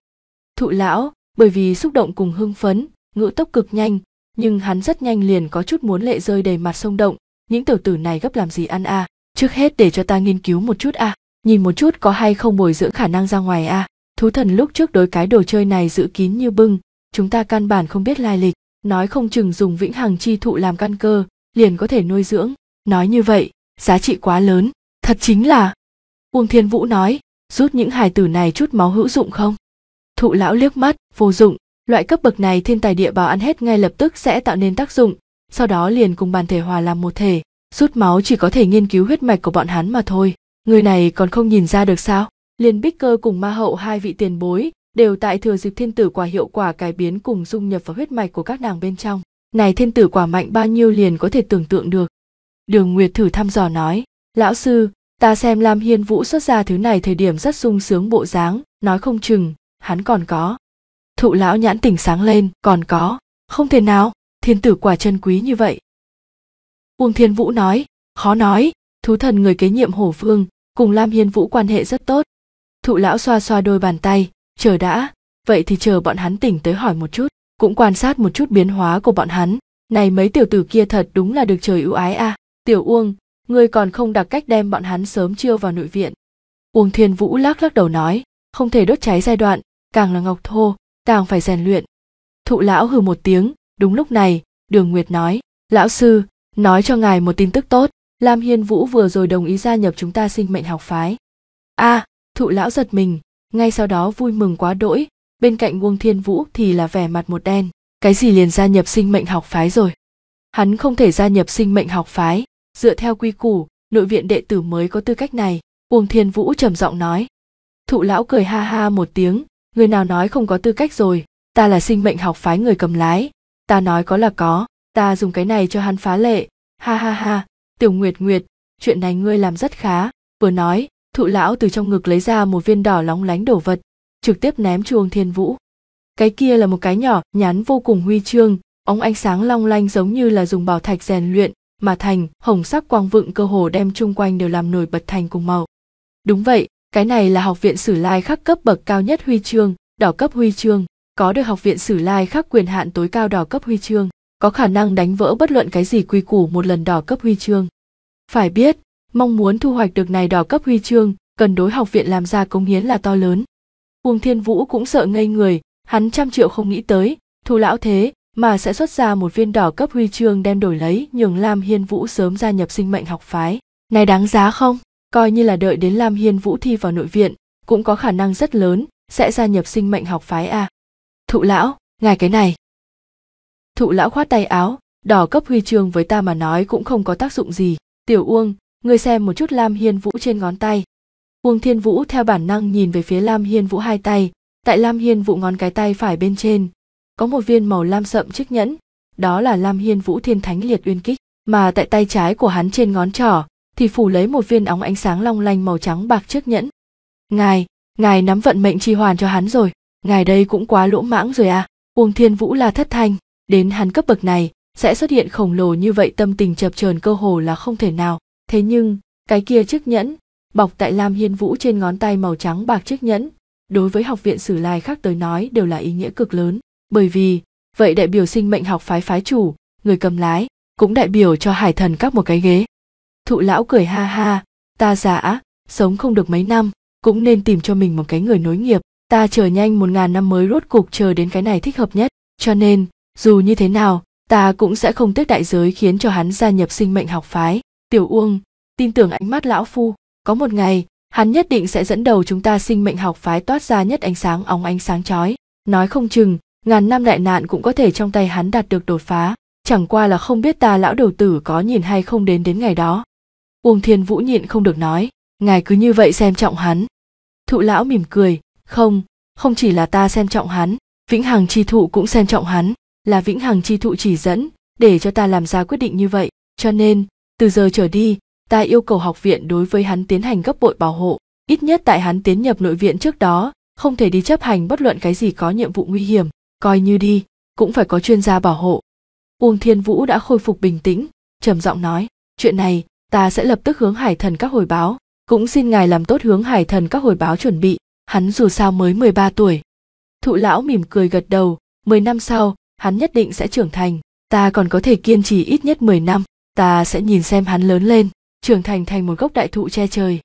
thụ lão bởi vì xúc động cùng hưng phấn ngữ tốc cực nhanh nhưng hắn rất nhanh liền có chút muốn lệ rơi đầy mặt sông động những tiểu tử này gấp làm gì ăn à trước hết để cho ta nghiên cứu một chút à nhìn một chút có hay không bồi dưỡng khả năng ra ngoài à thú thần lúc trước đối cái đồ chơi này giữ kín như bưng chúng ta căn bản không biết lai lịch nói không chừng dùng vĩnh hằng chi thụ làm căn cơ liền có thể nuôi dưỡng nói như vậy giá trị quá lớn thật chính là uông thiên vũ nói rút những hài tử này chút máu hữu dụng không thụ lão liếc mắt vô dụng loại cấp bậc này thiên tài địa bảo ăn hết ngay lập tức sẽ tạo nên tác dụng sau đó liền cùng bàn thể hòa làm một thể rút máu chỉ có thể nghiên cứu huyết mạch của bọn hắn mà thôi người này còn không nhìn ra được sao liền bích cơ cùng ma hậu hai vị tiền bối đều tại thừa dịp thiên tử quả hiệu quả cải biến cùng dung nhập vào huyết mạch của các nàng bên trong này thiên tử quả mạnh bao nhiêu liền có thể tưởng tượng được đường nguyệt thử thăm dò nói lão sư ta xem lam hiên vũ xuất ra thứ này thời điểm rất sung sướng bộ dáng nói không chừng hắn còn có thụ lão nhãn tỉnh sáng lên còn có không thể nào thiên tử quả chân quý như vậy uông thiên vũ nói khó nói thú thần người kế nhiệm hổ phương cùng lam hiên vũ quan hệ rất tốt thụ lão xoa xoa đôi bàn tay chờ đã vậy thì chờ bọn hắn tỉnh tới hỏi một chút cũng quan sát một chút biến hóa của bọn hắn này mấy tiểu tử kia thật đúng là được trời ưu ái à tiểu uông ngươi còn không đặc cách đem bọn hắn sớm chiêu vào nội viện uông thiên vũ lắc lắc đầu nói không thể đốt cháy giai đoạn càng là ngọc thô càng phải rèn luyện thụ lão hừ một tiếng đúng lúc này đường nguyệt nói lão sư nói cho ngài một tin tức tốt lam hiên vũ vừa rồi đồng ý gia nhập chúng ta sinh mệnh học phái a à, thụ lão giật mình ngay sau đó vui mừng quá đỗi bên cạnh uông thiên vũ thì là vẻ mặt một đen cái gì liền gia nhập sinh mệnh học phái rồi hắn không thể gia nhập sinh mệnh học phái dựa theo quy củ nội viện đệ tử mới có tư cách này uông thiên vũ trầm giọng nói thụ lão cười ha ha một tiếng người nào nói không có tư cách rồi ta là sinh mệnh học phái người cầm lái ta nói có là có ta dùng cái này cho hắn phá lệ ha ha ha tiểu nguyệt nguyệt chuyện này ngươi làm rất khá vừa nói thụ lão từ trong ngực lấy ra một viên đỏ lóng lánh đổ vật trực tiếp ném chuông thiên vũ cái kia là một cái nhỏ nhắn vô cùng huy chương óng ánh sáng long lanh giống như là dùng bảo thạch rèn luyện mà thành hồng sắc quang vựng cơ hồ đem chung quanh đều làm nổi bật thành cùng màu đúng vậy cái này là học viện Sử Lai khắc cấp bậc cao nhất huy chương, đỏ cấp huy chương, có được học viện Sử Lai khắc quyền hạn tối cao đỏ cấp huy chương, có khả năng đánh vỡ bất luận cái gì quy củ một lần đỏ cấp huy chương. Phải biết, mong muốn thu hoạch được này đỏ cấp huy chương, cần đối học viện làm ra công hiến là to lớn. Uông Thiên Vũ cũng sợ ngây người, hắn trăm triệu không nghĩ tới, thu lão thế mà sẽ xuất ra một viên đỏ cấp huy chương đem đổi lấy nhường Lam Hiên Vũ sớm gia nhập sinh mệnh học phái. Này đáng giá không? coi như là đợi đến Lam Hiên Vũ thi vào nội viện, cũng có khả năng rất lớn sẽ gia nhập sinh mệnh học phái a. Thụ lão, ngài cái này. Thụ lão khoát tay áo, đỏ cấp huy chương với ta mà nói cũng không có tác dụng gì, Tiểu Uông, ngươi xem một chút Lam Hiên Vũ trên ngón tay. Uông Thiên Vũ theo bản năng nhìn về phía Lam Hiên Vũ hai tay, tại Lam Hiên Vũ ngón cái tay phải bên trên, có một viên màu lam sậm chiếc nhẫn, đó là Lam Hiên Vũ Thiên Thánh Liệt Uyên Kích, mà tại tay trái của hắn trên ngón trỏ thì phủ lấy một viên óng ánh sáng long lanh màu trắng bạc trước nhẫn ngài ngài nắm vận mệnh chi hoàn cho hắn rồi ngài đây cũng quá lỗ mãng rồi à uông thiên vũ là thất thanh đến hắn cấp bậc này sẽ xuất hiện khổng lồ như vậy tâm tình chập chờn cơ hồ là không thể nào thế nhưng cái kia chiếc nhẫn bọc tại lam hiên vũ trên ngón tay màu trắng bạc chiếc nhẫn đối với học viện sử lai khác tới nói đều là ý nghĩa cực lớn bởi vì vậy đại biểu sinh mệnh học phái phái chủ người cầm lái cũng đại biểu cho hải thần các một cái ghế thụ lão cười ha ha ta giả sống không được mấy năm cũng nên tìm cho mình một cái người nối nghiệp ta chờ nhanh một ngàn năm mới rốt cục chờ đến cái này thích hợp nhất cho nên dù như thế nào ta cũng sẽ không tiếc đại giới khiến cho hắn gia nhập sinh mệnh học phái tiểu uông tin tưởng ánh mắt lão phu có một ngày hắn nhất định sẽ dẫn đầu chúng ta sinh mệnh học phái toát ra nhất ánh sáng óng ánh sáng chói nói không chừng ngàn năm đại nạn cũng có thể trong tay hắn đạt được đột phá chẳng qua là không biết ta lão đầu tử có nhìn hay không đến đến ngày đó uông thiên vũ nhịn không được nói ngài cứ như vậy xem trọng hắn thụ lão mỉm cười không không chỉ là ta xem trọng hắn vĩnh hằng chi thụ cũng xem trọng hắn là vĩnh hằng chi thụ chỉ dẫn để cho ta làm ra quyết định như vậy cho nên từ giờ trở đi ta yêu cầu học viện đối với hắn tiến hành gấp bội bảo hộ ít nhất tại hắn tiến nhập nội viện trước đó không thể đi chấp hành bất luận cái gì có nhiệm vụ nguy hiểm coi như đi cũng phải có chuyên gia bảo hộ uông thiên vũ đã khôi phục bình tĩnh trầm giọng nói chuyện này ta sẽ lập tức hướng hải thần các hồi báo cũng xin ngài làm tốt hướng hải thần các hồi báo chuẩn bị hắn dù sao mới 13 tuổi thụ lão mỉm cười gật đầu 10 năm sau hắn nhất định sẽ trưởng thành ta còn có thể kiên trì ít nhất 10 năm ta sẽ nhìn xem hắn lớn lên trưởng thành thành một gốc đại thụ che trời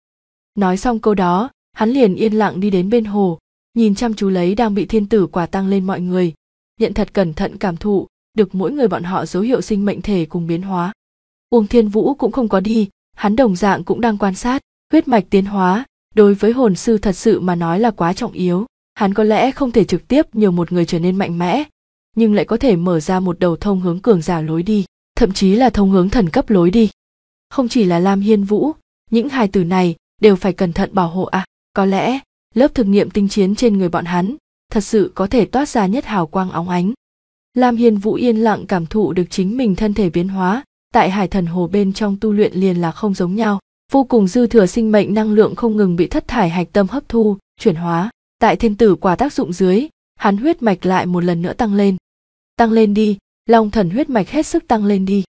nói xong câu đó hắn liền yên lặng đi đến bên hồ nhìn chăm chú lấy đang bị thiên tử quả tăng lên mọi người nhận thật cẩn thận cảm thụ được mỗi người bọn họ dấu hiệu sinh mệnh thể cùng biến hóa Uông Thiên Vũ cũng không có đi, hắn đồng dạng cũng đang quan sát, huyết mạch tiến hóa, đối với hồn sư thật sự mà nói là quá trọng yếu. Hắn có lẽ không thể trực tiếp nhờ một người trở nên mạnh mẽ, nhưng lại có thể mở ra một đầu thông hướng cường giả lối đi, thậm chí là thông hướng thần cấp lối đi. Không chỉ là Lam Hiên Vũ, những hài tử này đều phải cẩn thận bảo hộ à, có lẽ lớp thực nghiệm tinh chiến trên người bọn hắn thật sự có thể toát ra nhất hào quang óng ánh. Lam Hiên Vũ yên lặng cảm thụ được chính mình thân thể biến hóa, tại hải thần hồ bên trong tu luyện liền là không giống nhau vô cùng dư thừa sinh mệnh năng lượng không ngừng bị thất thải hạch tâm hấp thu chuyển hóa tại thiên tử quả tác dụng dưới hắn huyết mạch lại một lần nữa tăng lên tăng lên đi long thần huyết mạch hết sức tăng lên đi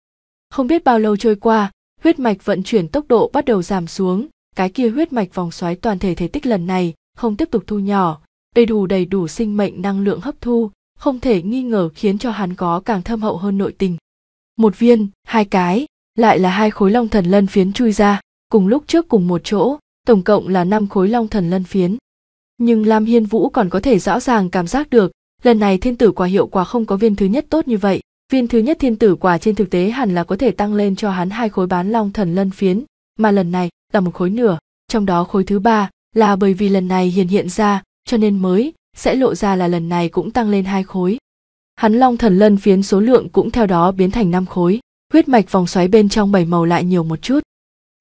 không biết bao lâu trôi qua huyết mạch vận chuyển tốc độ bắt đầu giảm xuống cái kia huyết mạch vòng xoáy toàn thể thể tích lần này không tiếp tục thu nhỏ đầy đủ đầy đủ sinh mệnh năng lượng hấp thu không thể nghi ngờ khiến cho hắn có càng thâm hậu hơn nội tình một viên hai cái lại là hai khối long thần lân phiến chui ra cùng lúc trước cùng một chỗ tổng cộng là năm khối long thần lân phiến nhưng lam hiên vũ còn có thể rõ ràng cảm giác được lần này thiên tử quả hiệu quả không có viên thứ nhất tốt như vậy viên thứ nhất thiên tử quả trên thực tế hẳn là có thể tăng lên cho hắn hai khối bán long thần lân phiến mà lần này là một khối nửa trong đó khối thứ ba là bởi vì lần này hiền hiện ra cho nên mới sẽ lộ ra là lần này cũng tăng lên hai khối hắn long thần lân phiến số lượng cũng theo đó biến thành năm khối huyết mạch vòng xoáy bên trong bảy màu lại nhiều một chút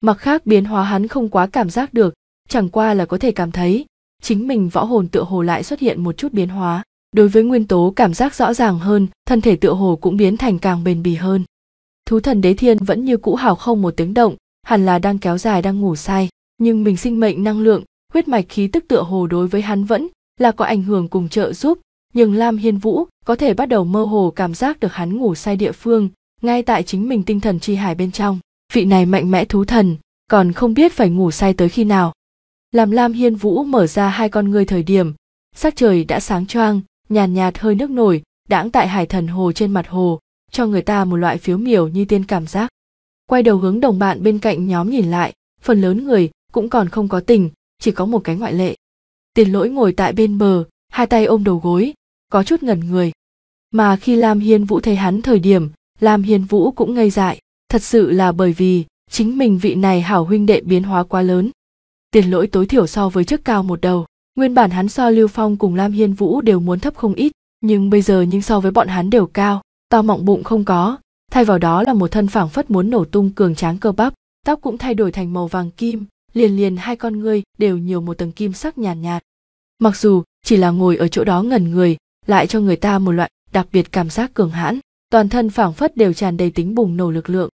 mặc khác biến hóa hắn không quá cảm giác được chẳng qua là có thể cảm thấy chính mình võ hồn tựa hồ lại xuất hiện một chút biến hóa đối với nguyên tố cảm giác rõ ràng hơn thân thể tựa hồ cũng biến thành càng bền bỉ hơn thú thần đế thiên vẫn như cũ hào không một tiếng động hẳn là đang kéo dài đang ngủ say. nhưng mình sinh mệnh năng lượng huyết mạch khí tức tựa hồ đối với hắn vẫn là có ảnh hưởng cùng trợ giúp nhưng lam hiên vũ có thể bắt đầu mơ hồ cảm giác được hắn ngủ say địa phương ngay tại chính mình tinh thần chi hải bên trong vị này mạnh mẽ thú thần còn không biết phải ngủ say tới khi nào làm lam hiên vũ mở ra hai con ngươi thời điểm sắc trời đã sáng choang nhàn nhạt hơi nước nổi đãng tại hải thần hồ trên mặt hồ cho người ta một loại phiếu miểu như tiên cảm giác quay đầu hướng đồng bạn bên cạnh nhóm nhìn lại phần lớn người cũng còn không có tình chỉ có một cái ngoại lệ tiền lỗi ngồi tại bên bờ hai tay ôm đầu gối có chút ngẩn người mà khi lam hiên vũ thấy hắn thời điểm lam hiên vũ cũng ngây dại thật sự là bởi vì chính mình vị này hảo huynh đệ biến hóa quá lớn tiền lỗi tối thiểu so với trước cao một đầu nguyên bản hắn so lưu phong cùng lam hiên vũ đều muốn thấp không ít nhưng bây giờ nhưng so với bọn hắn đều cao to mọng bụng không có thay vào đó là một thân phảng phất muốn nổ tung cường tráng cơ bắp tóc cũng thay đổi thành màu vàng kim liền liền hai con ngươi đều nhiều một tầng kim sắc nhàn nhạt, nhạt mặc dù chỉ là ngồi ở chỗ đó ngẩn người lại cho người ta một loại đặc biệt cảm giác cường hãn toàn thân phảng phất đều tràn đầy tính bùng nổ lực lượng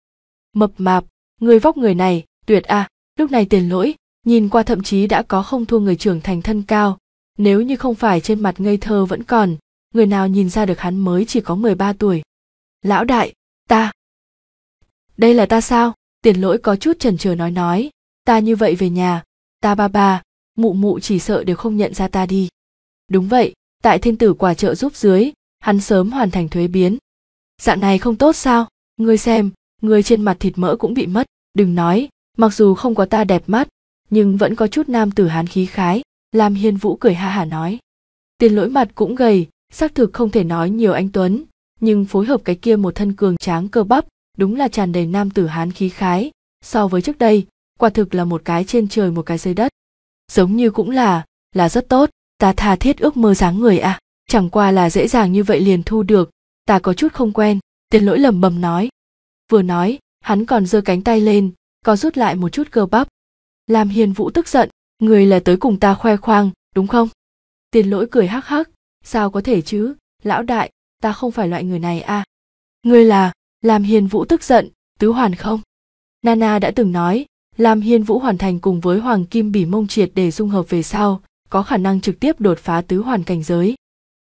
mập mạp người vóc người này tuyệt a à, lúc này tiền lỗi nhìn qua thậm chí đã có không thua người trưởng thành thân cao nếu như không phải trên mặt ngây thơ vẫn còn người nào nhìn ra được hắn mới chỉ có 13 tuổi lão đại ta đây là ta sao tiền lỗi có chút chần chừ nói nói ta như vậy về nhà ta ba ba mụ mụ chỉ sợ đều không nhận ra ta đi đúng vậy tại thiên tử quả trợ giúp dưới hắn sớm hoàn thành thuế biến dạng này không tốt sao ngươi xem người trên mặt thịt mỡ cũng bị mất đừng nói mặc dù không có ta đẹp mắt nhưng vẫn có chút nam tử hán khí khái lam hiên vũ cười ha hả nói tiền lỗi mặt cũng gầy xác thực không thể nói nhiều anh tuấn nhưng phối hợp cái kia một thân cường tráng cơ bắp đúng là tràn đầy nam tử hán khí khái so với trước đây quả thực là một cái trên trời một cái dưới đất giống như cũng là là rất tốt ta tha thiết ước mơ dáng người à chẳng qua là dễ dàng như vậy liền thu được ta có chút không quen tiền lỗi lầm bầm nói vừa nói hắn còn giơ cánh tay lên có rút lại một chút cơ bắp làm hiền vũ tức giận người là tới cùng ta khoe khoang đúng không tiền lỗi cười hắc hắc sao có thể chứ lão đại ta không phải loại người này à người là làm hiền vũ tức giận tứ hoàn không nana đã từng nói làm hiền vũ hoàn thành cùng với hoàng kim bỉ mông triệt để dung hợp về sau có khả năng trực tiếp đột phá tứ hoàn cảnh giới.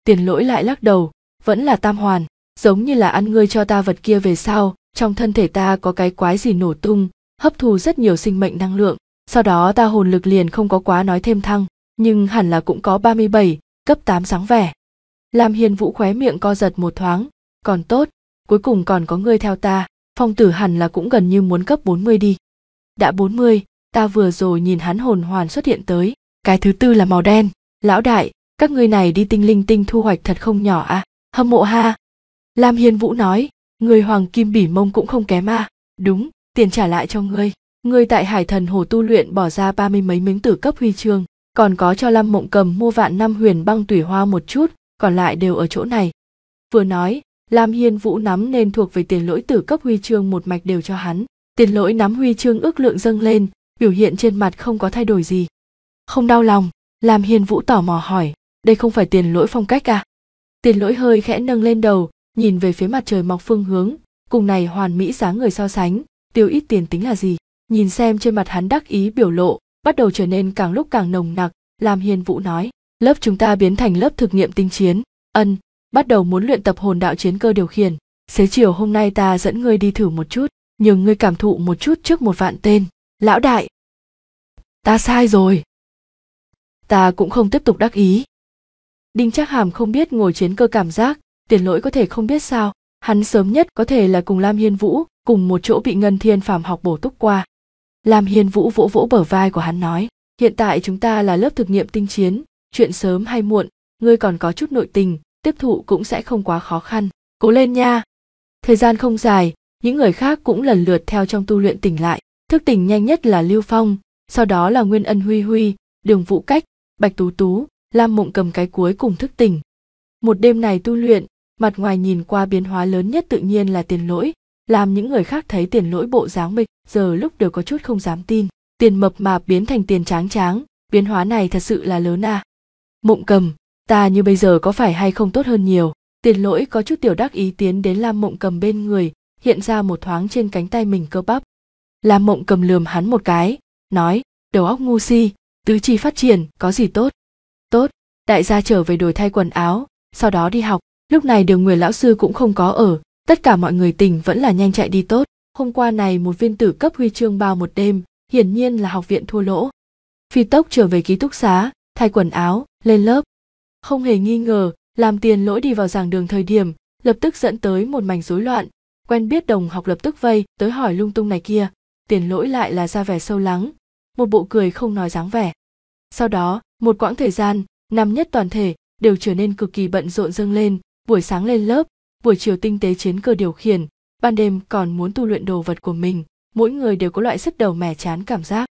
Tiền lỗi lại lắc đầu, vẫn là tam hoàn, giống như là ăn ngươi cho ta vật kia về sau, trong thân thể ta có cái quái gì nổ tung, hấp thu rất nhiều sinh mệnh năng lượng, sau đó ta hồn lực liền không có quá nói thêm thăng, nhưng hẳn là cũng có 37, cấp 8 sáng vẻ. Lam hiền Vũ khóe miệng co giật một thoáng, còn tốt, cuối cùng còn có ngươi theo ta, phong tử hẳn là cũng gần như muốn cấp 40 đi. Đã 40, ta vừa rồi nhìn hắn hồn hoàn xuất hiện tới, cái thứ tư là màu đen lão đại các ngươi này đi tinh linh tinh thu hoạch thật không nhỏ à hâm mộ ha lam hiên vũ nói người hoàng kim bỉ mông cũng không kém à đúng tiền trả lại cho ngươi ngươi tại hải thần hồ tu luyện bỏ ra ba mươi mấy miếng tử cấp huy chương còn có cho lam mộng cầm mua vạn năm huyền băng tủy hoa một chút còn lại đều ở chỗ này vừa nói lam hiên vũ nắm nên thuộc về tiền lỗi tử cấp huy chương một mạch đều cho hắn tiền lỗi nắm huy chương ước lượng dâng lên biểu hiện trên mặt không có thay đổi gì không đau lòng làm hiền vũ tỏ mò hỏi đây không phải tiền lỗi phong cách à tiền lỗi hơi khẽ nâng lên đầu nhìn về phía mặt trời mọc phương hướng cùng này hoàn mỹ dáng người so sánh tiêu ít tiền tính là gì nhìn xem trên mặt hắn đắc ý biểu lộ bắt đầu trở nên càng lúc càng nồng nặc làm hiền vũ nói lớp chúng ta biến thành lớp thực nghiệm tinh chiến ân bắt đầu muốn luyện tập hồn đạo chiến cơ điều khiển xế chiều hôm nay ta dẫn ngươi đi thử một chút nhường ngươi cảm thụ một chút trước một vạn tên lão đại ta sai rồi ta cũng không tiếp tục đắc ý đinh trác hàm không biết ngồi chiến cơ cảm giác tiền lỗi có thể không biết sao hắn sớm nhất có thể là cùng lam hiên vũ cùng một chỗ bị ngân thiên phàm học bổ túc qua lam hiên vũ vỗ vỗ bờ vai của hắn nói hiện tại chúng ta là lớp thực nghiệm tinh chiến chuyện sớm hay muộn ngươi còn có chút nội tình tiếp thụ cũng sẽ không quá khó khăn cố lên nha thời gian không dài những người khác cũng lần lượt theo trong tu luyện tỉnh lại thức tỉnh nhanh nhất là lưu phong sau đó là nguyên ân huy huy đường vũ cách bạch tú tú lam mộng cầm cái cuối cùng thức tỉnh một đêm này tu luyện mặt ngoài nhìn qua biến hóa lớn nhất tự nhiên là tiền lỗi làm những người khác thấy tiền lỗi bộ dáng mịch giờ lúc đều có chút không dám tin tiền mập mạp biến thành tiền tráng tráng biến hóa này thật sự là lớn à mộng cầm ta như bây giờ có phải hay không tốt hơn nhiều tiền lỗi có chút tiểu đắc ý tiến đến lam mộng cầm bên người hiện ra một thoáng trên cánh tay mình cơ bắp lam mộng cầm lườm hắn một cái nói đầu óc ngu si tứ chi phát triển có gì tốt tốt đại gia trở về đổi thay quần áo sau đó đi học lúc này đường người lão sư cũng không có ở tất cả mọi người tình vẫn là nhanh chạy đi tốt hôm qua này một viên tử cấp huy chương bao một đêm hiển nhiên là học viện thua lỗ phi tốc trở về ký túc xá thay quần áo lên lớp không hề nghi ngờ làm tiền lỗi đi vào giảng đường thời điểm lập tức dẫn tới một mảnh rối loạn quen biết đồng học lập tức vây tới hỏi lung tung này kia tiền lỗi lại là ra vẻ sâu lắng một bộ cười không nói dáng vẻ sau đó một quãng thời gian năm nhất toàn thể đều trở nên cực kỳ bận rộn dâng lên buổi sáng lên lớp buổi chiều tinh tế chiến cơ điều khiển ban đêm còn muốn tu luyện đồ vật của mình mỗi người đều có loại sức đầu mẻ chán cảm giác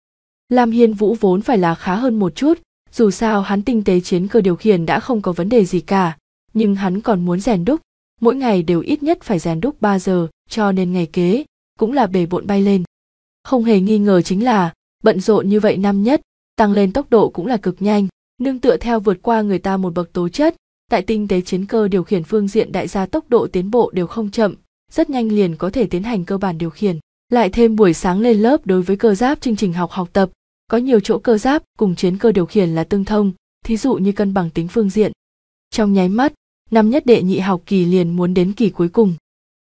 lam hiên vũ vốn phải là khá hơn một chút dù sao hắn tinh tế chiến cơ điều khiển đã không có vấn đề gì cả nhưng hắn còn muốn rèn đúc mỗi ngày đều ít nhất phải rèn đúc ba giờ cho nên ngày kế cũng là bể bộn bay lên không hề nghi ngờ chính là bận rộn như vậy năm nhất tăng lên tốc độ cũng là cực nhanh nương tựa theo vượt qua người ta một bậc tố chất tại tinh tế chiến cơ điều khiển phương diện đại gia tốc độ tiến bộ đều không chậm rất nhanh liền có thể tiến hành cơ bản điều khiển lại thêm buổi sáng lên lớp đối với cơ giáp chương trình học học tập có nhiều chỗ cơ giáp cùng chiến cơ điều khiển là tương thông thí dụ như cân bằng tính phương diện trong nháy mắt năm nhất đệ nhị học kỳ liền muốn đến kỳ cuối cùng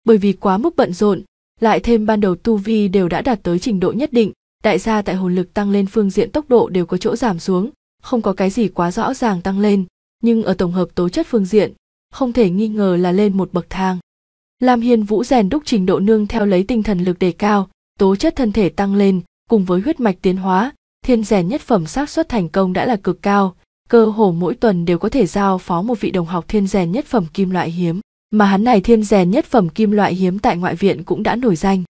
bởi vì quá mức bận rộn lại thêm ban đầu tu vi đều đã đạt tới trình độ nhất định đại gia tại hồn lực tăng lên phương diện tốc độ đều có chỗ giảm xuống không có cái gì quá rõ ràng tăng lên nhưng ở tổng hợp tố chất phương diện không thể nghi ngờ là lên một bậc thang lam hiên vũ rèn đúc trình độ nương theo lấy tinh thần lực đề cao tố chất thân thể tăng lên cùng với huyết mạch tiến hóa thiên rèn nhất phẩm xác suất thành công đã là cực cao cơ hồ mỗi tuần đều có thể giao phó một vị đồng học thiên rèn nhất phẩm kim loại hiếm mà hắn này thiên rèn nhất phẩm kim loại hiếm tại ngoại viện cũng đã nổi danh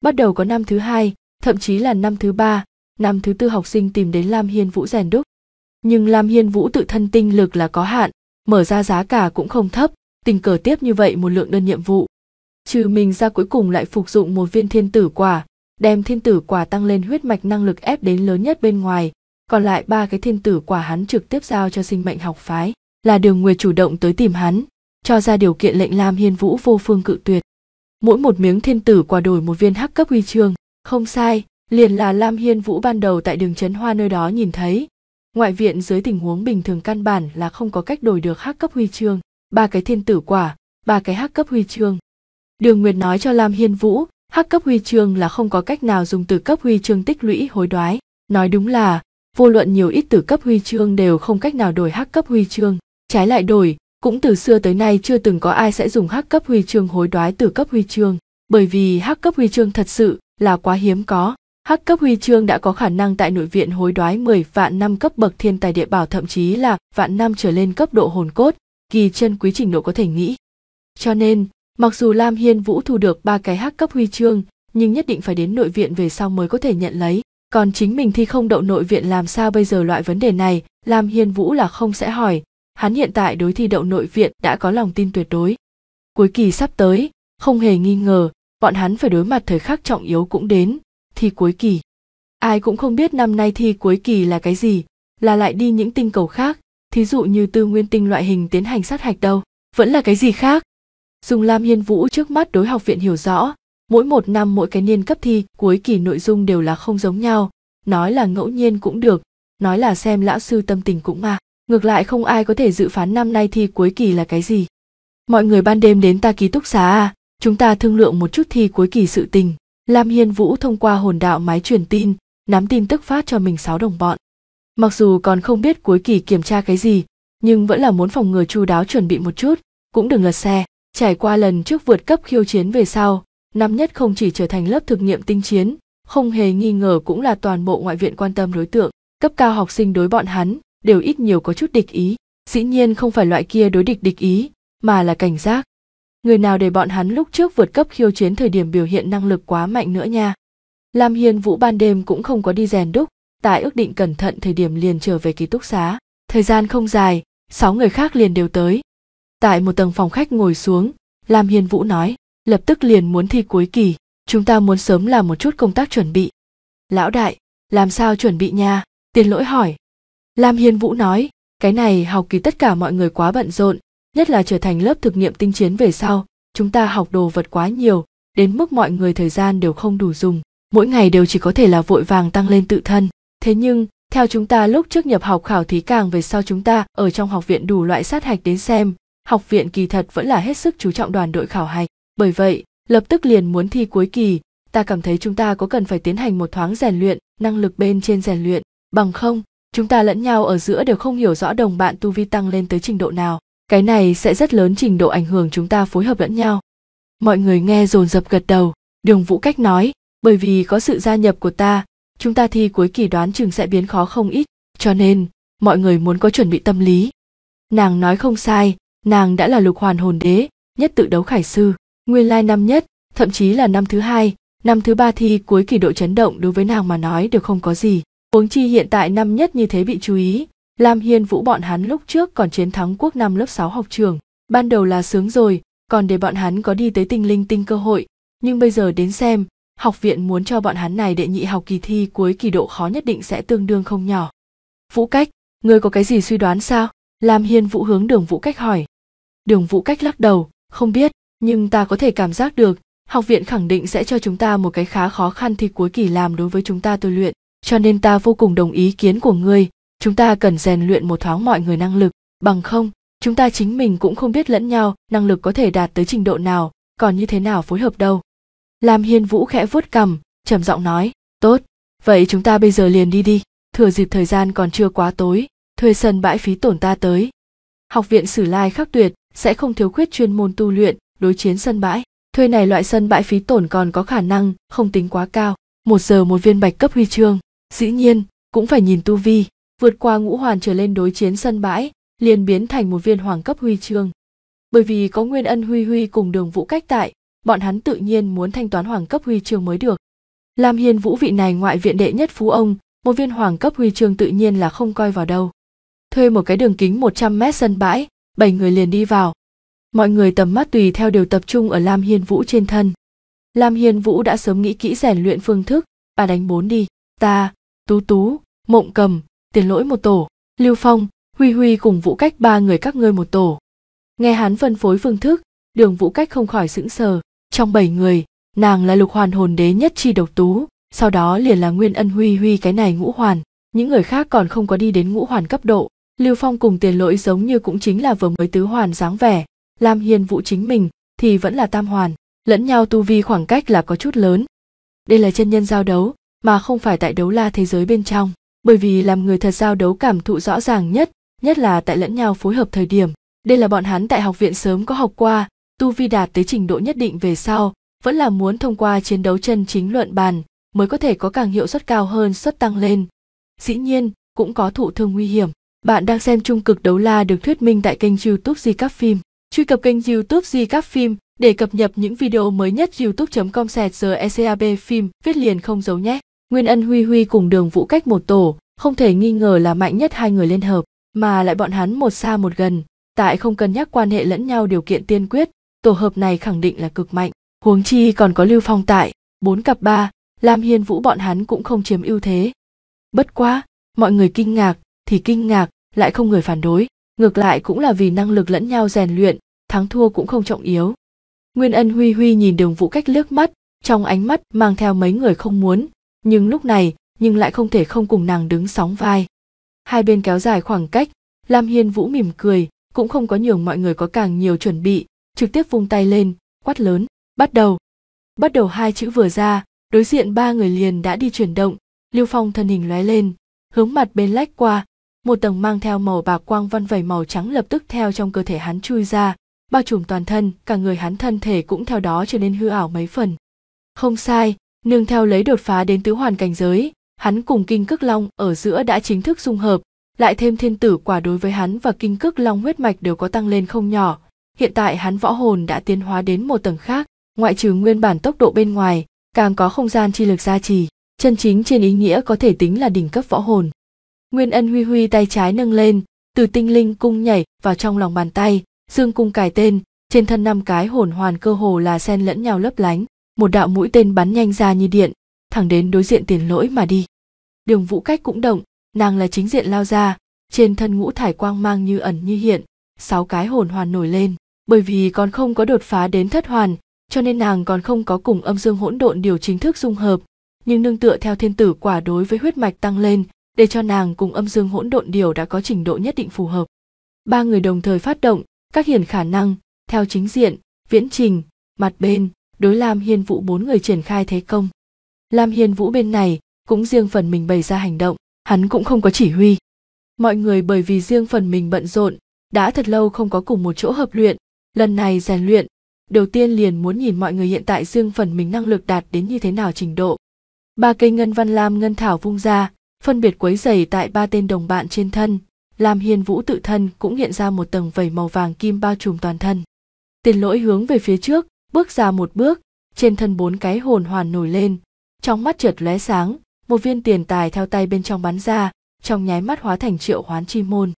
bắt đầu có năm thứ hai thậm chí là năm thứ ba năm thứ tư học sinh tìm đến lam hiên vũ rèn đúc nhưng lam hiên vũ tự thân tinh lực là có hạn mở ra giá cả cũng không thấp tình cờ tiếp như vậy một lượng đơn nhiệm vụ trừ mình ra cuối cùng lại phục dụng một viên thiên tử quả đem thiên tử quả tăng lên huyết mạch năng lực ép đến lớn nhất bên ngoài còn lại ba cái thiên tử quả hắn trực tiếp giao cho sinh mệnh học phái là đường nguyệt chủ động tới tìm hắn cho ra điều kiện lệnh lam hiên vũ vô phương cự tuyệt mỗi một miếng thiên tử quả đổi một viên hắc cấp huy chương không sai, liền là Lam Hiên Vũ ban đầu tại đường Trấn Hoa nơi đó nhìn thấy. Ngoại viện dưới tình huống bình thường căn bản là không có cách đổi được hắc cấp huy chương, ba cái thiên tử quả, ba cái hắc cấp huy chương. Đường Nguyệt nói cho Lam Hiên Vũ, hắc cấp huy chương là không có cách nào dùng từ cấp huy chương tích lũy hối đoái. Nói đúng là, vô luận nhiều ít từ cấp huy chương đều không cách nào đổi hắc cấp huy chương. Trái lại đổi, cũng từ xưa tới nay chưa từng có ai sẽ dùng hắc cấp huy chương hối đoái từ cấp huy chương bởi vì hắc cấp huy chương thật sự là quá hiếm có. Hắc cấp huy chương đã có khả năng tại nội viện hối đoái 10 vạn năm cấp bậc thiên tài địa bảo thậm chí là vạn năm trở lên cấp độ hồn cốt, kỳ chân quý trình độ có thể nghĩ. Cho nên, mặc dù Lam Hiên Vũ thu được ba cái hắc cấp huy chương, nhưng nhất định phải đến nội viện về sau mới có thể nhận lấy, còn chính mình thi không đậu nội viện làm sao bây giờ loại vấn đề này, Lam Hiên Vũ là không sẽ hỏi, hắn hiện tại đối thi đậu nội viện đã có lòng tin tuyệt đối. Cuối kỳ sắp tới, không hề nghi ngờ, bọn hắn phải đối mặt thời khắc trọng yếu cũng đến, thi cuối kỳ. Ai cũng không biết năm nay thi cuối kỳ là cái gì, là lại đi những tinh cầu khác, thí dụ như tư nguyên tinh loại hình tiến hành sát hạch đâu, vẫn là cái gì khác. Dùng Lam Hiên Vũ trước mắt đối học viện hiểu rõ, mỗi một năm mỗi cái niên cấp thi cuối kỳ nội dung đều là không giống nhau, nói là ngẫu nhiên cũng được, nói là xem lão sư tâm tình cũng mà. Ngược lại không ai có thể dự phán năm nay thi cuối kỳ là cái gì. Mọi người ban đêm đến ta ký túc xá à, chúng ta thương lượng một chút thi cuối kỳ sự tình. Lam Hiên Vũ thông qua hồn đạo máy truyền tin, nắm tin tức phát cho mình sáu đồng bọn. Mặc dù còn không biết cuối kỳ kiểm tra cái gì, nhưng vẫn là muốn phòng ngừa chu đáo chuẩn bị một chút, cũng đừng lật xe. Trải qua lần trước vượt cấp khiêu chiến về sau, năm nhất không chỉ trở thành lớp thực nghiệm tinh chiến, không hề nghi ngờ cũng là toàn bộ ngoại viện quan tâm đối tượng, cấp cao học sinh đối bọn hắn đều ít nhiều có chút địch ý, dĩ nhiên không phải loại kia đối địch địch ý, mà là cảnh giác, người nào để bọn hắn lúc trước vượt cấp khiêu chiến thời điểm biểu hiện năng lực quá mạnh nữa nha. Lam Hiên Vũ ban đêm cũng không có đi rèn đúc, tại ước định cẩn thận thời điểm liền trở về ký túc xá. Thời gian không dài, sáu người khác liền đều tới. Tại một tầng phòng khách ngồi xuống, Lam Hiên Vũ nói, lập tức liền muốn thi cuối kỳ, chúng ta muốn sớm làm một chút công tác chuẩn bị. Lão đại, làm sao chuẩn bị nha? Tiền lỗi hỏi. Lam Hiên Vũ nói, cái này học kỳ tất cả mọi người quá bận rộn, nhất là trở thành lớp thực nghiệm tinh chiến về sau chúng ta học đồ vật quá nhiều đến mức mọi người thời gian đều không đủ dùng mỗi ngày đều chỉ có thể là vội vàng tăng lên tự thân thế nhưng theo chúng ta lúc trước nhập học khảo thí càng về sau chúng ta ở trong học viện đủ loại sát hạch đến xem học viện kỳ thật vẫn là hết sức chú trọng đoàn đội khảo hạch bởi vậy lập tức liền muốn thi cuối kỳ ta cảm thấy chúng ta có cần phải tiến hành một thoáng rèn luyện năng lực bên trên rèn luyện bằng không chúng ta lẫn nhau ở giữa đều không hiểu rõ đồng bạn tu vi tăng lên tới trình độ nào cái này sẽ rất lớn trình độ ảnh hưởng chúng ta phối hợp lẫn nhau mọi người nghe dồn dập gật đầu đường vũ cách nói bởi vì có sự gia nhập của ta chúng ta thi cuối kỳ đoán chừng sẽ biến khó không ít cho nên mọi người muốn có chuẩn bị tâm lý nàng nói không sai nàng đã là lục hoàn hồn đế nhất tự đấu khải sư nguyên lai năm nhất thậm chí là năm thứ hai năm thứ ba thi cuối kỳ độ chấn động đối với nàng mà nói đều không có gì huống chi hiện tại năm nhất như thế bị chú ý Lam Hiên Vũ bọn hắn lúc trước còn chiến thắng quốc năm lớp 6 học trường. Ban đầu là sướng rồi, còn để bọn hắn có đi tới tinh linh tinh cơ hội, nhưng bây giờ đến xem, học viện muốn cho bọn hắn này đệ nhị học kỳ thi cuối kỳ độ khó nhất định sẽ tương đương không nhỏ. Vũ Cách, ngươi có cái gì suy đoán sao? Lam Hiên Vũ hướng đường Vũ Cách hỏi. Đường Vũ Cách lắc đầu, không biết, nhưng ta có thể cảm giác được, học viện khẳng định sẽ cho chúng ta một cái khá khó khăn thi cuối kỳ làm đối với chúng ta tôi luyện, cho nên ta vô cùng đồng ý kiến của ngươi, chúng ta cần rèn luyện một thoáng mọi người năng lực bằng không chúng ta chính mình cũng không biết lẫn nhau năng lực có thể đạt tới trình độ nào còn như thế nào phối hợp đâu làm hiên vũ khẽ vuốt cằm trầm giọng nói tốt vậy chúng ta bây giờ liền đi đi thừa dịp thời gian còn chưa quá tối thuê sân bãi phí tổn ta tới học viện sử lai khắc tuyệt sẽ không thiếu khuyết chuyên môn tu luyện đối chiến sân bãi thuê này loại sân bãi phí tổn còn có khả năng không tính quá cao một giờ một viên bạch cấp huy chương dĩ nhiên cũng phải nhìn tu vi vượt qua ngũ hoàn trở lên đối chiến sân bãi liền biến thành một viên hoàng cấp huy chương bởi vì có nguyên ân huy huy cùng đường vũ cách tại bọn hắn tự nhiên muốn thanh toán hoàng cấp huy chương mới được lam hiên vũ vị này ngoại viện đệ nhất phú ông một viên hoàng cấp huy chương tự nhiên là không coi vào đâu thuê một cái đường kính 100 mét sân bãi bảy người liền đi vào mọi người tầm mắt tùy theo đều tập trung ở lam hiên vũ trên thân lam hiên vũ đã sớm nghĩ kỹ rèn luyện phương thức bà đánh bốn đi ta tú tú mộng cầm tiền lỗi một tổ lưu phong huy huy cùng vũ cách ba người các ngươi một tổ nghe hắn phân phối phương thức đường vũ cách không khỏi sững sờ trong bảy người nàng là lục hoàn hồn đế nhất chi độc tú sau đó liền là nguyên ân huy huy cái này ngũ hoàn những người khác còn không có đi đến ngũ hoàn cấp độ lưu phong cùng tiền lỗi giống như cũng chính là vừa mới tứ hoàn dáng vẻ lam hiền vũ chính mình thì vẫn là tam hoàn lẫn nhau tu vi khoảng cách là có chút lớn đây là chân nhân giao đấu mà không phải tại đấu la thế giới bên trong bởi vì làm người thật giao đấu cảm thụ rõ ràng nhất nhất là tại lẫn nhau phối hợp thời điểm đây là bọn hắn tại học viện sớm có học qua tu vi đạt tới trình độ nhất định về sau vẫn là muốn thông qua chiến đấu chân chính luận bàn mới có thể có càng hiệu suất cao hơn suất tăng lên dĩ nhiên cũng có thụ thương nguy hiểm bạn đang xem trung cực đấu la được thuyết minh tại kênh youtube di các phim truy cập kênh youtube di các phim để cập nhật những video mới nhất youtube com sẹt giờ ecav phim viết liền không giấu nhé Nguyên Ân Huy Huy cùng Đường Vũ cách một tổ, không thể nghi ngờ là mạnh nhất hai người liên hợp, mà lại bọn hắn một xa một gần, tại không cân nhắc quan hệ lẫn nhau điều kiện tiên quyết, tổ hợp này khẳng định là cực mạnh, huống chi còn có Lưu Phong tại, bốn cặp ba, Lam Hiên Vũ bọn hắn cũng không chiếm ưu thế. Bất quá, mọi người kinh ngạc thì kinh ngạc, lại không người phản đối, ngược lại cũng là vì năng lực lẫn nhau rèn luyện, thắng thua cũng không trọng yếu. Nguyên Ân Huy Huy nhìn Đường Vũ Cách liếc mắt, trong ánh mắt mang theo mấy người không muốn, nhưng lúc này nhưng lại không thể không cùng nàng đứng sóng vai hai bên kéo dài khoảng cách lam hiên vũ mỉm cười cũng không có nhường mọi người có càng nhiều chuẩn bị trực tiếp vung tay lên quát lớn bắt đầu bắt đầu hai chữ vừa ra đối diện ba người liền đã đi chuyển động lưu phong thân hình lóe lên hướng mặt bên lách qua một tầng mang theo màu bạc quang văn vẩy màu trắng lập tức theo trong cơ thể hắn chui ra bao trùm toàn thân cả người hắn thân thể cũng theo đó trở nên hư ảo mấy phần không sai nương theo lấy đột phá đến tứ hoàn cảnh giới hắn cùng kinh cước long ở giữa đã chính thức dung hợp lại thêm thiên tử quả đối với hắn và kinh cước long huyết mạch đều có tăng lên không nhỏ hiện tại hắn võ hồn đã tiến hóa đến một tầng khác ngoại trừ nguyên bản tốc độ bên ngoài càng có không gian chi lực gia trì chân chính trên ý nghĩa có thể tính là đỉnh cấp võ hồn nguyên ân huy huy tay trái nâng lên từ tinh linh cung nhảy vào trong lòng bàn tay dương cung cài tên trên thân năm cái hồn hoàn cơ hồ là sen lẫn nhau lấp lánh một đạo mũi tên bắn nhanh ra như điện thẳng đến đối diện tiền lỗi mà đi đường vũ cách cũng động nàng là chính diện lao ra trên thân ngũ thải quang mang như ẩn như hiện sáu cái hồn hoàn nổi lên bởi vì còn không có đột phá đến thất hoàn cho nên nàng còn không có cùng âm dương hỗn độn điều chính thức dung hợp nhưng nương tựa theo thiên tử quả đối với huyết mạch tăng lên để cho nàng cùng âm dương hỗn độn điều đã có trình độ nhất định phù hợp ba người đồng thời phát động các hiển khả năng theo chính diện viễn trình mặt bên đối lam hiên vũ bốn người triển khai thế công lam hiên vũ bên này cũng riêng phần mình bày ra hành động hắn cũng không có chỉ huy mọi người bởi vì riêng phần mình bận rộn đã thật lâu không có cùng một chỗ hợp luyện lần này rèn luyện đầu tiên liền muốn nhìn mọi người hiện tại riêng phần mình năng lực đạt đến như thế nào trình độ ba cây ngân văn lam ngân thảo vung ra phân biệt quấy dày tại ba tên đồng bạn trên thân lam hiên vũ tự thân cũng hiện ra một tầng vẩy màu vàng kim bao trùm toàn thân tiền lỗi hướng về phía trước bước ra một bước trên thân bốn cái hồn hoàn nổi lên trong mắt trượt lóe sáng một viên tiền tài theo tay bên trong bắn ra trong nháy mắt hóa thành triệu hoán chi môn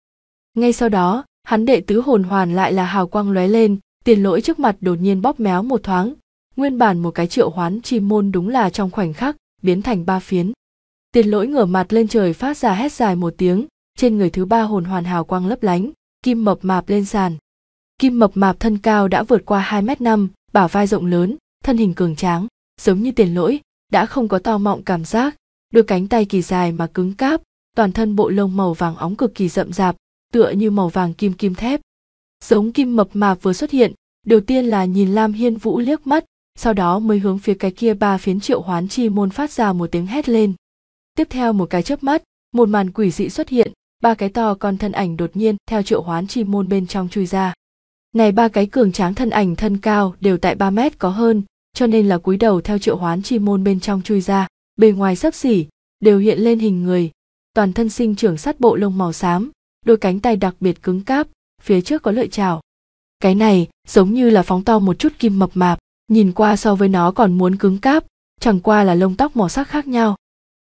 ngay sau đó hắn đệ tứ hồn hoàn lại là hào quang lóe lên tiền lỗi trước mặt đột nhiên bóp méo một thoáng nguyên bản một cái triệu hoán chi môn đúng là trong khoảnh khắc biến thành ba phiến tiền lỗi ngửa mặt lên trời phát ra hét dài một tiếng trên người thứ ba hồn hoàn hào quang lấp lánh kim mập mạp lên sàn kim mập mạp thân cao đã vượt qua hai m năm bả vai rộng lớn thân hình cường tráng giống như tiền lỗi đã không có to mọng cảm giác đôi cánh tay kỳ dài mà cứng cáp toàn thân bộ lông màu vàng óng cực kỳ rậm rạp tựa như màu vàng kim kim thép giống kim mập mạp vừa xuất hiện đầu tiên là nhìn lam hiên vũ liếc mắt sau đó mới hướng phía cái kia ba phiến triệu hoán chi môn phát ra một tiếng hét lên tiếp theo một cái chớp mắt một màn quỷ dị xuất hiện ba cái to con thân ảnh đột nhiên theo triệu hoán chi môn bên trong chui ra này ba cái cường tráng thân ảnh thân cao đều tại 3 mét có hơn cho nên là cúi đầu theo triệu hoán chi môn bên trong chui ra bề ngoài sấp xỉ đều hiện lên hình người toàn thân sinh trưởng sắt bộ lông màu xám đôi cánh tay đặc biệt cứng cáp phía trước có lợi chảo cái này giống như là phóng to một chút kim mập mạp nhìn qua so với nó còn muốn cứng cáp chẳng qua là lông tóc màu sắc khác nhau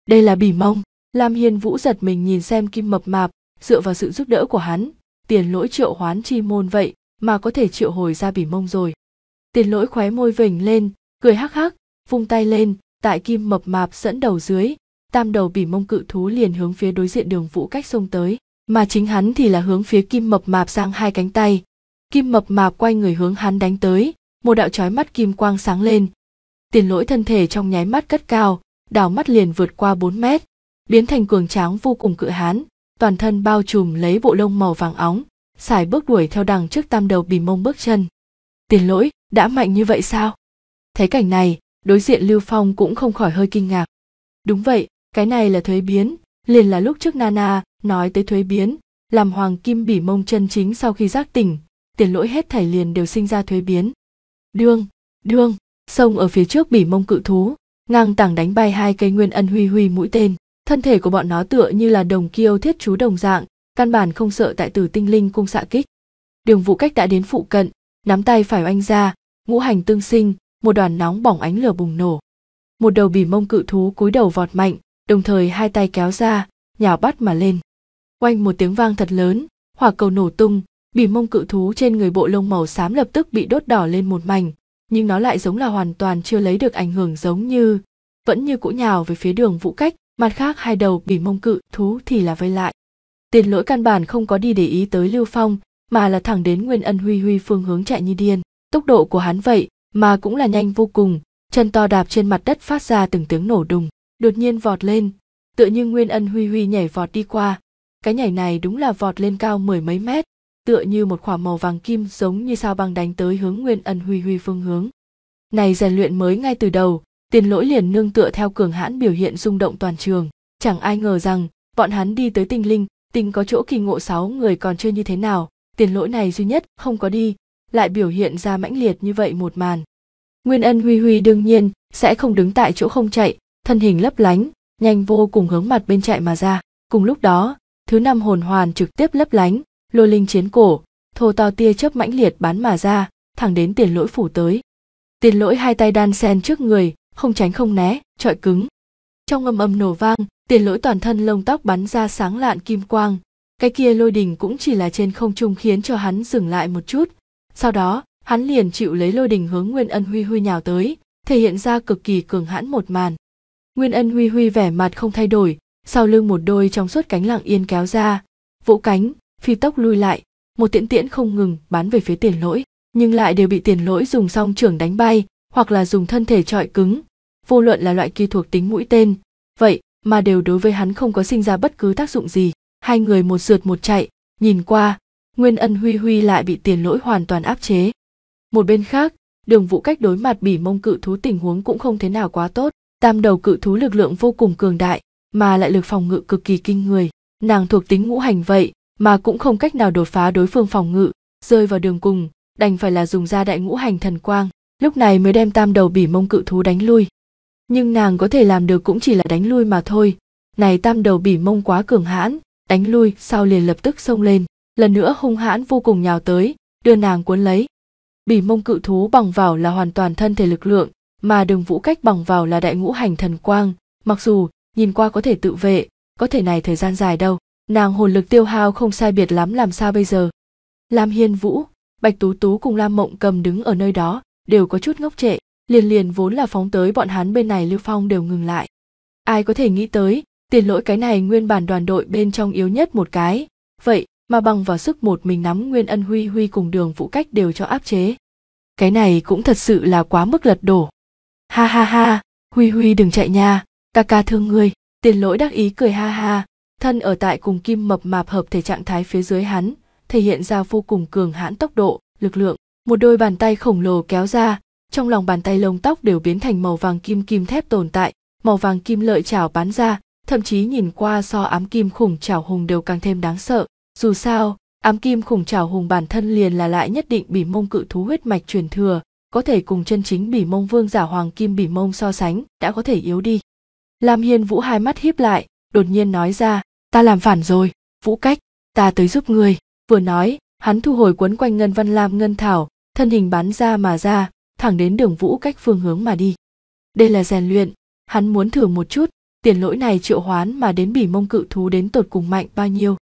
đây là bỉ mông lam hiên vũ giật mình nhìn xem kim mập mạp dựa vào sự giúp đỡ của hắn tiền lỗi triệu hoán chi môn vậy mà có thể triệu hồi ra bỉ mông rồi tiền lỗi khóe môi vểnh lên cười hắc hắc vung tay lên tại kim mập mạp dẫn đầu dưới tam đầu bỉ mông cự thú liền hướng phía đối diện đường vũ cách xông tới mà chính hắn thì là hướng phía kim mập mạp sang hai cánh tay kim mập mạp quay người hướng hắn đánh tới một đạo trói mắt kim quang sáng lên tiền lỗi thân thể trong nháy mắt cất cao đảo mắt liền vượt qua 4 mét biến thành cường tráng vô cùng cự hán toàn thân bao trùm lấy bộ lông màu vàng óng sải bước đuổi theo đằng trước tam đầu bìm mông bước chân tiền lỗi đã mạnh như vậy sao thấy cảnh này đối diện lưu phong cũng không khỏi hơi kinh ngạc đúng vậy cái này là thuế biến liền là lúc trước nana nói tới thuế biến làm hoàng kim bỉ mông chân chính sau khi giác tỉnh tiền lỗi hết thảy liền đều sinh ra thuế biến đương đương sông ở phía trước bỉ mông cự thú ngang tảng đánh bay hai cây nguyên ân huy huy mũi tên thân thể của bọn nó tựa như là đồng kiêu thiết chú đồng dạng căn bản không sợ tại tử tinh linh cung xạ kích đường vũ cách đã đến phụ cận nắm tay phải oanh ra ngũ hành tương sinh một đoàn nóng bỏng ánh lửa bùng nổ một đầu bỉ mông cự thú cúi đầu vọt mạnh đồng thời hai tay kéo ra nhào bắt mà lên oanh một tiếng vang thật lớn hỏa cầu nổ tung bỉ mông cự thú trên người bộ lông màu xám lập tức bị đốt đỏ lên một mảnh nhưng nó lại giống là hoàn toàn chưa lấy được ảnh hưởng giống như vẫn như cũ nhào về phía đường vũ cách mặt khác hai đầu bỉ mông cự thú thì là vây lại tiền lỗi căn bản không có đi để ý tới lưu phong mà là thẳng đến nguyên ân huy huy phương hướng chạy như điên tốc độ của hắn vậy mà cũng là nhanh vô cùng chân to đạp trên mặt đất phát ra từng tiếng nổ đùng đột nhiên vọt lên tựa như nguyên ân huy huy nhảy vọt đi qua cái nhảy này đúng là vọt lên cao mười mấy mét tựa như một khoảng màu vàng kim giống như sao băng đánh tới hướng nguyên ân huy huy phương hướng này rèn luyện mới ngay từ đầu tiền lỗi liền nương tựa theo cường hãn biểu hiện rung động toàn trường chẳng ai ngờ rằng bọn hắn đi tới tinh linh tình có chỗ kỳ ngộ sáu người còn chưa như thế nào tiền lỗi này duy nhất không có đi lại biểu hiện ra mãnh liệt như vậy một màn nguyên ân huy huy đương nhiên sẽ không đứng tại chỗ không chạy thân hình lấp lánh nhanh vô cùng hướng mặt bên chạy mà ra cùng lúc đó thứ năm hồn hoàn trực tiếp lấp lánh lôi linh chiến cổ thô to tia chớp mãnh liệt bắn mà ra thẳng đến tiền lỗi phủ tới tiền lỗi hai tay đan sen trước người không tránh không né trọi cứng trong âm âm nổ vang tiền lỗi toàn thân lông tóc bắn ra sáng lạn kim quang cái kia lôi đình cũng chỉ là trên không trung khiến cho hắn dừng lại một chút sau đó hắn liền chịu lấy lôi đình hướng nguyên ân huy huy nhào tới thể hiện ra cực kỳ cường hãn một màn nguyên ân huy huy vẻ mặt không thay đổi sau lưng một đôi trong suốt cánh lặng yên kéo ra vũ cánh phi tốc lui lại một tiễn tiễn không ngừng bắn về phía tiền lỗi nhưng lại đều bị tiền lỗi dùng song trưởng đánh bay hoặc là dùng thân thể trọi cứng vô luận là loại kỳ thuộc tính mũi tên vậy mà đều đối với hắn không có sinh ra bất cứ tác dụng gì hai người một sượt một chạy nhìn qua nguyên ân huy huy lại bị tiền lỗi hoàn toàn áp chế một bên khác đường vũ cách đối mặt bỉ mông cự thú tình huống cũng không thế nào quá tốt tam đầu cự thú lực lượng vô cùng cường đại mà lại lực phòng ngự cực kỳ kinh người nàng thuộc tính ngũ hành vậy mà cũng không cách nào đột phá đối phương phòng ngự rơi vào đường cùng đành phải là dùng ra đại ngũ hành thần quang lúc này mới đem tam đầu bỉ mông cự thú đánh lui nhưng nàng có thể làm được cũng chỉ là đánh lui mà thôi này tam đầu bỉ mông quá cường hãn đánh lui sau liền lập tức xông lên lần nữa hung hãn vô cùng nhào tới đưa nàng cuốn lấy bỉ mông cự thú bằng vào là hoàn toàn thân thể lực lượng mà đường vũ cách bằng vào là đại ngũ hành thần quang mặc dù nhìn qua có thể tự vệ có thể này thời gian dài đâu nàng hồn lực tiêu hao không sai biệt lắm làm sao bây giờ lam hiên vũ bạch tú tú cùng lam mộng cầm đứng ở nơi đó đều có chút ngốc trệ liền liền vốn là phóng tới bọn hắn bên này lưu phong đều ngừng lại ai có thể nghĩ tới tiền lỗi cái này nguyên bản đoàn đội bên trong yếu nhất một cái vậy mà bằng vào sức một mình nắm nguyên ân huy huy cùng đường vũ cách đều cho áp chế cái này cũng thật sự là quá mức lật đổ ha ha ha huy huy đừng chạy nha ca ca thương ngươi tiền lỗi đắc ý cười ha ha thân ở tại cùng kim mập mạp hợp thể trạng thái phía dưới hắn thể hiện ra vô cùng cường hãn tốc độ lực lượng một đôi bàn tay khổng lồ kéo ra trong lòng bàn tay lông tóc đều biến thành màu vàng kim kim thép tồn tại màu vàng kim lợi chảo bán ra thậm chí nhìn qua so ám kim khủng chảo hùng đều càng thêm đáng sợ dù sao ám kim khủng chảo hùng bản thân liền là lại nhất định bỉ mông cự thú huyết mạch truyền thừa có thể cùng chân chính bỉ mông vương giả hoàng kim bỉ mông so sánh đã có thể yếu đi lam hiên vũ hai mắt híp lại đột nhiên nói ra ta làm phản rồi vũ cách ta tới giúp người vừa nói hắn thu hồi quấn quanh ngân văn lam ngân thảo thân hình bắn ra mà ra thẳng đến đường vũ cách phương hướng mà đi đây là rèn luyện hắn muốn thử một chút tiền lỗi này triệu hoán mà đến bỉ mông cự thú đến tột cùng mạnh bao nhiêu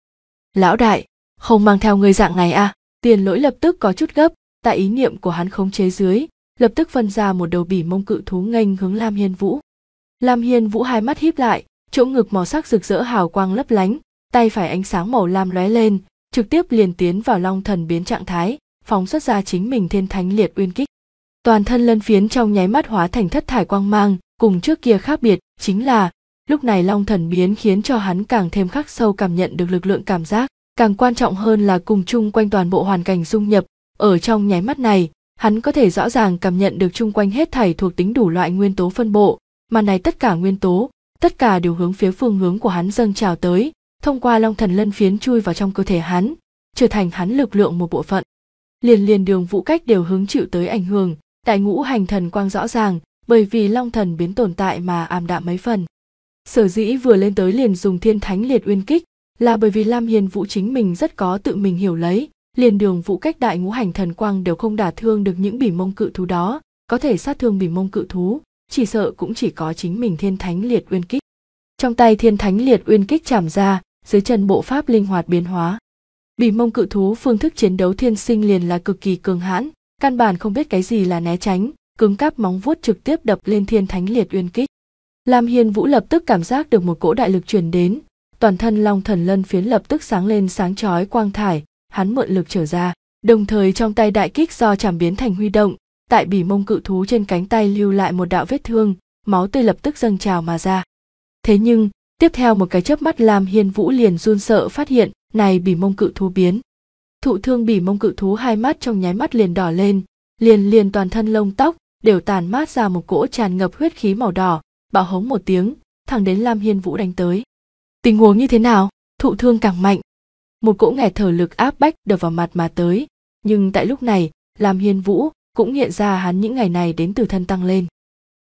lão đại không mang theo người dạng này à tiền lỗi lập tức có chút gấp tại ý niệm của hắn khống chế dưới lập tức phân ra một đầu bỉ mông cự thú nghênh hướng lam hiên vũ lam hiên vũ hai mắt híp lại chỗ ngực màu sắc rực rỡ hào quang lấp lánh tay phải ánh sáng màu lam lóe lên trực tiếp liền tiến vào long thần biến trạng thái phóng xuất ra chính mình thiên thánh liệt uyên kích toàn thân lân phiến trong nháy mắt hóa thành thất thải quang mang cùng trước kia khác biệt chính là lúc này long thần biến khiến cho hắn càng thêm khắc sâu cảm nhận được lực lượng cảm giác càng quan trọng hơn là cùng chung quanh toàn bộ hoàn cảnh dung nhập ở trong nháy mắt này hắn có thể rõ ràng cảm nhận được chung quanh hết thảy thuộc tính đủ loại nguyên tố phân bộ mà này tất cả nguyên tố tất cả đều hướng phía phương hướng của hắn dâng trào tới thông qua long thần lân phiến chui vào trong cơ thể hắn trở thành hắn lực lượng một bộ phận liền liền đường vũ cách đều hứng chịu tới ảnh hưởng tại ngũ hành thần quang rõ ràng bởi vì long thần biến tồn tại mà ảm đạm mấy phần sở dĩ vừa lên tới liền dùng thiên thánh liệt uyên kích là bởi vì lam hiền vũ chính mình rất có tự mình hiểu lấy liền đường vũ cách đại ngũ hành thần quang đều không đả thương được những bỉ mông cự thú đó có thể sát thương bỉ mông cự thú chỉ sợ cũng chỉ có chính mình thiên thánh liệt uyên kích trong tay thiên thánh liệt uyên kích chạm ra dưới chân bộ pháp linh hoạt biến hóa bỉ mông cự thú phương thức chiến đấu thiên sinh liền là cực kỳ cường hãn căn bản không biết cái gì là né tránh cứng cáp móng vuốt trực tiếp đập lên thiên thánh liệt uyên kích lam hiên vũ lập tức cảm giác được một cỗ đại lực truyền đến toàn thân long thần lân phiến lập tức sáng lên sáng chói quang thải hắn mượn lực trở ra đồng thời trong tay đại kích do chạm biến thành huy động tại bỉ mông cự thú trên cánh tay lưu lại một đạo vết thương máu tươi lập tức dâng trào mà ra thế nhưng tiếp theo một cái chớp mắt lam hiên vũ liền run sợ phát hiện này bỉ mông cự thú biến thụ thương bỉ mông cự thú hai mắt trong nháy mắt liền đỏ lên liền liền toàn thân lông tóc đều tàn mát ra một cỗ tràn ngập huyết khí màu đỏ bạo hống một tiếng thẳng đến lam hiên vũ đánh tới tình huống như thế nào thụ thương càng mạnh một cỗ nghẹt thở lực áp bách đập vào mặt mà tới nhưng tại lúc này lam hiên vũ cũng hiện ra hắn những ngày này đến từ thân tăng lên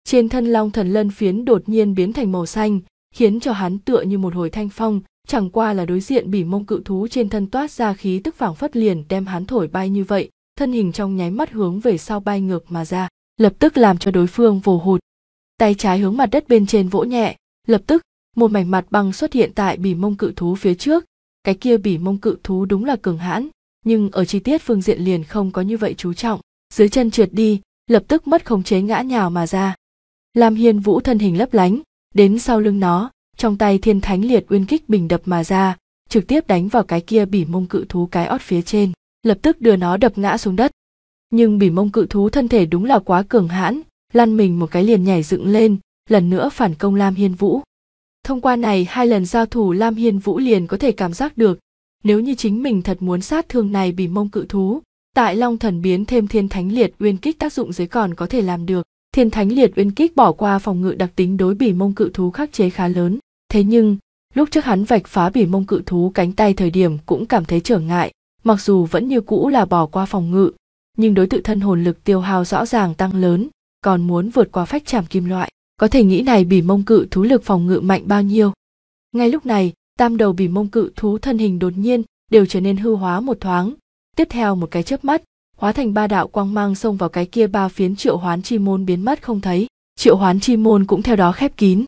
trên thân long thần lân phiến đột nhiên biến thành màu xanh khiến cho hắn tựa như một hồi thanh phong chẳng qua là đối diện bỉ mông cự thú trên thân toát ra khí tức phảng phất liền đem hắn thổi bay như vậy thân hình trong nháy mắt hướng về sau bay ngược mà ra lập tức làm cho đối phương vồ hụt tay trái hướng mặt đất bên trên vỗ nhẹ lập tức một mảnh mặt băng xuất hiện tại bỉ mông cự thú phía trước cái kia bỉ mông cự thú đúng là cường hãn nhưng ở chi tiết phương diện liền không có như vậy chú trọng dưới chân trượt đi lập tức mất khống chế ngã nhào mà ra lam hiên vũ thân hình lấp lánh đến sau lưng nó trong tay thiên thánh liệt uyên kích bình đập mà ra trực tiếp đánh vào cái kia bỉ mông cự thú cái ót phía trên lập tức đưa nó đập ngã xuống đất nhưng bỉ mông cự thú thân thể đúng là quá cường hãn lăn mình một cái liền nhảy dựng lên lần nữa phản công lam hiên vũ thông qua này hai lần giao thủ lam hiên vũ liền có thể cảm giác được nếu như chính mình thật muốn sát thương này bỉ mông cự thú tại long thần biến thêm thiên thánh liệt uyên kích tác dụng dưới còn có thể làm được Thiên Thánh Liệt Uyên Kích bỏ qua phòng ngự đặc tính đối bỉ mông cự thú khắc chế khá lớn, thế nhưng lúc trước hắn vạch phá bỉ mông cự thú cánh tay thời điểm cũng cảm thấy trở ngại, mặc dù vẫn như cũ là bỏ qua phòng ngự, nhưng đối tự thân hồn lực tiêu hao rõ ràng tăng lớn, còn muốn vượt qua phách chạm kim loại, có thể nghĩ này bỉ mông cự thú lực phòng ngự mạnh bao nhiêu. Ngay lúc này, tam đầu bỉ mông cự thú thân hình đột nhiên đều trở nên hư hóa một thoáng, tiếp theo một cái chớp mắt, hóa thành ba đạo quang mang xông vào cái kia ba phiến triệu hoán chi môn biến mất không thấy triệu hoán chi môn cũng theo đó khép kín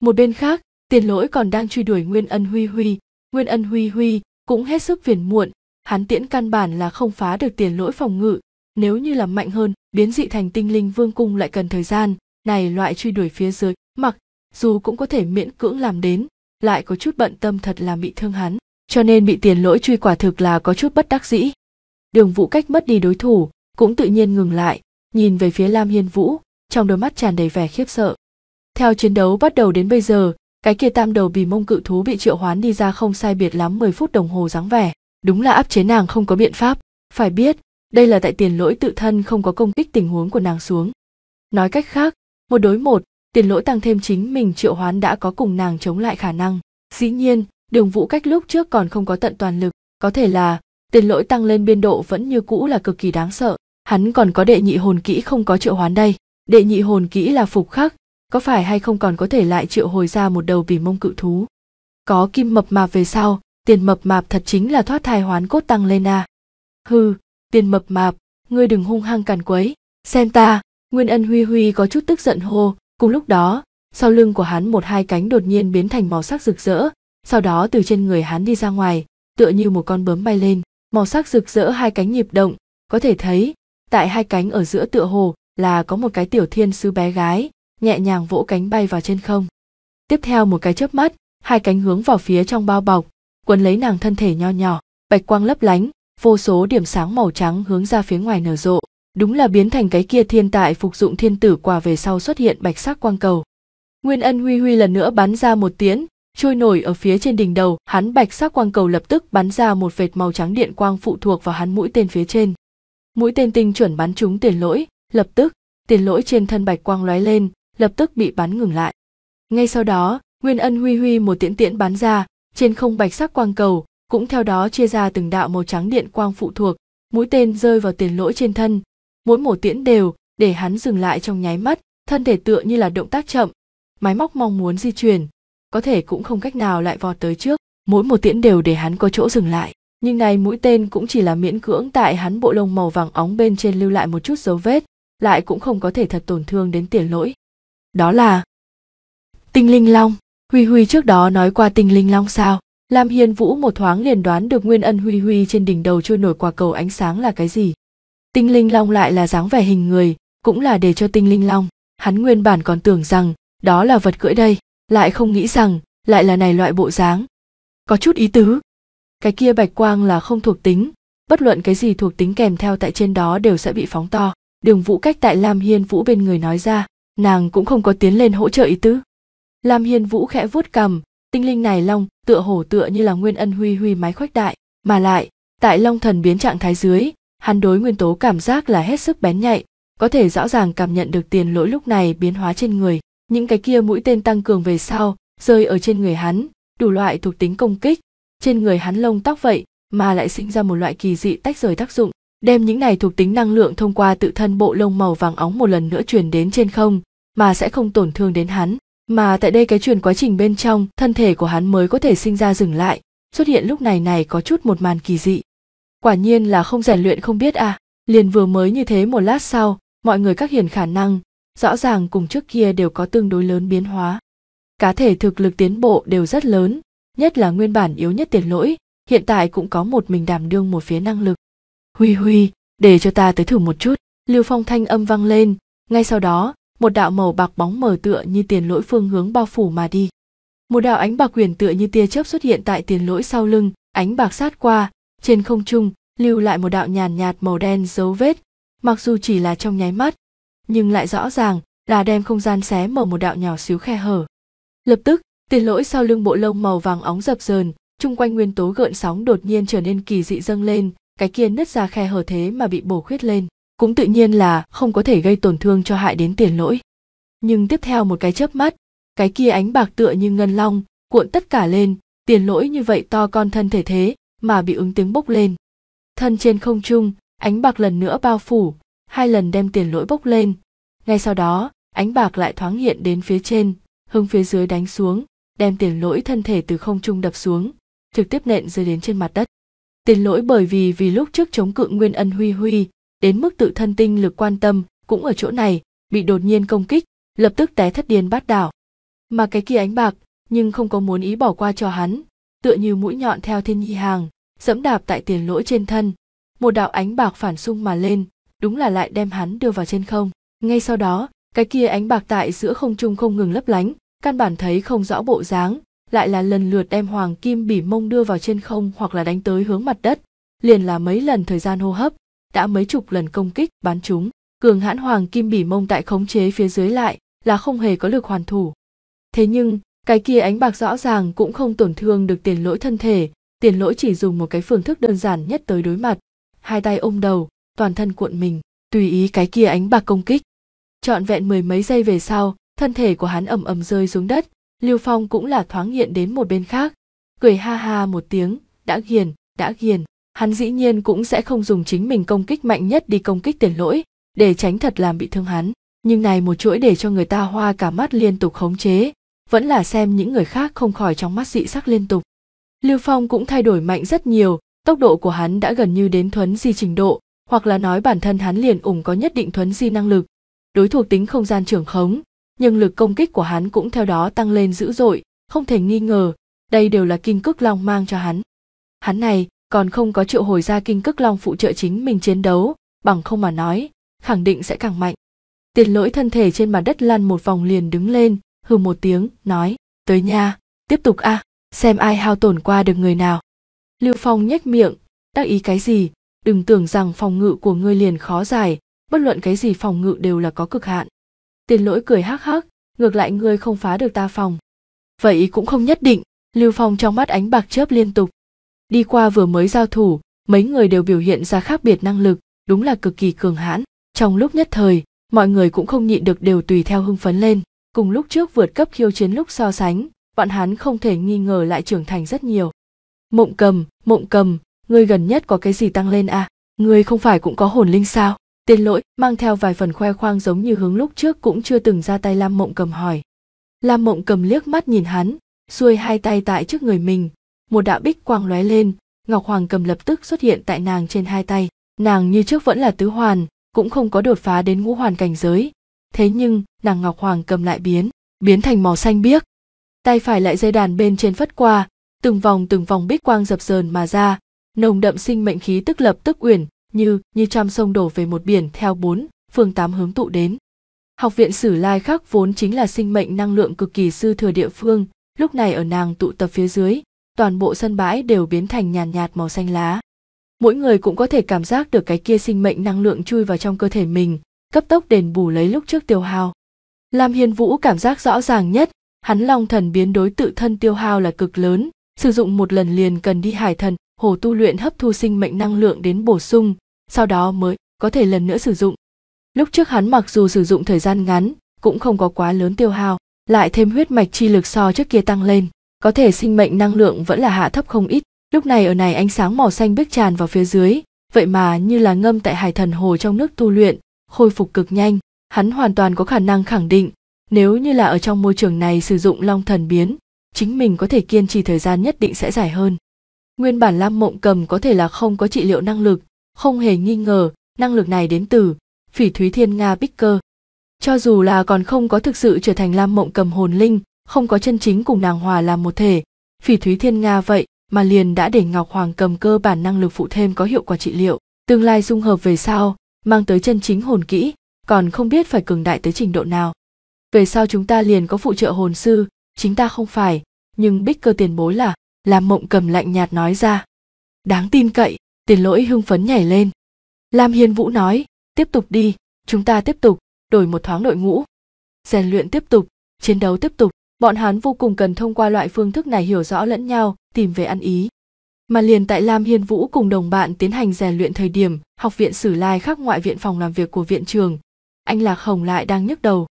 một bên khác tiền lỗi còn đang truy đuổi nguyên ân huy huy nguyên ân huy huy cũng hết sức phiền muộn hắn tiễn căn bản là không phá được tiền lỗi phòng ngự nếu như là mạnh hơn biến dị thành tinh linh vương cung lại cần thời gian này loại truy đuổi phía dưới mặc dù cũng có thể miễn cưỡng làm đến lại có chút bận tâm thật làm bị thương hắn cho nên bị tiền lỗi truy quả thực là có chút bất đắc dĩ đường vũ cách mất đi đối thủ cũng tự nhiên ngừng lại nhìn về phía lam hiên vũ trong đôi mắt tràn đầy vẻ khiếp sợ theo chiến đấu bắt đầu đến bây giờ cái kia tam đầu bì mông cự thú bị triệu hoán đi ra không sai biệt lắm 10 phút đồng hồ dáng vẻ đúng là áp chế nàng không có biện pháp phải biết đây là tại tiền lỗi tự thân không có công kích tình huống của nàng xuống nói cách khác một đối một tiền lỗi tăng thêm chính mình triệu hoán đã có cùng nàng chống lại khả năng dĩ nhiên đường vũ cách lúc trước còn không có tận toàn lực có thể là tiền lỗi tăng lên biên độ vẫn như cũ là cực kỳ đáng sợ hắn còn có đệ nhị hồn kỹ không có triệu hoán đây đệ nhị hồn kỹ là phục khắc có phải hay không còn có thể lại triệu hồi ra một đầu vì mông cự thú có kim mập mạp về sau tiền mập mạp thật chính là thoát thai hoán cốt tăng lên à hư tiền mập mạp ngươi đừng hung hăng càn quấy xem ta nguyên ân huy huy có chút tức giận hô cùng lúc đó sau lưng của hắn một hai cánh đột nhiên biến thành màu sắc rực rỡ sau đó từ trên người hắn đi ra ngoài tựa như một con bướm bay lên màu sắc rực rỡ hai cánh nhịp động có thể thấy tại hai cánh ở giữa tựa hồ là có một cái tiểu thiên sứ bé gái nhẹ nhàng vỗ cánh bay vào trên không tiếp theo một cái chớp mắt hai cánh hướng vào phía trong bao bọc quấn lấy nàng thân thể nho nhỏ bạch quang lấp lánh vô số điểm sáng màu trắng hướng ra phía ngoài nở rộ đúng là biến thành cái kia thiên tại phục dụng thiên tử quả về sau xuất hiện bạch sắc quang cầu nguyên ân huy huy lần nữa bắn ra một tiếng trôi nổi ở phía trên đỉnh đầu hắn bạch sắc quang cầu lập tức bắn ra một vệt màu trắng điện quang phụ thuộc vào hắn mũi tên phía trên mũi tên tinh chuẩn bắn trúng tiền lỗi lập tức tiền lỗi trên thân bạch quang lóe lên lập tức bị bắn ngừng lại ngay sau đó nguyên ân huy huy một tiễn tiễn bắn ra trên không bạch sắc quang cầu cũng theo đó chia ra từng đạo màu trắng điện quang phụ thuộc mũi tên rơi vào tiền lỗi trên thân mỗi một tiễn đều để hắn dừng lại trong nháy mắt thân thể tựa như là động tác chậm máy móc mong muốn di chuyển có thể cũng không cách nào lại vọt tới trước mỗi một tiễn đều để hắn có chỗ dừng lại nhưng này mũi tên cũng chỉ là miễn cưỡng tại hắn bộ lông màu vàng óng bên trên lưu lại một chút dấu vết lại cũng không có thể thật tổn thương đến tiền lỗi đó là tinh linh long huy huy trước đó nói qua tinh linh long sao làm hiền vũ một thoáng liền đoán được nguyên ân huy huy trên đỉnh đầu trôi nổi quả cầu ánh sáng là cái gì tinh linh long lại là dáng vẻ hình người cũng là để cho tinh linh long hắn nguyên bản còn tưởng rằng đó là vật cưỡi đây lại không nghĩ rằng lại là này loại bộ dáng có chút ý tứ cái kia bạch quang là không thuộc tính bất luận cái gì thuộc tính kèm theo tại trên đó đều sẽ bị phóng to đường vũ cách tại lam hiên vũ bên người nói ra nàng cũng không có tiến lên hỗ trợ ý tứ lam hiên vũ khẽ vuốt cằm tinh linh này long tựa hổ tựa như là nguyên ân huy huy mái khoách đại mà lại tại long thần biến trạng thái dưới hắn đối nguyên tố cảm giác là hết sức bén nhạy có thể rõ ràng cảm nhận được tiền lỗi lúc này biến hóa trên người những cái kia mũi tên tăng cường về sau rơi ở trên người hắn đủ loại thuộc tính công kích trên người hắn lông tóc vậy mà lại sinh ra một loại kỳ dị tách rời tác dụng đem những này thuộc tính năng lượng thông qua tự thân bộ lông màu vàng óng một lần nữa truyền đến trên không mà sẽ không tổn thương đến hắn mà tại đây cái truyền quá trình bên trong thân thể của hắn mới có thể sinh ra dừng lại xuất hiện lúc này này có chút một màn kỳ dị quả nhiên là không rèn luyện không biết à liền vừa mới như thế một lát sau mọi người các hiền khả năng rõ ràng cùng trước kia đều có tương đối lớn biến hóa. Cá thể thực lực tiến bộ đều rất lớn, nhất là nguyên bản yếu nhất tiền lỗi, hiện tại cũng có một mình đảm đương một phía năng lực. Huy huy, để cho ta tới thử một chút. Lưu Phong thanh âm vang lên, ngay sau đó, một đạo màu bạc bóng mở tựa như tiền lỗi phương hướng bao phủ mà đi. Một đạo ánh bạc quyền tựa như tia chớp xuất hiện tại tiền lỗi sau lưng, ánh bạc sát qua, trên không trung lưu lại một đạo nhàn nhạt màu đen dấu vết, mặc dù chỉ là trong nháy mắt, nhưng lại rõ ràng là đem không gian xé mở một đạo nhỏ xíu khe hở. Lập tức, tiền lỗi sau lưng bộ lông màu vàng óng dập dờn, chung quanh nguyên tố gợn sóng đột nhiên trở nên kỳ dị dâng lên, cái kia nứt ra khe hở thế mà bị bổ khuyết lên, cũng tự nhiên là không có thể gây tổn thương cho hại đến tiền lỗi. Nhưng tiếp theo một cái chớp mắt, cái kia ánh bạc tựa như ngân long, cuộn tất cả lên, tiền lỗi như vậy to con thân thể thế mà bị ứng tiếng bốc lên. Thân trên không trung, ánh bạc lần nữa bao phủ, hai lần đem tiền lỗi bốc lên ngay sau đó ánh bạc lại thoáng hiện đến phía trên hướng phía dưới đánh xuống đem tiền lỗi thân thể từ không trung đập xuống trực tiếp nện rơi đến trên mặt đất tiền lỗi bởi vì vì lúc trước chống cự nguyên ân huy huy đến mức tự thân tinh lực quan tâm cũng ở chỗ này bị đột nhiên công kích lập tức té thất điên bát đảo mà cái kia ánh bạc nhưng không có muốn ý bỏ qua cho hắn tựa như mũi nhọn theo thiên nhi hàng dẫm đạp tại tiền lỗi trên thân một đạo ánh bạc phản xung mà lên đúng là lại đem hắn đưa vào trên không ngay sau đó cái kia ánh bạc tại giữa không trung không ngừng lấp lánh căn bản thấy không rõ bộ dáng lại là lần lượt đem hoàng kim bỉ mông đưa vào trên không hoặc là đánh tới hướng mặt đất liền là mấy lần thời gian hô hấp đã mấy chục lần công kích bắn chúng cường hãn hoàng kim bỉ mông tại khống chế phía dưới lại là không hề có lực hoàn thủ thế nhưng cái kia ánh bạc rõ ràng cũng không tổn thương được tiền lỗi thân thể tiền lỗi chỉ dùng một cái phương thức đơn giản nhất tới đối mặt hai tay ôm đầu toàn thân cuộn mình tùy ý cái kia ánh bạc công kích trọn vẹn mười mấy giây về sau thân thể của hắn ầm ầm rơi xuống đất lưu phong cũng là thoáng nghiện đến một bên khác cười ha ha một tiếng đã ghiền đã ghiền hắn dĩ nhiên cũng sẽ không dùng chính mình công kích mạnh nhất đi công kích tiền lỗi để tránh thật làm bị thương hắn nhưng này một chuỗi để cho người ta hoa cả mắt liên tục khống chế vẫn là xem những người khác không khỏi trong mắt dị sắc liên tục lưu phong cũng thay đổi mạnh rất nhiều tốc độ của hắn đã gần như đến thuấn di trình độ hoặc là nói bản thân hắn liền ủng có nhất định thuấn di năng lực đối thuộc tính không gian trưởng khống nhưng lực công kích của hắn cũng theo đó tăng lên dữ dội không thể nghi ngờ đây đều là kinh cức long mang cho hắn hắn này còn không có triệu hồi ra kinh cức long phụ trợ chính mình chiến đấu bằng không mà nói khẳng định sẽ càng mạnh tiền lỗi thân thể trên mặt đất lăn một vòng liền đứng lên hừ một tiếng nói tới nha tiếp tục a à, xem ai hao tổn qua được người nào lưu phong nhếch miệng đắc ý cái gì đừng tưởng rằng phòng ngự của ngươi liền khó giải bất luận cái gì phòng ngự đều là có cực hạn tiền lỗi cười hắc hắc ngược lại ngươi không phá được ta phòng vậy cũng không nhất định lưu phong trong mắt ánh bạc chớp liên tục đi qua vừa mới giao thủ mấy người đều biểu hiện ra khác biệt năng lực đúng là cực kỳ cường hãn trong lúc nhất thời mọi người cũng không nhịn được đều tùy theo hưng phấn lên cùng lúc trước vượt cấp khiêu chiến lúc so sánh bọn hắn không thể nghi ngờ lại trưởng thành rất nhiều mộng cầm mộng cầm ngươi gần nhất có cái gì tăng lên à? Ngươi không phải cũng có hồn linh sao? Tiền lỗi, mang theo vài phần khoe khoang giống như hướng lúc trước cũng chưa từng ra tay Lam Mộng cầm hỏi. Lam Mộng cầm liếc mắt nhìn hắn, xuôi hai tay tại trước người mình, một đạo bích quang lóe lên, Ngọc Hoàng cầm lập tức xuất hiện tại nàng trên hai tay. Nàng như trước vẫn là tứ hoàn, cũng không có đột phá đến ngũ hoàn cảnh giới. Thế nhưng, nàng Ngọc Hoàng cầm lại biến, biến thành màu xanh biếc. Tay phải lại dây đàn bên trên phất qua, từng vòng từng vòng bích quang dập dờn mà ra, nồng đậm sinh mệnh khí tức lập tức uyển như như trăm sông đổ về một biển theo bốn phương tám hướng tụ đến học viện sử lai khắc vốn chính là sinh mệnh năng lượng cực kỳ sư thừa địa phương lúc này ở nàng tụ tập phía dưới toàn bộ sân bãi đều biến thành nhàn nhạt, màu xanh lá mỗi người cũng có thể cảm giác được cái kia sinh mệnh năng lượng chui vào trong cơ thể mình cấp tốc đền bù lấy lúc trước tiêu hao lam hiên vũ cảm giác rõ ràng nhất hắn long thần biến đối tự thân tiêu hao là cực lớn sử dụng một lần liền cần đi hải thần hồ tu luyện hấp thu sinh mệnh năng lượng đến bổ sung sau đó mới có thể lần nữa sử dụng lúc trước hắn mặc dù sử dụng thời gian ngắn cũng không có quá lớn tiêu hao lại thêm huyết mạch chi lực so trước kia tăng lên có thể sinh mệnh năng lượng vẫn là hạ thấp không ít lúc này ở này ánh sáng màu xanh biếc tràn vào phía dưới vậy mà như là ngâm tại hải thần hồ trong nước tu luyện khôi phục cực nhanh hắn hoàn toàn có khả năng khẳng định nếu như là ở trong môi trường này sử dụng long thần biến chính mình có thể kiên trì thời gian nhất định sẽ dài hơn Nguyên bản Lam Mộng Cầm có thể là không có trị liệu năng lực, không hề nghi ngờ, năng lực này đến từ Phỉ Thúy Thiên Nga Bích Cơ. Cho dù là còn không có thực sự trở thành Lam Mộng Cầm hồn linh, không có chân chính cùng nàng hòa làm một thể, Phỉ Thúy Thiên Nga vậy mà liền đã để Ngọc Hoàng Cầm cơ bản năng lực phụ thêm có hiệu quả trị liệu, tương lai dung hợp về sau, mang tới chân chính hồn kỹ, còn không biết phải cường đại tới trình độ nào. Về sau chúng ta liền có phụ trợ hồn sư, chính ta không phải, nhưng Bích Cơ tiền bối là làm mộng cầm lạnh nhạt nói ra đáng tin cậy tiền lỗi hưng phấn nhảy lên lam hiên vũ nói tiếp tục đi chúng ta tiếp tục đổi một thoáng đội ngũ rèn luyện tiếp tục chiến đấu tiếp tục bọn hắn vô cùng cần thông qua loại phương thức này hiểu rõ lẫn nhau tìm về ăn ý mà liền tại lam hiên vũ cùng đồng bạn tiến hành rèn luyện thời điểm học viện sử lai khác ngoại viện phòng làm việc của viện trường anh lạc hồng lại đang nhức đầu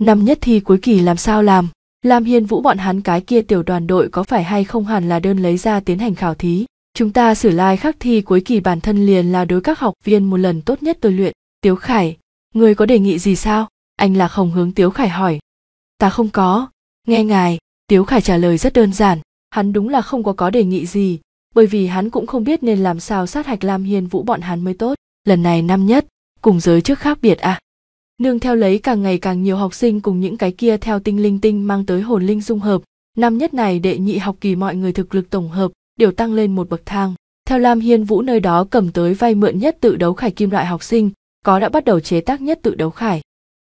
năm nhất thi cuối kỳ làm sao làm Lam Hiên Vũ bọn hắn cái kia tiểu đoàn đội có phải hay không hẳn là đơn lấy ra tiến hành khảo thí. Chúng ta xử lai like khắc thi cuối kỳ bản thân liền là đối các học viên một lần tốt nhất tôi luyện. Tiếu Khải, người có đề nghị gì sao? Anh là không hướng Tiếu Khải hỏi. Ta không có. Nghe ngài, Tiếu Khải trả lời rất đơn giản. Hắn đúng là không có có đề nghị gì, bởi vì hắn cũng không biết nên làm sao sát hạch Lam Hiên Vũ bọn hắn mới tốt. Lần này năm nhất, cùng giới trước khác biệt à? nương theo lấy càng ngày càng nhiều học sinh cùng những cái kia theo tinh linh tinh mang tới hồn linh dung hợp năm nhất này đệ nhị học kỳ mọi người thực lực tổng hợp đều tăng lên một bậc thang theo lam hiên vũ nơi đó cầm tới vay mượn nhất tự đấu khải kim loại học sinh có đã bắt đầu chế tác nhất tự đấu khải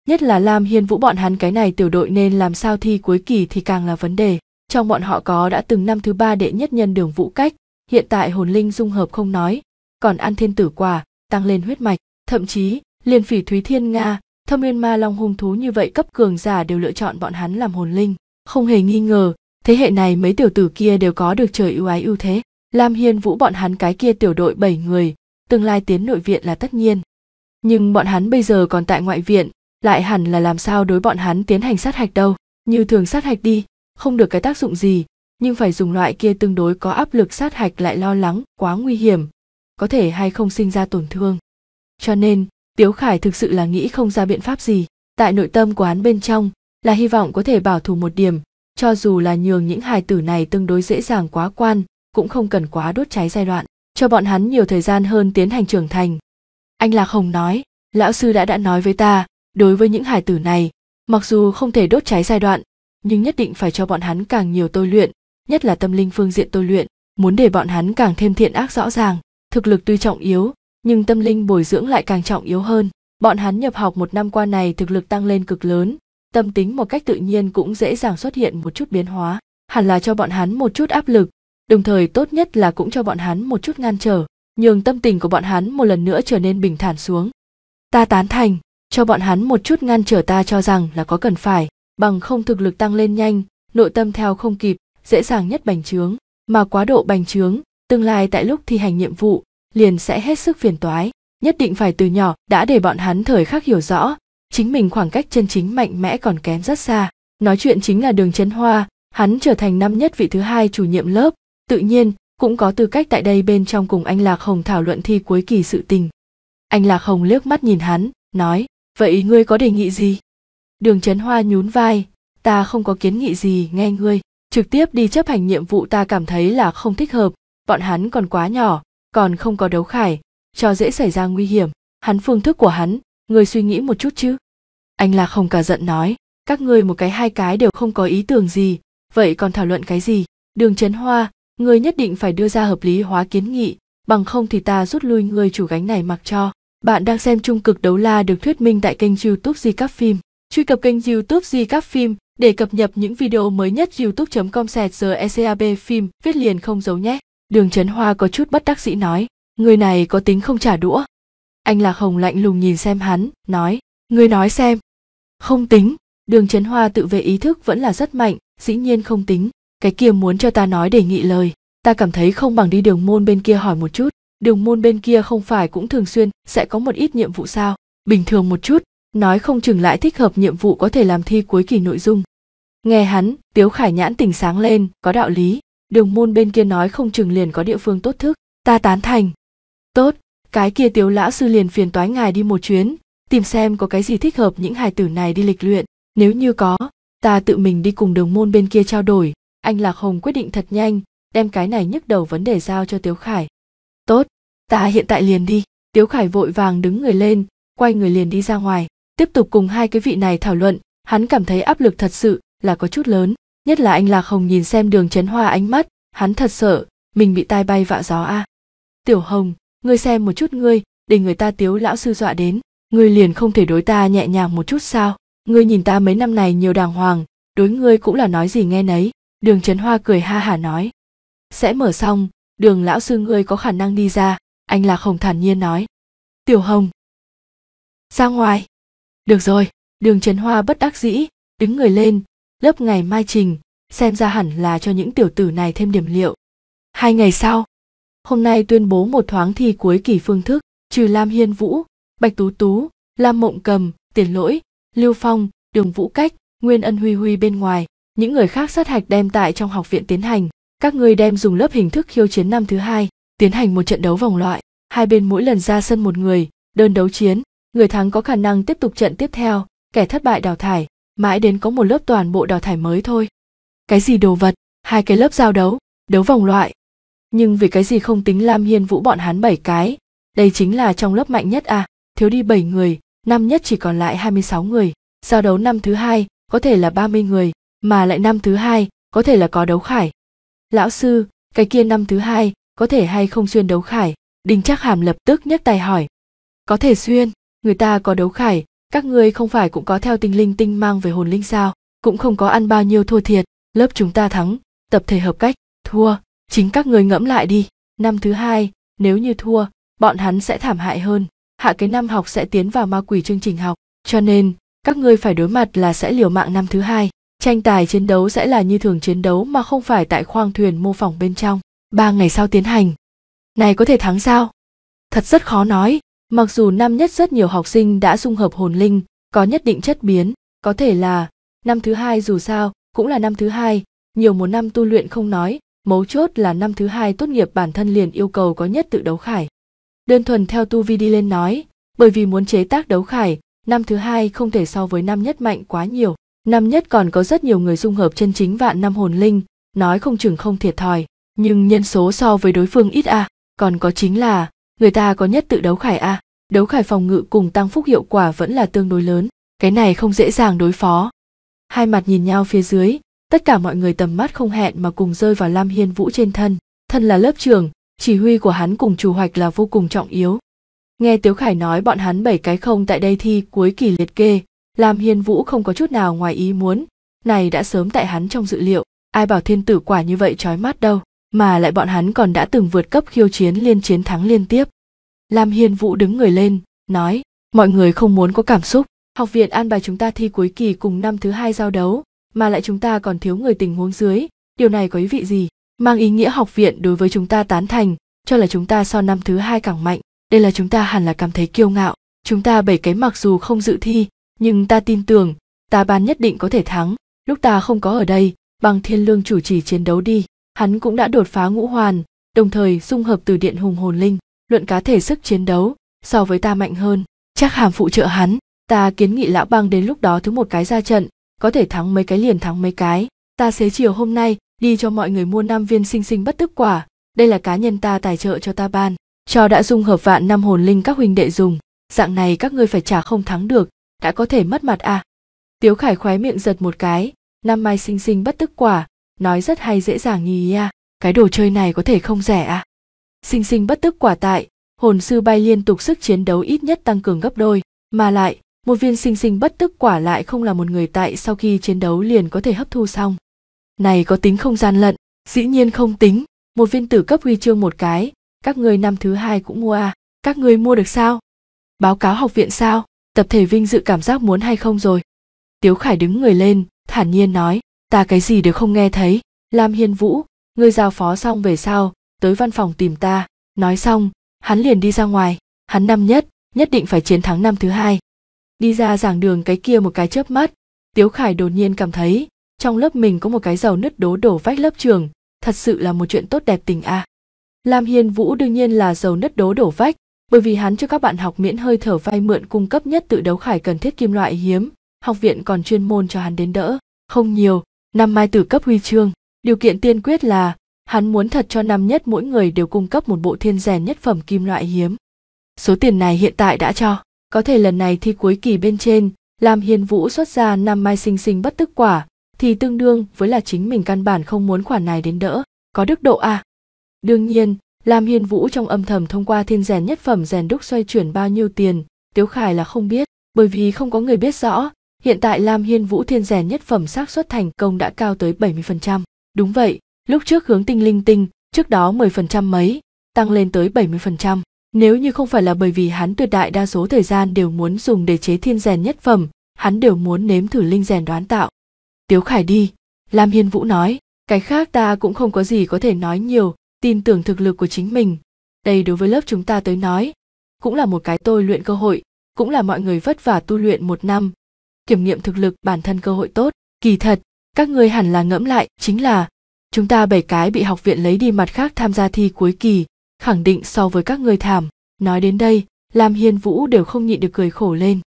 nhất là lam hiên vũ bọn hắn cái này tiểu đội nên làm sao thi cuối kỳ thì càng là vấn đề trong bọn họ có đã từng năm thứ ba đệ nhất nhân đường vũ cách hiện tại hồn linh dung hợp không nói còn ăn thiên tử quả tăng lên huyết mạch thậm chí liền phỉ thúy thiên nga thâm nguyên ma long hung thú như vậy cấp cường giả đều lựa chọn bọn hắn làm hồn linh không hề nghi ngờ thế hệ này mấy tiểu tử kia đều có được trời ưu ái ưu thế lam hiên vũ bọn hắn cái kia tiểu đội bảy người tương lai tiến nội viện là tất nhiên nhưng bọn hắn bây giờ còn tại ngoại viện lại hẳn là làm sao đối bọn hắn tiến hành sát hạch đâu như thường sát hạch đi không được cái tác dụng gì nhưng phải dùng loại kia tương đối có áp lực sát hạch lại lo lắng quá nguy hiểm có thể hay không sinh ra tổn thương cho nên tiếu khải thực sự là nghĩ không ra biện pháp gì tại nội tâm của hắn bên trong là hy vọng có thể bảo thủ một điểm cho dù là nhường những hài tử này tương đối dễ dàng quá quan cũng không cần quá đốt cháy giai đoạn cho bọn hắn nhiều thời gian hơn tiến hành trưởng thành anh lạc hồng nói lão sư đã đã nói với ta đối với những hài tử này mặc dù không thể đốt cháy giai đoạn nhưng nhất định phải cho bọn hắn càng nhiều tôi luyện nhất là tâm linh phương diện tôi luyện muốn để bọn hắn càng thêm thiện ác rõ ràng thực lực tuy trọng yếu nhưng tâm linh bồi dưỡng lại càng trọng yếu hơn bọn hắn nhập học một năm qua này thực lực tăng lên cực lớn tâm tính một cách tự nhiên cũng dễ dàng xuất hiện một chút biến hóa hẳn là cho bọn hắn một chút áp lực đồng thời tốt nhất là cũng cho bọn hắn một chút ngăn trở nhường tâm tình của bọn hắn một lần nữa trở nên bình thản xuống ta tán thành cho bọn hắn một chút ngăn trở ta cho rằng là có cần phải bằng không thực lực tăng lên nhanh nội tâm theo không kịp dễ dàng nhất bành trướng mà quá độ bành trướng tương lai tại lúc thi hành nhiệm vụ liền sẽ hết sức phiền toái nhất định phải từ nhỏ đã để bọn hắn thời khắc hiểu rõ chính mình khoảng cách chân chính mạnh mẽ còn kém rất xa nói chuyện chính là đường chấn hoa hắn trở thành năm nhất vị thứ hai chủ nhiệm lớp tự nhiên cũng có tư cách tại đây bên trong cùng anh lạc hồng thảo luận thi cuối kỳ sự tình anh lạc hồng liếc mắt nhìn hắn nói vậy ngươi có đề nghị gì đường chấn hoa nhún vai ta không có kiến nghị gì nghe ngươi trực tiếp đi chấp hành nhiệm vụ ta cảm thấy là không thích hợp bọn hắn còn quá nhỏ còn không có đấu khải cho dễ xảy ra nguy hiểm hắn phương thức của hắn người suy nghĩ một chút chứ anh lạc không cả giận nói các ngươi một cái hai cái đều không có ý tưởng gì vậy còn thảo luận cái gì đường trấn hoa người nhất định phải đưa ra hợp lý hóa kiến nghị bằng không thì ta rút lui người chủ gánh này mặc cho bạn đang xem trung cực đấu la được thuyết minh tại kênh youtube di các phim truy cập kênh youtube di các phim để cập nhật những video mới nhất youtube com sẹt giờ ecav phim viết liền không giấu nhé đường trấn hoa có chút bất đắc dĩ nói người này có tính không trả đũa anh lạc hồng lạnh lùng nhìn xem hắn nói người nói xem không tính đường trấn hoa tự vệ ý thức vẫn là rất mạnh dĩ nhiên không tính cái kia muốn cho ta nói đề nghị lời ta cảm thấy không bằng đi đường môn bên kia hỏi một chút đường môn bên kia không phải cũng thường xuyên sẽ có một ít nhiệm vụ sao bình thường một chút nói không chừng lại thích hợp nhiệm vụ có thể làm thi cuối kỳ nội dung nghe hắn tiếu khải nhãn tỉnh sáng lên có đạo lý đường môn bên kia nói không chừng liền có địa phương tốt thức ta tán thành tốt cái kia tiếu lão sư liền phiền toái ngài đi một chuyến tìm xem có cái gì thích hợp những hài tử này đi lịch luyện nếu như có ta tự mình đi cùng đường môn bên kia trao đổi anh lạc hồng quyết định thật nhanh đem cái này nhức đầu vấn đề giao cho tiếu khải tốt ta hiện tại liền đi tiếu khải vội vàng đứng người lên quay người liền đi ra ngoài tiếp tục cùng hai cái vị này thảo luận hắn cảm thấy áp lực thật sự là có chút lớn nhất là anh lạc hồng nhìn xem đường chấn hoa ánh mắt hắn thật sợ mình bị tai bay vạ gió a à. tiểu hồng ngươi xem một chút ngươi để người ta tiếu lão sư dọa đến ngươi liền không thể đối ta nhẹ nhàng một chút sao ngươi nhìn ta mấy năm này nhiều đàng hoàng đối ngươi cũng là nói gì nghe nấy đường trấn hoa cười ha hả nói sẽ mở xong đường lão sư ngươi có khả năng đi ra anh lạc hồng thản nhiên nói tiểu hồng ra ngoài được rồi đường trấn hoa bất đắc dĩ đứng người lên lớp ngày mai trình xem ra hẳn là cho những tiểu tử này thêm điểm liệu hai ngày sau hôm nay tuyên bố một thoáng thi cuối kỳ phương thức trừ lam hiên vũ bạch tú tú lam mộng cầm tiền lỗi lưu phong đường vũ cách nguyên ân huy huy bên ngoài những người khác sát hạch đem tại trong học viện tiến hành các ngươi đem dùng lớp hình thức khiêu chiến năm thứ hai tiến hành một trận đấu vòng loại hai bên mỗi lần ra sân một người đơn đấu chiến người thắng có khả năng tiếp tục trận tiếp theo kẻ thất bại đào thải mãi đến có một lớp toàn bộ đào thải mới thôi cái gì đồ vật hai cái lớp giao đấu đấu vòng loại nhưng vì cái gì không tính lam hiên vũ bọn hắn bảy cái đây chính là trong lớp mạnh nhất à thiếu đi 7 người năm nhất chỉ còn lại 26 người giao đấu năm thứ hai có thể là 30 người mà lại năm thứ hai có thể là có đấu khải lão sư cái kia năm thứ hai có thể hay không xuyên đấu khải đinh chắc hàm lập tức nhấc tay hỏi có thể xuyên người ta có đấu khải các ngươi không phải cũng có theo tinh linh tinh mang về hồn linh sao cũng không có ăn bao nhiêu thua thiệt lớp chúng ta thắng tập thể hợp cách thua chính các ngươi ngẫm lại đi năm thứ hai nếu như thua bọn hắn sẽ thảm hại hơn hạ cái năm học sẽ tiến vào ma quỷ chương trình học cho nên các ngươi phải đối mặt là sẽ liều mạng năm thứ hai tranh tài chiến đấu sẽ là như thường chiến đấu mà không phải tại khoang thuyền mô phỏng bên trong ba ngày sau tiến hành này có thể thắng sao thật rất khó nói Mặc dù năm nhất rất nhiều học sinh đã dung hợp hồn linh, có nhất định chất biến, có thể là năm thứ hai dù sao cũng là năm thứ hai, nhiều một năm tu luyện không nói, mấu chốt là năm thứ hai tốt nghiệp bản thân liền yêu cầu có nhất tự đấu khải. Đơn thuần theo tu vi đi lên nói, bởi vì muốn chế tác đấu khải, năm thứ hai không thể so với năm nhất mạnh quá nhiều. Năm nhất còn có rất nhiều người dung hợp chân chính vạn năm hồn linh, nói không chừng không thiệt thòi, nhưng nhân số so với đối phương ít à, còn có chính là người ta có nhất tự đấu khải a đấu khải phòng ngự cùng tăng phúc hiệu quả vẫn là tương đối lớn cái này không dễ dàng đối phó hai mặt nhìn nhau phía dưới tất cả mọi người tầm mắt không hẹn mà cùng rơi vào lam hiên vũ trên thân thân là lớp trưởng chỉ huy của hắn cùng chủ hoạch là vô cùng trọng yếu nghe tiếu khải nói bọn hắn bảy cái không tại đây thi cuối kỳ liệt kê lam hiên vũ không có chút nào ngoài ý muốn này đã sớm tại hắn trong dự liệu ai bảo thiên tử quả như vậy trói mắt đâu mà lại bọn hắn còn đã từng vượt cấp khiêu chiến liên chiến thắng liên tiếp. Lam Hiên Vũ đứng người lên, nói, mọi người không muốn có cảm xúc, học viện an bài chúng ta thi cuối kỳ cùng năm thứ hai giao đấu, mà lại chúng ta còn thiếu người tình huống dưới, điều này có ý vị gì? Mang ý nghĩa học viện đối với chúng ta tán thành, cho là chúng ta sau năm thứ hai càng mạnh, đây là chúng ta hẳn là cảm thấy kiêu ngạo, chúng ta bảy cái mặc dù không dự thi, nhưng ta tin tưởng, ta ban nhất định có thể thắng, lúc ta không có ở đây, bằng thiên lương chủ trì chiến đấu đi. Hắn cũng đã đột phá ngũ hoàn, đồng thời dung hợp từ điện hùng hồn linh, luận cá thể sức chiến đấu, so với ta mạnh hơn, chắc hàm phụ trợ hắn, ta kiến nghị lão băng đến lúc đó thứ một cái ra trận, có thể thắng mấy cái liền thắng mấy cái, ta xế chiều hôm nay đi cho mọi người mua năm viên sinh sinh bất tức quả, đây là cá nhân ta tài trợ cho ta ban, cho đã dung hợp vạn năm hồn linh các huynh đệ dùng, dạng này các ngươi phải trả không thắng được, đã có thể mất mặt à. Tiếu Khải khóe miệng giật một cái, năm mai sinh sinh bất tức quả, nói rất hay dễ dàng nhỉ à, cái đồ chơi này có thể không rẻ à. Sinh sinh bất tức quả tại, hồn sư bay liên tục sức chiến đấu ít nhất tăng cường gấp đôi, mà lại, một viên sinh sinh bất tức quả lại không là một người tại sau khi chiến đấu liền có thể hấp thu xong. Này có tính không gian lận, dĩ nhiên không tính, một viên tử cấp huy chương một cái, các người năm thứ hai cũng mua à, các người mua được sao? Báo cáo học viện sao, tập thể vinh dự cảm giác muốn hay không rồi? Tiếu Khải đứng người lên, thản nhiên nói, ta cái gì đều không nghe thấy lam hiên vũ ngươi giao phó xong về sau tới văn phòng tìm ta nói xong hắn liền đi ra ngoài hắn năm nhất nhất định phải chiến thắng năm thứ hai đi ra giảng đường cái kia một cái chớp mắt tiếu khải đột nhiên cảm thấy trong lớp mình có một cái giàu nứt đố đổ vách lớp trường thật sự là một chuyện tốt đẹp tình a à. lam hiên vũ đương nhiên là giàu nứt đố đổ vách bởi vì hắn cho các bạn học miễn hơi thở vay mượn cung cấp nhất tự đấu khải cần thiết kim loại hiếm học viện còn chuyên môn cho hắn đến đỡ không nhiều năm mai tử cấp huy chương điều kiện tiên quyết là hắn muốn thật cho năm nhất mỗi người đều cung cấp một bộ thiên rèn nhất phẩm kim loại hiếm số tiền này hiện tại đã cho có thể lần này thi cuối kỳ bên trên làm hiền vũ xuất ra năm mai sinh sinh bất tức quả thì tương đương với là chính mình căn bản không muốn khoản này đến đỡ có đức độ à đương nhiên làm hiền vũ trong âm thầm thông qua thiên rèn nhất phẩm rèn đúc xoay chuyển bao nhiêu tiền tiếu khải là không biết bởi vì không có người biết rõ Hiện tại Lam Hiên Vũ Thiên rèn nhất phẩm xác suất thành công đã cao tới 70%. Đúng vậy, lúc trước hướng tinh linh tinh, trước đó 10% mấy, tăng lên tới 70%. Nếu như không phải là bởi vì hắn tuyệt đại đa số thời gian đều muốn dùng để chế thiên rèn nhất phẩm, hắn đều muốn nếm thử linh rèn đoán tạo. Tiếu Khải đi, Lam Hiên Vũ nói, cái khác ta cũng không có gì có thể nói nhiều, tin tưởng thực lực của chính mình. Đây đối với lớp chúng ta tới nói, cũng là một cái tôi luyện cơ hội, cũng là mọi người vất vả tu luyện một năm, kiểm nghiệm thực lực bản thân cơ hội tốt kỳ thật các ngươi hẳn là ngẫm lại chính là chúng ta bảy cái bị học viện lấy đi mặt khác tham gia thi cuối kỳ khẳng định so với các ngươi thảm nói đến đây làm hiên vũ đều không nhịn được cười khổ lên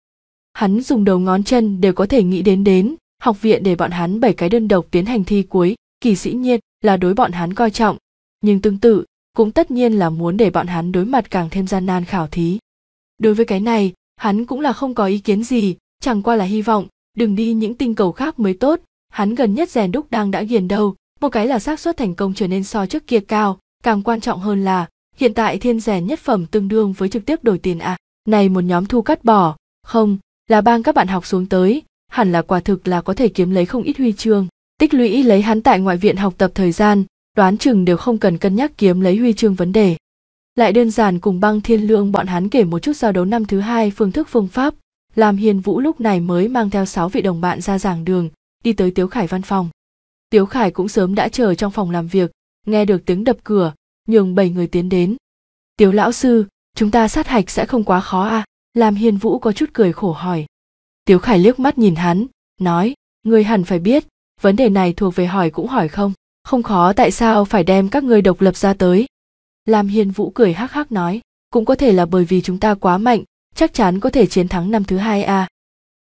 hắn dùng đầu ngón chân đều có thể nghĩ đến đến học viện để bọn hắn bảy cái đơn độc tiến hành thi cuối kỳ dĩ nhiên là đối bọn hắn coi trọng nhưng tương tự cũng tất nhiên là muốn để bọn hắn đối mặt càng thêm gian nan khảo thí đối với cái này hắn cũng là không có ý kiến gì chẳng qua là hy vọng đừng đi những tinh cầu khác mới tốt hắn gần nhất rèn đúc đang đã ghiền đầu một cái là xác suất thành công trở nên so trước kia cao càng quan trọng hơn là hiện tại thiên rèn nhất phẩm tương đương với trực tiếp đổi tiền à này một nhóm thu cắt bỏ không là bang các bạn học xuống tới hẳn là quả thực là có thể kiếm lấy không ít huy chương tích lũy lấy hắn tại ngoại viện học tập thời gian đoán chừng đều không cần cân nhắc kiếm lấy huy chương vấn đề lại đơn giản cùng băng thiên lương bọn hắn kể một chút giao đấu năm thứ hai phương thức phương pháp làm hiền vũ lúc này mới mang theo sáu vị đồng bạn ra giảng đường đi tới tiếu khải văn phòng tiếu khải cũng sớm đã chờ trong phòng làm việc nghe được tiếng đập cửa nhường bảy người tiến đến tiếu lão sư chúng ta sát hạch sẽ không quá khó à làm hiền vũ có chút cười khổ hỏi tiếu khải liếc mắt nhìn hắn nói người hẳn phải biết vấn đề này thuộc về hỏi cũng hỏi không không khó tại sao phải đem các người độc lập ra tới làm hiền vũ cười hắc hắc nói cũng có thể là bởi vì chúng ta quá mạnh chắc chắn có thể chiến thắng năm thứ hai à.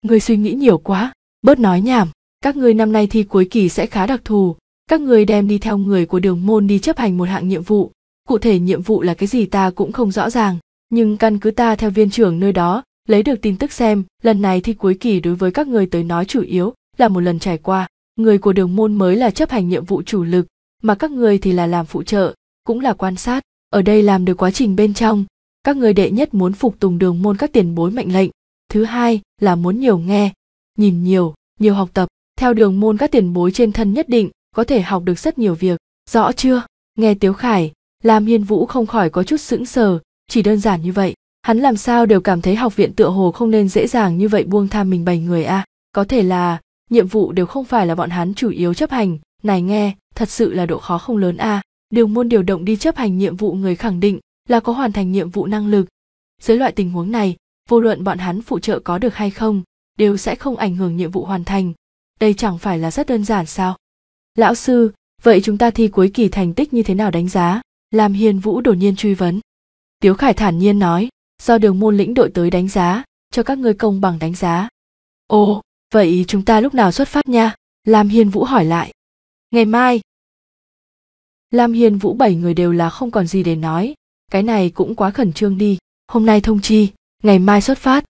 Người suy nghĩ nhiều quá, bớt nói nhảm, các ngươi năm nay thi cuối kỳ sẽ khá đặc thù, các ngươi đem đi theo người của đường môn đi chấp hành một hạng nhiệm vụ, cụ thể nhiệm vụ là cái gì ta cũng không rõ ràng, nhưng căn cứ ta theo viên trưởng nơi đó, lấy được tin tức xem, lần này thi cuối kỳ đối với các ngươi tới nói chủ yếu là một lần trải qua, người của đường môn mới là chấp hành nhiệm vụ chủ lực, mà các ngươi thì là làm phụ trợ, cũng là quan sát, ở đây làm được quá trình bên trong, các người đệ nhất muốn phục tùng đường môn các tiền bối mệnh lệnh thứ hai là muốn nhiều nghe nhìn nhiều nhiều học tập theo đường môn các tiền bối trên thân nhất định có thể học được rất nhiều việc rõ chưa nghe tiếu khải làm hiên vũ không khỏi có chút sững sờ chỉ đơn giản như vậy hắn làm sao đều cảm thấy học viện tựa hồ không nên dễ dàng như vậy buông tham mình bày người a à. có thể là nhiệm vụ đều không phải là bọn hắn chủ yếu chấp hành này nghe thật sự là độ khó không lớn a à. đường môn điều động đi chấp hành nhiệm vụ người khẳng định là có hoàn thành nhiệm vụ năng lực dưới loại tình huống này vô luận bọn hắn phụ trợ có được hay không đều sẽ không ảnh hưởng nhiệm vụ hoàn thành đây chẳng phải là rất đơn giản sao lão sư vậy chúng ta thi cuối kỳ thành tích như thế nào đánh giá làm hiền vũ đột nhiên truy vấn tiếu khải thản nhiên nói do đường môn lĩnh đội tới đánh giá cho các ngươi công bằng đánh giá ồ vậy chúng ta lúc nào xuất phát nha làm hiền vũ hỏi lại ngày mai Lam Hiền Vũ bảy người đều là không còn gì để nói, cái này cũng quá khẩn trương đi hôm nay thông chi ngày mai xuất phát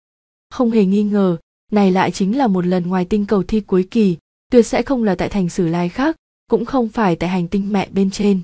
không hề nghi ngờ này lại chính là một lần ngoài tinh cầu thi cuối kỳ tuyệt sẽ không là tại thành sử lai khác cũng không phải tại hành tinh mẹ bên trên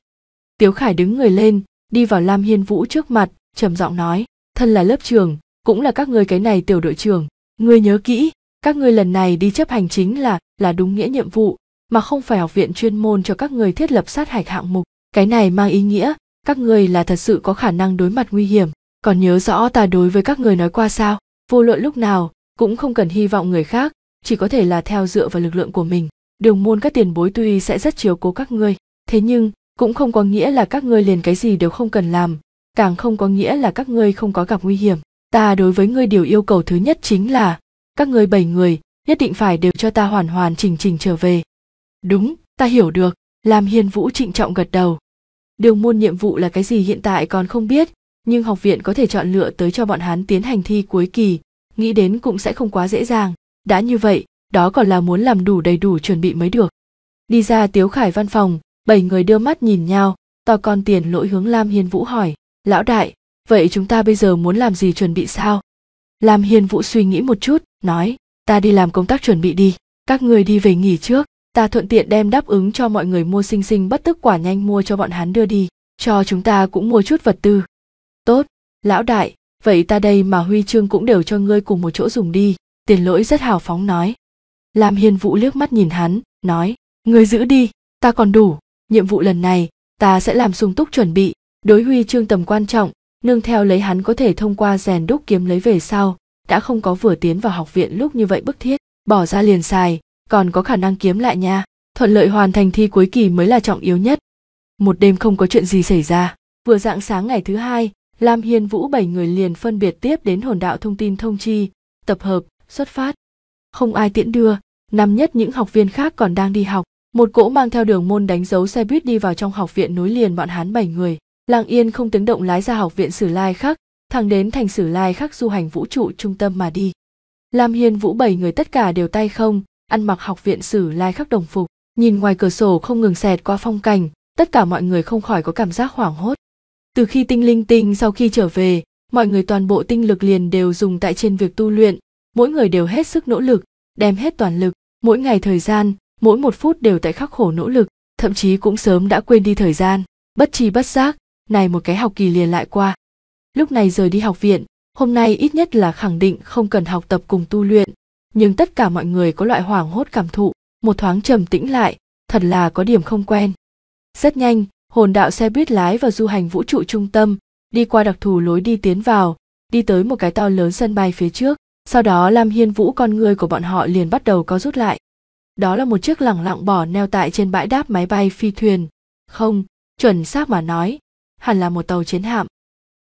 tiếu khải đứng người lên đi vào lam hiên vũ trước mặt trầm giọng nói thân là lớp trưởng cũng là các ngươi cái này tiểu đội trưởng ngươi nhớ kỹ các ngươi lần này đi chấp hành chính là là đúng nghĩa nhiệm vụ mà không phải học viện chuyên môn cho các người thiết lập sát hạch hạng mục cái này mang ý nghĩa các người là thật sự có khả năng đối mặt nguy hiểm còn nhớ rõ ta đối với các người nói qua sao vô luận lúc nào cũng không cần hy vọng người khác chỉ có thể là theo dựa vào lực lượng của mình đường môn các tiền bối tuy sẽ rất chiếu cố các ngươi thế nhưng cũng không có nghĩa là các ngươi liền cái gì đều không cần làm càng không có nghĩa là các ngươi không có gặp nguy hiểm ta đối với ngươi điều yêu cầu thứ nhất chính là các ngươi bảy người nhất định phải đều cho ta hoàn hoàn chỉnh chỉnh trở về đúng ta hiểu được làm hiền vũ trịnh trọng gật đầu Đường môn nhiệm vụ là cái gì hiện tại còn không biết, nhưng học viện có thể chọn lựa tới cho bọn hắn tiến hành thi cuối kỳ, nghĩ đến cũng sẽ không quá dễ dàng. Đã như vậy, đó còn là muốn làm đủ đầy đủ chuẩn bị mới được. Đi ra Tiếu Khải văn phòng, bảy người đưa mắt nhìn nhau, to con tiền lỗi hướng Lam Hiên Vũ hỏi, lão đại, vậy chúng ta bây giờ muốn làm gì chuẩn bị sao? Lam Hiên Vũ suy nghĩ một chút, nói, ta đi làm công tác chuẩn bị đi, các người đi về nghỉ trước, ta thuận tiện đem đáp ứng cho mọi người mua sinh sinh bất tức quả nhanh mua cho bọn hắn đưa đi cho chúng ta cũng mua chút vật tư tốt lão đại vậy ta đây mà huy chương cũng đều cho ngươi cùng một chỗ dùng đi tiền lỗi rất hào phóng nói làm hiền vũ liếc mắt nhìn hắn nói ngươi giữ đi ta còn đủ nhiệm vụ lần này ta sẽ làm sung túc chuẩn bị đối huy chương tầm quan trọng nương theo lấy hắn có thể thông qua rèn đúc kiếm lấy về sau đã không có vừa tiến vào học viện lúc như vậy bức thiết bỏ ra liền xài còn có khả năng kiếm lại nha thuận lợi hoàn thành thi cuối kỳ mới là trọng yếu nhất một đêm không có chuyện gì xảy ra vừa dạng sáng ngày thứ hai lam hiên vũ bảy người liền phân biệt tiếp đến hồn đạo thông tin thông chi tập hợp xuất phát không ai tiễn đưa năm nhất những học viên khác còn đang đi học một cỗ mang theo đường môn đánh dấu xe buýt đi vào trong học viện nối liền bọn hắn bảy người lang yên không tiếng động lái ra học viện sử lai khắc thẳng đến thành sử lai khắc du hành vũ trụ trung tâm mà đi lam hiên vũ bảy người tất cả đều tay không ăn mặc học viện sử lai khắc đồng phục nhìn ngoài cửa sổ không ngừng xẹt qua phong cảnh tất cả mọi người không khỏi có cảm giác hoảng hốt từ khi tinh linh tinh sau khi trở về mọi người toàn bộ tinh lực liền đều dùng tại trên việc tu luyện mỗi người đều hết sức nỗ lực đem hết toàn lực mỗi ngày thời gian mỗi một phút đều tại khắc khổ nỗ lực thậm chí cũng sớm đã quên đi thời gian bất tri bất giác này một cái học kỳ liền lại qua lúc này rời đi học viện hôm nay ít nhất là khẳng định không cần học tập cùng tu luyện nhưng tất cả mọi người có loại hoảng hốt cảm thụ một thoáng trầm tĩnh lại thật là có điểm không quen rất nhanh hồn đạo xe buýt lái vào du hành vũ trụ trung tâm đi qua đặc thù lối đi tiến vào đi tới một cái to lớn sân bay phía trước sau đó lam hiên vũ con người của bọn họ liền bắt đầu có rút lại đó là một chiếc lẳng lặng bỏ neo tại trên bãi đáp máy bay phi thuyền không chuẩn xác mà nói hẳn là một tàu chiến hạm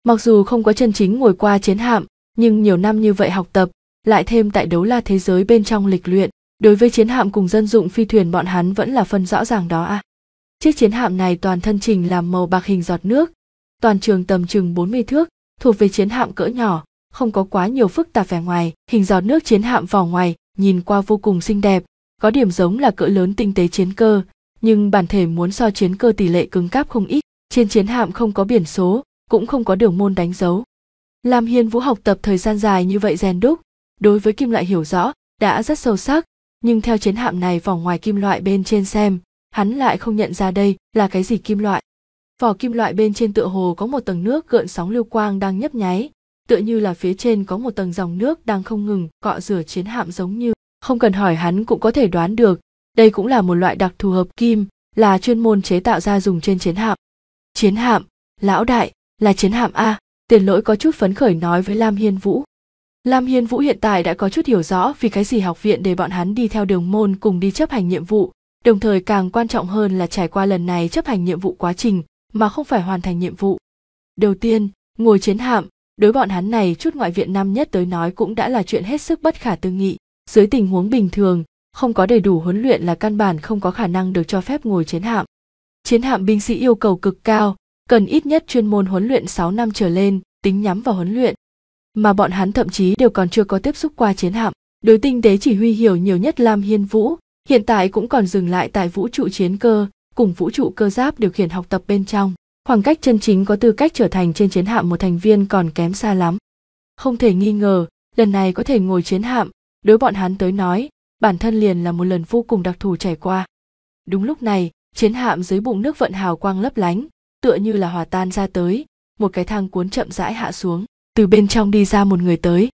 mặc dù không có chân chính ngồi qua chiến hạm nhưng nhiều năm như vậy học tập lại thêm tại đấu la thế giới bên trong lịch luyện đối với chiến hạm cùng dân dụng phi thuyền bọn hắn vẫn là phân rõ ràng đó à chiếc chiến hạm này toàn thân trình làm màu bạc hình giọt nước toàn trường tầm chừng 40 thước thuộc về chiến hạm cỡ nhỏ không có quá nhiều phức tạp vẻ ngoài hình giọt nước chiến hạm vỏ ngoài nhìn qua vô cùng xinh đẹp có điểm giống là cỡ lớn tinh tế chiến cơ nhưng bản thể muốn so chiến cơ tỷ lệ cứng cáp không ít trên chiến hạm không có biển số cũng không có đường môn đánh dấu lam hiên vũ học tập thời gian dài như vậy rèn đúc đối với kim loại hiểu rõ đã rất sâu sắc nhưng theo chiến hạm này vỏ ngoài kim loại bên trên xem hắn lại không nhận ra đây là cái gì kim loại vỏ kim loại bên trên tựa hồ có một tầng nước gợn sóng lưu quang đang nhấp nháy tựa như là phía trên có một tầng dòng nước đang không ngừng cọ rửa chiến hạm giống như không cần hỏi hắn cũng có thể đoán được đây cũng là một loại đặc thù hợp kim là chuyên môn chế tạo ra dùng trên chiến hạm chiến hạm lão đại là chiến hạm a tiền lỗi có chút phấn khởi nói với lam hiên vũ Lam Hiên Vũ hiện tại đã có chút hiểu rõ vì cái gì học viện để bọn hắn đi theo đường môn cùng đi chấp hành nhiệm vụ, đồng thời càng quan trọng hơn là trải qua lần này chấp hành nhiệm vụ quá trình mà không phải hoàn thành nhiệm vụ. Đầu tiên, ngồi chiến hạm, đối bọn hắn này chút ngoại viện năm nhất tới nói cũng đã là chuyện hết sức bất khả tư nghị, dưới tình huống bình thường, không có đầy đủ huấn luyện là căn bản không có khả năng được cho phép ngồi chiến hạm. Chiến hạm binh sĩ yêu cầu cực cao, cần ít nhất chuyên môn huấn luyện 6 năm trở lên, tính nhắm vào huấn luyện, mà bọn hắn thậm chí đều còn chưa có tiếp xúc qua chiến hạm. Đối tinh tế chỉ huy hiểu nhiều nhất Lam Hiên Vũ, hiện tại cũng còn dừng lại tại vũ trụ chiến cơ, cùng vũ trụ cơ giáp điều khiển học tập bên trong. Khoảng cách chân chính có tư cách trở thành trên chiến hạm một thành viên còn kém xa lắm. Không thể nghi ngờ, lần này có thể ngồi chiến hạm, đối bọn hắn tới nói, bản thân liền là một lần vô cùng đặc thù trải qua. Đúng lúc này, chiến hạm dưới bụng nước vận hào quang lấp lánh, tựa như là hòa tan ra tới, một cái thang cuốn chậm rãi hạ xuống từ bên trong đi ra một người tới.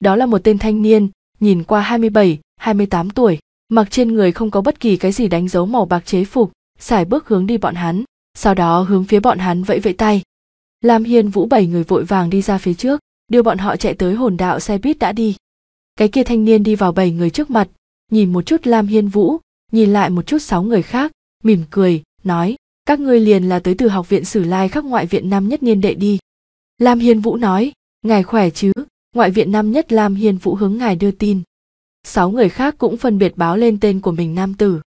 Đó là một tên thanh niên, nhìn qua 27, 28 tuổi, mặc trên người không có bất kỳ cái gì đánh dấu màu bạc chế phục, xài bước hướng đi bọn hắn, sau đó hướng phía bọn hắn vẫy vẫy tay. Lam Hiên Vũ bảy người vội vàng đi ra phía trước, đưa bọn họ chạy tới hồn đạo xe buýt đã đi. Cái kia thanh niên đi vào bảy người trước mặt, nhìn một chút Lam Hiên Vũ, nhìn lại một chút sáu người khác, mỉm cười, nói, các ngươi liền là tới từ học viện Sử Lai Khắc Ngoại viện năm nhất niên đệ đi. Lam Hiên Vũ nói, ngài khỏe chứ, ngoại viện Nam nhất Lam Hiên Vũ hướng ngài đưa tin. Sáu người khác cũng phân biệt báo lên tên của mình nam tử.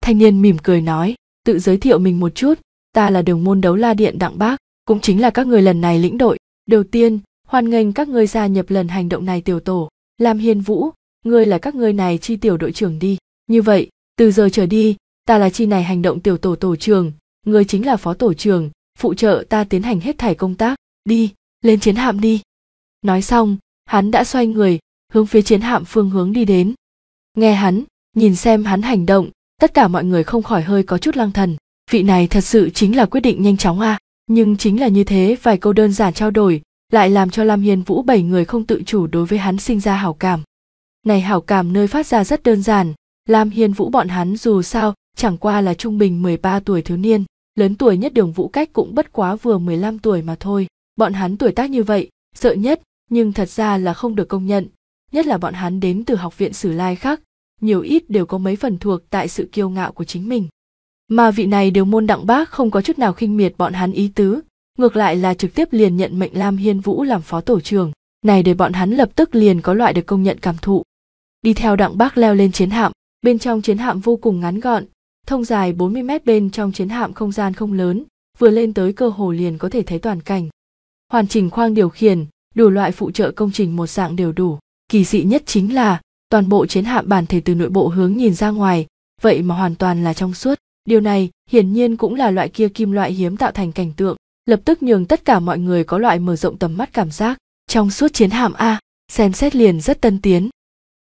Thanh niên mỉm cười nói, tự giới thiệu mình một chút, ta là đường môn đấu la điện đặng bác, cũng chính là các người lần này lĩnh đội. Đầu tiên, hoan nghênh các ngươi gia nhập lần hành động này tiểu tổ. Lam Hiên Vũ, ngươi là các ngươi này chi tiểu đội trưởng đi. Như vậy, từ giờ trở đi, ta là chi này hành động tiểu tổ tổ trưởng, ngươi chính là phó tổ trưởng, phụ trợ ta tiến hành hết thảy công tác đi lên chiến hạm đi nói xong hắn đã xoay người hướng phía chiến hạm phương hướng đi đến nghe hắn nhìn xem hắn hành động tất cả mọi người không khỏi hơi có chút lăng thần vị này thật sự chính là quyết định nhanh chóng à nhưng chính là như thế vài câu đơn giản trao đổi lại làm cho lam hiền vũ bảy người không tự chủ đối với hắn sinh ra hảo cảm này hảo cảm nơi phát ra rất đơn giản lam hiền vũ bọn hắn dù sao chẳng qua là trung bình 13 tuổi thiếu niên lớn tuổi nhất đường vũ cách cũng bất quá vừa 15 tuổi mà thôi bọn hắn tuổi tác như vậy sợ nhất nhưng thật ra là không được công nhận nhất là bọn hắn đến từ học viện sử lai khác nhiều ít đều có mấy phần thuộc tại sự kiêu ngạo của chính mình mà vị này đều môn đặng bác không có chút nào khinh miệt bọn hắn ý tứ ngược lại là trực tiếp liền nhận mệnh lam hiên vũ làm phó tổ trưởng này để bọn hắn lập tức liền có loại được công nhận cảm thụ đi theo đặng bác leo lên chiến hạm bên trong chiến hạm vô cùng ngắn gọn thông dài 40 mét bên trong chiến hạm không gian không lớn vừa lên tới cơ hồ liền có thể thấy toàn cảnh hoàn chỉnh khoang điều khiển, đủ loại phụ trợ công trình một dạng đều đủ. Kỳ dị nhất chính là toàn bộ chiến hạm bản thể từ nội bộ hướng nhìn ra ngoài, vậy mà hoàn toàn là trong suốt. Điều này hiển nhiên cũng là loại kia kim loại hiếm tạo thành cảnh tượng, lập tức nhường tất cả mọi người có loại mở rộng tầm mắt cảm giác. Trong suốt chiến hạm A, xem xét liền rất tân tiến.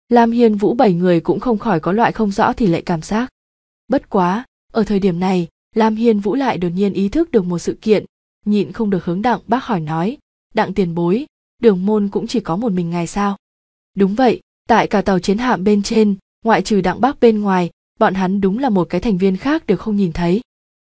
Lam Hiên Vũ bảy người cũng không khỏi có loại không rõ thì lại cảm giác. Bất quá, ở thời điểm này, Lam Hiên Vũ lại đột nhiên ý thức được một sự kiện, nhịn không được hướng đặng bác hỏi nói đặng tiền bối đường môn cũng chỉ có một mình ngài sao đúng vậy tại cả tàu chiến hạm bên trên ngoại trừ đặng bác bên ngoài bọn hắn đúng là một cái thành viên khác đều không nhìn thấy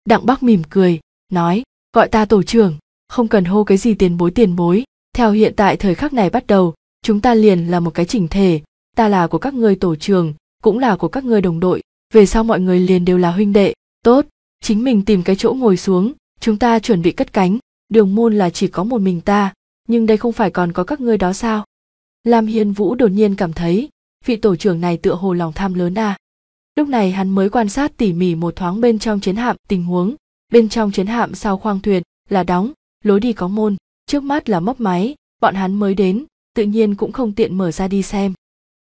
đặng bác mỉm cười nói gọi ta tổ trưởng không cần hô cái gì tiền bối tiền bối theo hiện tại thời khắc này bắt đầu chúng ta liền là một cái chỉnh thể ta là của các ngươi tổ trưởng cũng là của các ngươi đồng đội về sau mọi người liền đều là huynh đệ tốt chính mình tìm cái chỗ ngồi xuống chúng ta chuẩn bị cất cánh đường môn là chỉ có một mình ta nhưng đây không phải còn có các ngươi đó sao lam hiên vũ đột nhiên cảm thấy vị tổ trưởng này tựa hồ lòng tham lớn à lúc này hắn mới quan sát tỉ mỉ một thoáng bên trong chiến hạm tình huống bên trong chiến hạm sau khoang thuyền là đóng lối đi có môn trước mắt là móc máy bọn hắn mới đến tự nhiên cũng không tiện mở ra đi xem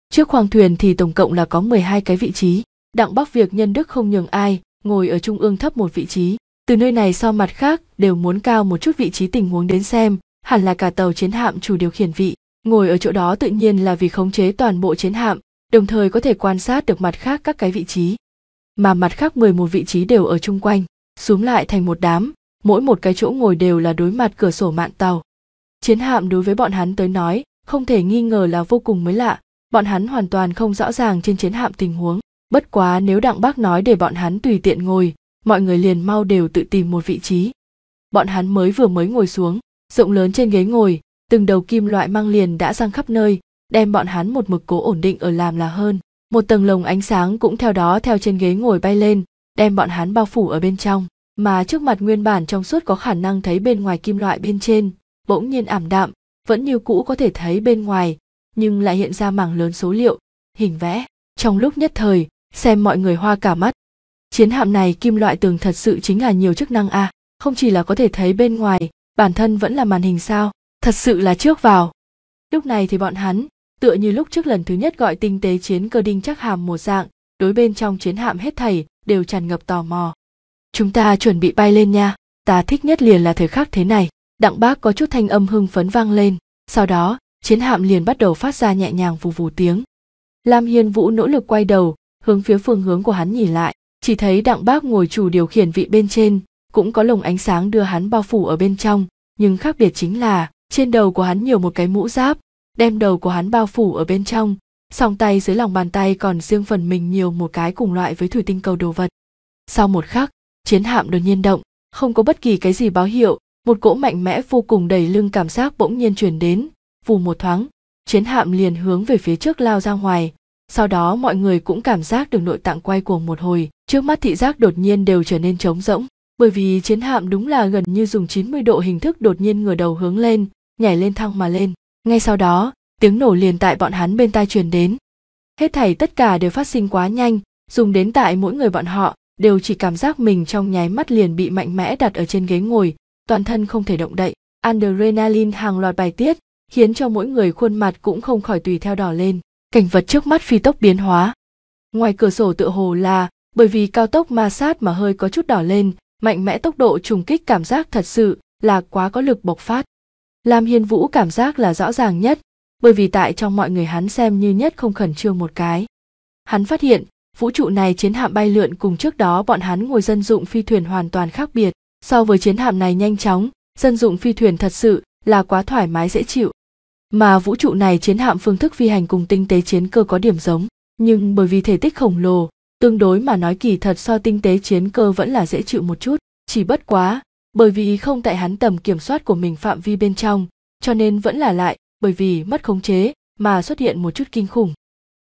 trước khoang thuyền thì tổng cộng là có 12 cái vị trí đặng bắc việc nhân đức không nhường ai ngồi ở trung ương thấp một vị trí từ nơi này so mặt khác đều muốn cao một chút vị trí tình huống đến xem hẳn là cả tàu chiến hạm chủ điều khiển vị ngồi ở chỗ đó tự nhiên là vì khống chế toàn bộ chiến hạm đồng thời có thể quan sát được mặt khác các cái vị trí mà mặt khác 11 vị trí đều ở chung quanh xúm lại thành một đám mỗi một cái chỗ ngồi đều là đối mặt cửa sổ mạn tàu chiến hạm đối với bọn hắn tới nói không thể nghi ngờ là vô cùng mới lạ bọn hắn hoàn toàn không rõ ràng trên chiến hạm tình huống bất quá nếu đặng bác nói để bọn hắn tùy tiện ngồi mọi người liền mau đều tự tìm một vị trí bọn hắn mới vừa mới ngồi xuống rộng lớn trên ghế ngồi từng đầu kim loại mang liền đã sang khắp nơi đem bọn hắn một mực cố ổn định ở làm là hơn một tầng lồng ánh sáng cũng theo đó theo trên ghế ngồi bay lên đem bọn hắn bao phủ ở bên trong mà trước mặt nguyên bản trong suốt có khả năng thấy bên ngoài kim loại bên trên bỗng nhiên ảm đạm vẫn như cũ có thể thấy bên ngoài nhưng lại hiện ra mảng lớn số liệu hình vẽ trong lúc nhất thời xem mọi người hoa cả mắt chiến hạm này kim loại tường thật sự chính là nhiều chức năng à không chỉ là có thể thấy bên ngoài bản thân vẫn là màn hình sao thật sự là trước vào lúc này thì bọn hắn tựa như lúc trước lần thứ nhất gọi tinh tế chiến cơ đinh chắc hàm một dạng đối bên trong chiến hạm hết thảy đều tràn ngập tò mò chúng ta chuẩn bị bay lên nha ta thích nhất liền là thời khắc thế này đặng bác có chút thanh âm hưng phấn vang lên sau đó chiến hạm liền bắt đầu phát ra nhẹ nhàng vù vù tiếng lam hiên vũ nỗ lực quay đầu hướng phía phương hướng của hắn nhìn lại chỉ thấy đặng bác ngồi chủ điều khiển vị bên trên cũng có lồng ánh sáng đưa hắn bao phủ ở bên trong nhưng khác biệt chính là trên đầu của hắn nhiều một cái mũ giáp đem đầu của hắn bao phủ ở bên trong song tay dưới lòng bàn tay còn riêng phần mình nhiều một cái cùng loại với thủy tinh cầu đồ vật sau một khắc chiến hạm đột nhiên động không có bất kỳ cái gì báo hiệu một cỗ mạnh mẽ vô cùng đầy lưng cảm giác bỗng nhiên truyền đến vù một thoáng chiến hạm liền hướng về phía trước lao ra ngoài sau đó mọi người cũng cảm giác được nội tạng quay cuồng một hồi Trước mắt thị giác đột nhiên đều trở nên trống rỗng, bởi vì chiến hạm đúng là gần như dùng 90 độ hình thức đột nhiên ngửa đầu hướng lên, nhảy lên thăng mà lên. Ngay sau đó, tiếng nổ liền tại bọn hắn bên tai truyền đến. Hết thảy tất cả đều phát sinh quá nhanh, dùng đến tại mỗi người bọn họ đều chỉ cảm giác mình trong nháy mắt liền bị mạnh mẽ đặt ở trên ghế ngồi, toàn thân không thể động đậy. Adrenaline hàng loạt bài tiết, khiến cho mỗi người khuôn mặt cũng không khỏi tùy theo đỏ lên. Cảnh vật trước mắt phi tốc biến hóa. Ngoài cửa sổ tựa hồ là bởi vì cao tốc ma sát mà hơi có chút đỏ lên, mạnh mẽ tốc độ trùng kích cảm giác thật sự là quá có lực bộc phát. Lam Hiên Vũ cảm giác là rõ ràng nhất, bởi vì tại trong mọi người hắn xem như nhất không khẩn trương một cái. Hắn phát hiện, vũ trụ này chiến hạm bay lượn cùng trước đó bọn hắn ngồi dân dụng phi thuyền hoàn toàn khác biệt, so với chiến hạm này nhanh chóng, dân dụng phi thuyền thật sự là quá thoải mái dễ chịu. Mà vũ trụ này chiến hạm phương thức phi hành cùng tinh tế chiến cơ có điểm giống, nhưng bởi vì thể tích khổng lồ, tương đối mà nói kỳ thật so tinh tế chiến cơ vẫn là dễ chịu một chút chỉ bất quá bởi vì không tại hắn tầm kiểm soát của mình phạm vi bên trong cho nên vẫn là lại bởi vì mất khống chế mà xuất hiện một chút kinh khủng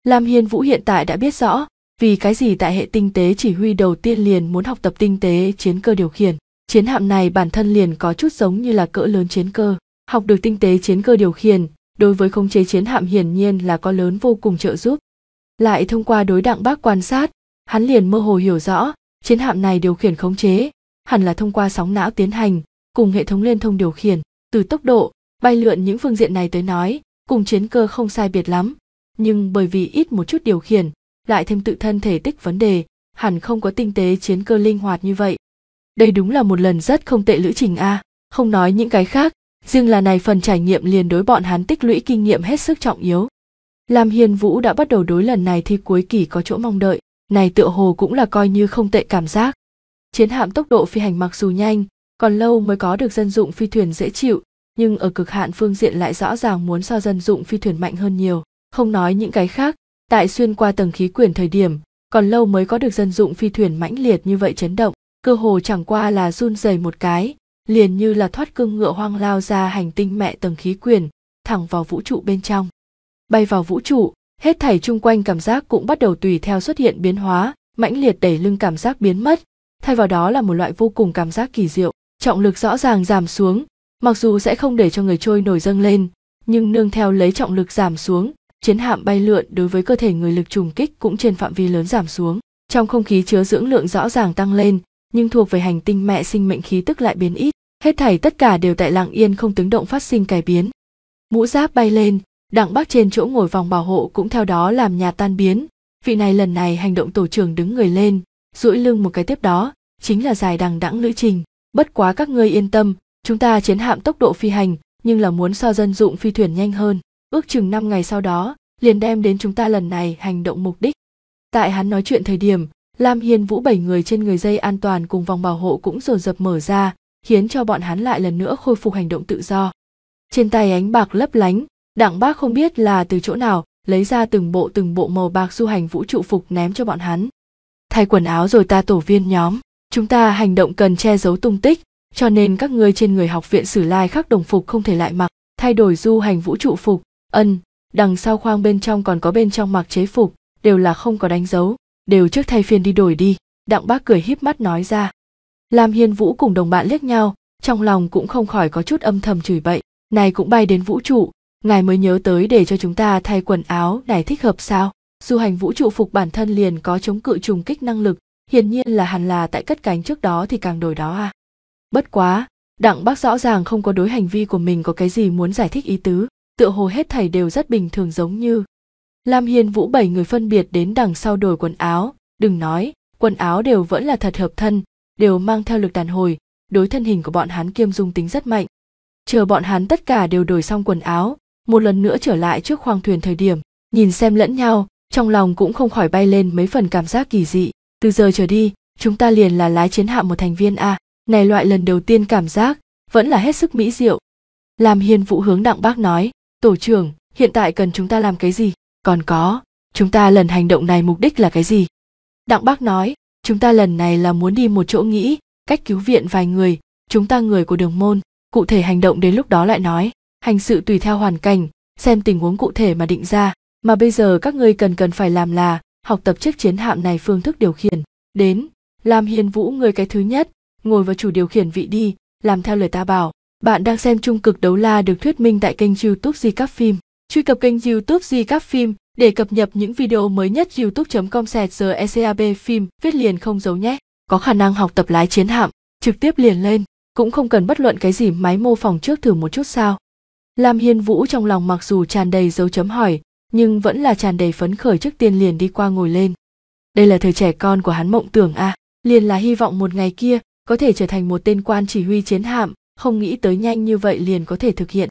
lam hiên vũ hiện tại đã biết rõ vì cái gì tại hệ tinh tế chỉ huy đầu tiên liền muốn học tập tinh tế chiến cơ điều khiển chiến hạm này bản thân liền có chút giống như là cỡ lớn chiến cơ học được tinh tế chiến cơ điều khiển đối với khống chế chiến hạm hiển nhiên là có lớn vô cùng trợ giúp lại thông qua đối đặng bác quan sát hắn liền mơ hồ hiểu rõ chiến hạm này điều khiển khống chế hẳn là thông qua sóng não tiến hành cùng hệ thống liên thông điều khiển từ tốc độ bay lượn những phương diện này tới nói cùng chiến cơ không sai biệt lắm nhưng bởi vì ít một chút điều khiển lại thêm tự thân thể tích vấn đề hẳn không có tinh tế chiến cơ linh hoạt như vậy đây đúng là một lần rất không tệ lữ trình a không nói những cái khác riêng là này phần trải nghiệm liền đối bọn hắn tích lũy kinh nghiệm hết sức trọng yếu lam hiền vũ đã bắt đầu đối lần này thi cuối kỳ có chỗ mong đợi này tựa hồ cũng là coi như không tệ cảm giác chiến hạm tốc độ phi hành mặc dù nhanh còn lâu mới có được dân dụng phi thuyền dễ chịu nhưng ở cực hạn phương diện lại rõ ràng muốn so dân dụng phi thuyền mạnh hơn nhiều không nói những cái khác tại xuyên qua tầng khí quyển thời điểm còn lâu mới có được dân dụng phi thuyền mãnh liệt như vậy chấn động cơ hồ chẳng qua là run rẩy một cái liền như là thoát cương ngựa hoang lao ra hành tinh mẹ tầng khí quyển thẳng vào vũ trụ bên trong bay vào vũ trụ hết thảy chung quanh cảm giác cũng bắt đầu tùy theo xuất hiện biến hóa mãnh liệt đẩy lưng cảm giác biến mất thay vào đó là một loại vô cùng cảm giác kỳ diệu trọng lực rõ ràng giảm xuống mặc dù sẽ không để cho người trôi nổi dâng lên nhưng nương theo lấy trọng lực giảm xuống chiến hạm bay lượn đối với cơ thể người lực trùng kích cũng trên phạm vi lớn giảm xuống trong không khí chứa dưỡng lượng rõ ràng tăng lên nhưng thuộc về hành tinh mẹ sinh mệnh khí tức lại biến ít hết thảy tất cả đều tại lặng yên không tiếng động phát sinh cải biến mũ giáp bay lên đặng bác trên chỗ ngồi vòng bảo hộ cũng theo đó làm nhà tan biến vị này lần này hành động tổ trưởng đứng người lên duỗi lưng một cái tiếp đó chính là dài đằng đẵng lữ trình bất quá các ngươi yên tâm chúng ta chiến hạm tốc độ phi hành nhưng là muốn so dân dụng phi thuyền nhanh hơn ước chừng năm ngày sau đó liền đem đến chúng ta lần này hành động mục đích tại hắn nói chuyện thời điểm lam hiên vũ bảy người trên người dây an toàn cùng vòng bảo hộ cũng dồn dập mở ra khiến cho bọn hắn lại lần nữa khôi phục hành động tự do trên tay ánh bạc lấp lánh đặng bác không biết là từ chỗ nào, lấy ra từng bộ từng bộ màu bạc du hành vũ trụ phục ném cho bọn hắn. Thay quần áo rồi ta tổ viên nhóm, chúng ta hành động cần che giấu tung tích, cho nên các ngươi trên người học viện sử lai khắc đồng phục không thể lại mặc, thay đổi du hành vũ trụ phục, ân, đằng sau khoang bên trong còn có bên trong mặc chế phục, đều là không có đánh dấu, đều trước thay phiên đi đổi đi, đặng bác cười híp mắt nói ra. Lam Hiên Vũ cùng đồng bạn liếc nhau, trong lòng cũng không khỏi có chút âm thầm chửi bậy, này cũng bay đến vũ trụ, ngài mới nhớ tới để cho chúng ta thay quần áo này thích hợp sao du hành vũ trụ phục bản thân liền có chống cự trùng kích năng lực hiển nhiên là hẳn là tại cất cánh trước đó thì càng đổi đó à bất quá đặng bác rõ ràng không có đối hành vi của mình có cái gì muốn giải thích ý tứ tựa hồ hết thảy đều rất bình thường giống như lam hiền vũ bảy người phân biệt đến đằng sau đổi quần áo đừng nói quần áo đều vẫn là thật hợp thân đều mang theo lực đàn hồi đối thân hình của bọn hắn kiêm dung tính rất mạnh chờ bọn hắn tất cả đều đổi xong quần áo một lần nữa trở lại trước khoang thuyền thời điểm nhìn xem lẫn nhau trong lòng cũng không khỏi bay lên mấy phần cảm giác kỳ dị từ giờ trở đi chúng ta liền là lái chiến hạm một thành viên a này loại lần đầu tiên cảm giác vẫn là hết sức mỹ diệu làm hiền vụ hướng đặng bác nói tổ trưởng hiện tại cần chúng ta làm cái gì còn có chúng ta lần hành động này mục đích là cái gì đặng bác nói chúng ta lần này là muốn đi một chỗ nghĩ cách cứu viện vài người chúng ta người của đường môn cụ thể hành động đến lúc đó lại nói hành sự tùy theo hoàn cảnh xem tình huống cụ thể mà định ra mà bây giờ các ngươi cần cần phải làm là học tập chiếc chiến hạm này phương thức điều khiển đến làm hiền vũ người cái thứ nhất ngồi vào chủ điều khiển vị đi làm theo lời ta bảo bạn đang xem trung cực đấu la được thuyết minh tại kênh youtube di các phim truy cập kênh youtube di các phim để cập nhật những video mới nhất youtube com eab phim viết liền không giấu nhé có khả năng học tập lái chiến hạm trực tiếp liền lên cũng không cần bất luận cái gì máy mô phỏng trước thử một chút sao Lam Hiên Vũ trong lòng mặc dù tràn đầy dấu chấm hỏi, nhưng vẫn là tràn đầy phấn khởi trước tiên liền đi qua ngồi lên. Đây là thời trẻ con của hắn mộng tưởng à, liền là hy vọng một ngày kia có thể trở thành một tên quan chỉ huy chiến hạm, không nghĩ tới nhanh như vậy liền có thể thực hiện.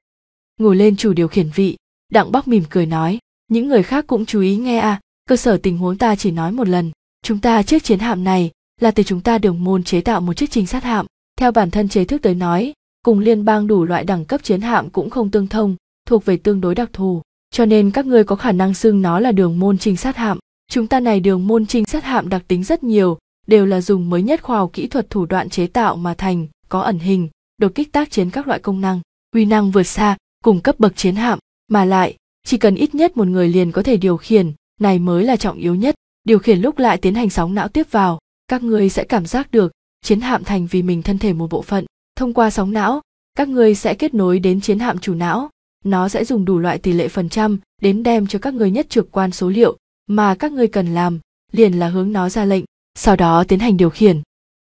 Ngồi lên chủ điều khiển vị, Đặng Bắc mỉm cười nói, những người khác cũng chú ý nghe à, cơ sở tình huống ta chỉ nói một lần, chúng ta chiếc chiến hạm này là từ chúng ta đường môn chế tạo một chiếc trinh sát hạm, theo bản thân chế thức tới nói, cùng liên bang đủ loại đẳng cấp chiến hạm cũng không tương thông thuộc về tương đối đặc thù cho nên các ngươi có khả năng xưng nó là đường môn trinh sát hạm chúng ta này đường môn trinh sát hạm đặc tính rất nhiều đều là dùng mới nhất khoa học kỹ thuật thủ đoạn chế tạo mà thành có ẩn hình đột kích tác chiến các loại công năng uy năng vượt xa cùng cấp bậc chiến hạm mà lại chỉ cần ít nhất một người liền có thể điều khiển này mới là trọng yếu nhất điều khiển lúc lại tiến hành sóng não tiếp vào các ngươi sẽ cảm giác được chiến hạm thành vì mình thân thể một bộ phận thông qua sóng não các ngươi sẽ kết nối đến chiến hạm chủ não nó sẽ dùng đủ loại tỷ lệ phần trăm đến đem cho các người nhất trực quan số liệu mà các ngươi cần làm liền là hướng nó ra lệnh sau đó tiến hành điều khiển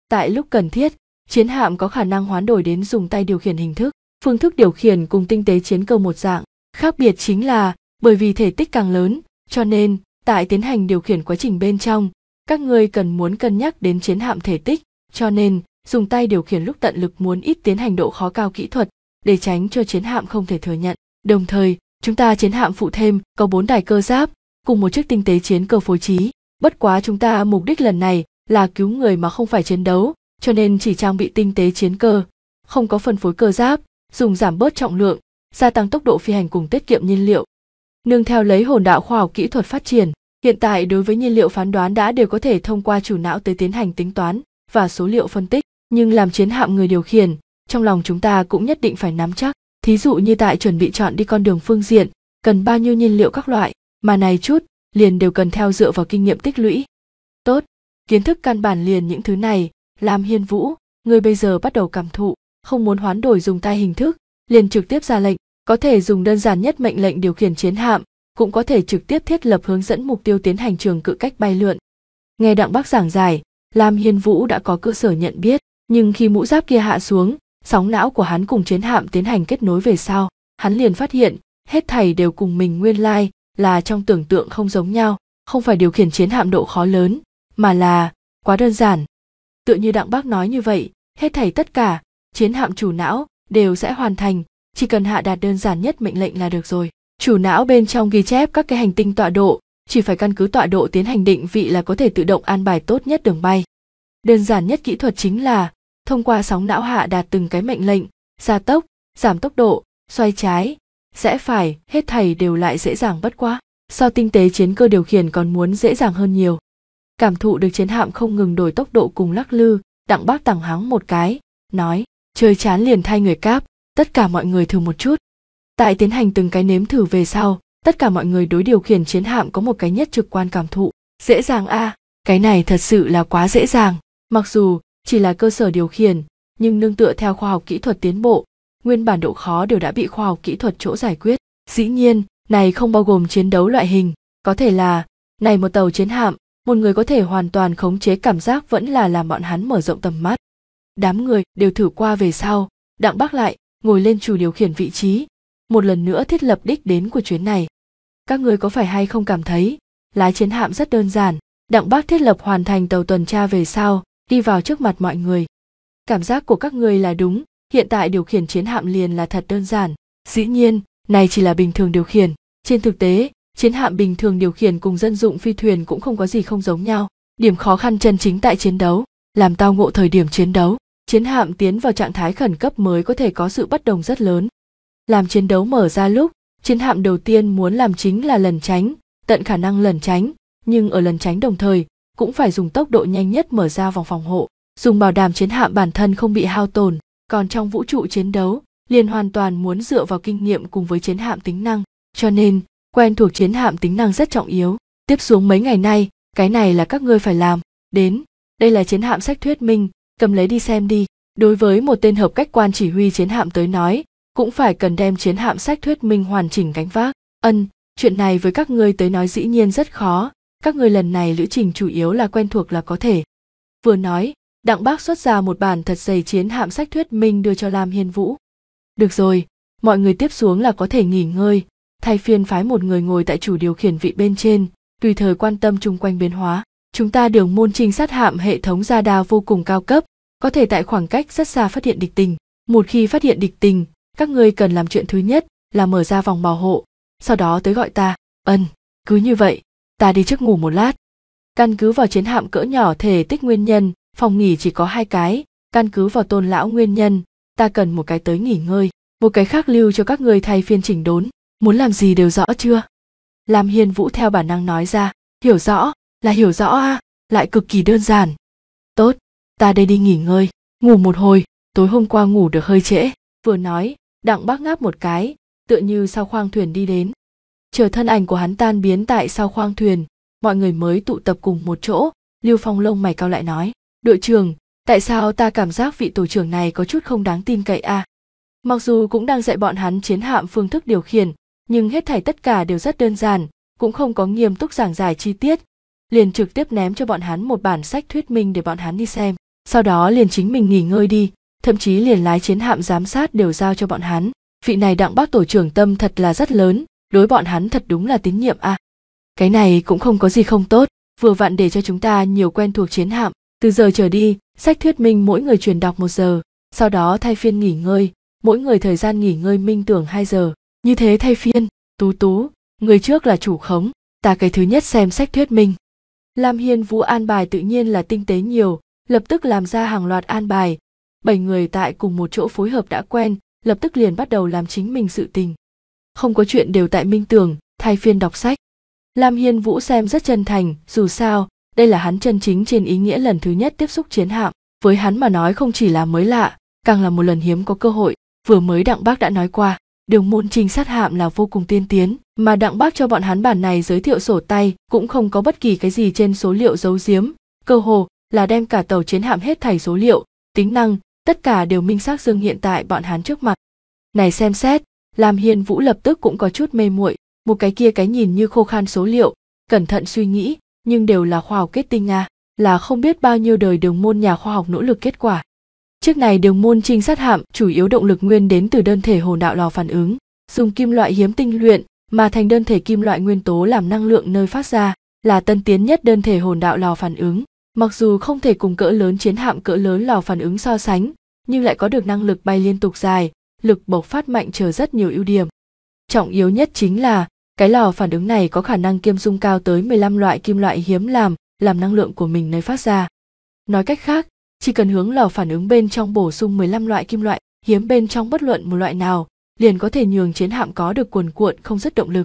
tại lúc cần thiết chiến hạm có khả năng hoán đổi đến dùng tay điều khiển hình thức phương thức điều khiển cùng tinh tế chiến cơ một dạng khác biệt chính là bởi vì thể tích càng lớn cho nên tại tiến hành điều khiển quá trình bên trong các ngươi cần muốn cân nhắc đến chiến hạm thể tích cho nên dùng tay điều khiển lúc tận lực muốn ít tiến hành độ khó cao kỹ thuật để tránh cho chiến hạm không thể thừa nhận. Đồng thời, chúng ta chiến hạm phụ thêm có bốn đài cơ giáp cùng một chiếc tinh tế chiến cơ phối trí. Bất quá chúng ta mục đích lần này là cứu người mà không phải chiến đấu, cho nên chỉ trang bị tinh tế chiến cơ, không có phân phối cơ giáp, dùng giảm bớt trọng lượng, gia tăng tốc độ phi hành cùng tiết kiệm nhiên liệu. Nương theo lấy hồn đạo khoa học kỹ thuật phát triển, hiện tại đối với nhiên liệu phán đoán đã đều có thể thông qua chủ não tới tiến hành tính toán và số liệu phân tích nhưng làm chiến hạm người điều khiển trong lòng chúng ta cũng nhất định phải nắm chắc thí dụ như tại chuẩn bị chọn đi con đường phương diện cần bao nhiêu nhiên liệu các loại mà này chút liền đều cần theo dựa vào kinh nghiệm tích lũy tốt kiến thức căn bản liền những thứ này làm hiên vũ người bây giờ bắt đầu cảm thụ không muốn hoán đổi dùng tay hình thức liền trực tiếp ra lệnh có thể dùng đơn giản nhất mệnh lệnh điều khiển chiến hạm cũng có thể trực tiếp thiết lập hướng dẫn mục tiêu tiến hành trường cự cách bay lượn nghe đặng bác giảng giải lam hiên vũ đã có cơ sở nhận biết nhưng khi mũ giáp kia hạ xuống sóng não của hắn cùng chiến hạm tiến hành kết nối về sau hắn liền phát hiện hết thảy đều cùng mình nguyên lai là trong tưởng tượng không giống nhau không phải điều khiển chiến hạm độ khó lớn mà là quá đơn giản tựa như đặng bác nói như vậy hết thảy tất cả chiến hạm chủ não đều sẽ hoàn thành chỉ cần hạ đạt đơn giản nhất mệnh lệnh là được rồi chủ não bên trong ghi chép các cái hành tinh tọa độ chỉ phải căn cứ tọa độ tiến hành định vị là có thể tự động an bài tốt nhất đường bay đơn giản nhất kỹ thuật chính là thông qua sóng não hạ đạt từng cái mệnh lệnh gia tốc giảm tốc độ xoay trái rẽ phải hết thảy đều lại dễ dàng bất quá so tinh tế chiến cơ điều khiển còn muốn dễ dàng hơn nhiều cảm thụ được chiến hạm không ngừng đổi tốc độ cùng lắc lư đặng bác tẳng hắng một cái nói chơi chán liền thay người cáp tất cả mọi người thử một chút tại tiến hành từng cái nếm thử về sau tất cả mọi người đối điều khiển chiến hạm có một cái nhất trực quan cảm thụ dễ dàng a à, cái này thật sự là quá dễ dàng mặc dù chỉ là cơ sở điều khiển nhưng nương tựa theo khoa học kỹ thuật tiến bộ nguyên bản độ khó đều đã bị khoa học kỹ thuật chỗ giải quyết dĩ nhiên này không bao gồm chiến đấu loại hình có thể là này một tàu chiến hạm một người có thể hoàn toàn khống chế cảm giác vẫn là làm bọn hắn mở rộng tầm mắt đám người đều thử qua về sau đặng bác lại ngồi lên chủ điều khiển vị trí một lần nữa thiết lập đích đến của chuyến này các người có phải hay không cảm thấy lái chiến hạm rất đơn giản đặng bác thiết lập hoàn thành tàu tuần tra về sau đi vào trước mặt mọi người cảm giác của các người là đúng hiện tại điều khiển chiến hạm liền là thật đơn giản dĩ nhiên này chỉ là bình thường điều khiển trên thực tế chiến hạm bình thường điều khiển cùng dân dụng phi thuyền cũng không có gì không giống nhau điểm khó khăn chân chính tại chiến đấu làm tao ngộ thời điểm chiến đấu chiến hạm tiến vào trạng thái khẩn cấp mới có thể có sự bất đồng rất lớn làm chiến đấu mở ra lúc chiến hạm đầu tiên muốn làm chính là lần tránh tận khả năng lần tránh nhưng ở lần tránh đồng thời cũng phải dùng tốc độ nhanh nhất mở ra vòng phòng hộ, dùng bảo đảm chiến hạm bản thân không bị hao tổn, còn trong vũ trụ chiến đấu, liền hoàn toàn muốn dựa vào kinh nghiệm cùng với chiến hạm tính năng, cho nên quen thuộc chiến hạm tính năng rất trọng yếu. Tiếp xuống mấy ngày nay, cái này là các ngươi phải làm, đến, đây là chiến hạm sách thuyết minh, cầm lấy đi xem đi. Đối với một tên hợp cách quan chỉ huy chiến hạm tới nói, cũng phải cần đem chiến hạm sách thuyết minh hoàn chỉnh gánh vác. Ân, chuyện này với các ngươi tới nói dĩ nhiên rất khó, các người lần này lữ trình chủ yếu là quen thuộc là có thể vừa nói đặng bác xuất ra một bản thật dày chiến hạm sách thuyết minh đưa cho lam hiên vũ được rồi mọi người tiếp xuống là có thể nghỉ ngơi thay phiên phái một người ngồi tại chủ điều khiển vị bên trên tùy thời quan tâm chung quanh biến hóa chúng ta đường môn trinh sát hạm hệ thống ra đa vô cùng cao cấp có thể tại khoảng cách rất xa phát hiện địch tình một khi phát hiện địch tình các ngươi cần làm chuyện thứ nhất là mở ra vòng bảo hộ sau đó tới gọi ta ân cứ như vậy ta đi trước ngủ một lát căn cứ vào chiến hạm cỡ nhỏ thể tích nguyên nhân phòng nghỉ chỉ có hai cái căn cứ vào tôn lão nguyên nhân ta cần một cái tới nghỉ ngơi một cái khác lưu cho các người thay phiên chỉnh đốn muốn làm gì đều rõ chưa làm hiền vũ theo bản năng nói ra hiểu rõ là hiểu rõ à, lại cực kỳ đơn giản tốt ta đây đi nghỉ ngơi ngủ một hồi tối hôm qua ngủ được hơi trễ vừa nói đặng bác ngáp một cái tựa như sau khoang thuyền đi đến chờ thân ảnh của hắn tan biến tại sau khoang thuyền mọi người mới tụ tập cùng một chỗ lưu phong lông mày cao lại nói đội trưởng tại sao ta cảm giác vị tổ trưởng này có chút không đáng tin cậy a à? mặc dù cũng đang dạy bọn hắn chiến hạm phương thức điều khiển nhưng hết thảy tất cả đều rất đơn giản cũng không có nghiêm túc giảng giải chi tiết liền trực tiếp ném cho bọn hắn một bản sách thuyết minh để bọn hắn đi xem sau đó liền chính mình nghỉ ngơi đi thậm chí liền lái chiến hạm giám sát đều giao cho bọn hắn vị này đặng bác tổ trưởng tâm thật là rất lớn đối bọn hắn thật đúng là tín nhiệm à. Cái này cũng không có gì không tốt, vừa vặn để cho chúng ta nhiều quen thuộc chiến hạm, từ giờ trở đi, sách thuyết minh mỗi người truyền đọc một giờ, sau đó thay phiên nghỉ ngơi, mỗi người thời gian nghỉ ngơi minh tưởng 2 giờ, như thế thay phiên, tú tú, người trước là chủ khống, ta cái thứ nhất xem sách thuyết minh. Lam Hiên Vũ an bài tự nhiên là tinh tế nhiều, lập tức làm ra hàng loạt an bài. Bảy người tại cùng một chỗ phối hợp đã quen, lập tức liền bắt đầu làm chính mình sự tình không có chuyện đều tại minh tường thay phiên đọc sách lam hiên vũ xem rất chân thành dù sao đây là hắn chân chính trên ý nghĩa lần thứ nhất tiếp xúc chiến hạm với hắn mà nói không chỉ là mới lạ càng là một lần hiếm có cơ hội vừa mới đặng bác đã nói qua đường môn trình sát hạm là vô cùng tiên tiến mà đặng bác cho bọn hắn bản này giới thiệu sổ tay cũng không có bất kỳ cái gì trên số liệu giấu giếm cơ hồ là đem cả tàu chiến hạm hết thảy số liệu tính năng tất cả đều minh xác dương hiện tại bọn hắn trước mặt này xem xét làm hiền vũ lập tức cũng có chút mê muội một cái kia cái nhìn như khô khan số liệu cẩn thận suy nghĩ nhưng đều là khoa học kết tinh à là không biết bao nhiêu đời đường môn nhà khoa học nỗ lực kết quả trước này đường môn trinh sát hạm chủ yếu động lực nguyên đến từ đơn thể hồn đạo lò phản ứng dùng kim loại hiếm tinh luyện mà thành đơn thể kim loại nguyên tố làm năng lượng nơi phát ra là tân tiến nhất đơn thể hồn đạo lò phản ứng mặc dù không thể cùng cỡ lớn chiến hạm cỡ lớn lò phản ứng so sánh nhưng lại có được năng lực bay liên tục dài lực bộc phát mạnh chờ rất nhiều ưu điểm. Trọng yếu nhất chính là cái lò phản ứng này có khả năng kiêm dung cao tới 15 loại kim loại hiếm làm, làm năng lượng của mình nơi phát ra. Nói cách khác, chỉ cần hướng lò phản ứng bên trong bổ sung 15 loại kim loại hiếm bên trong bất luận một loại nào, liền có thể nhường chiến hạm có được cuồn cuộn không rất động lực.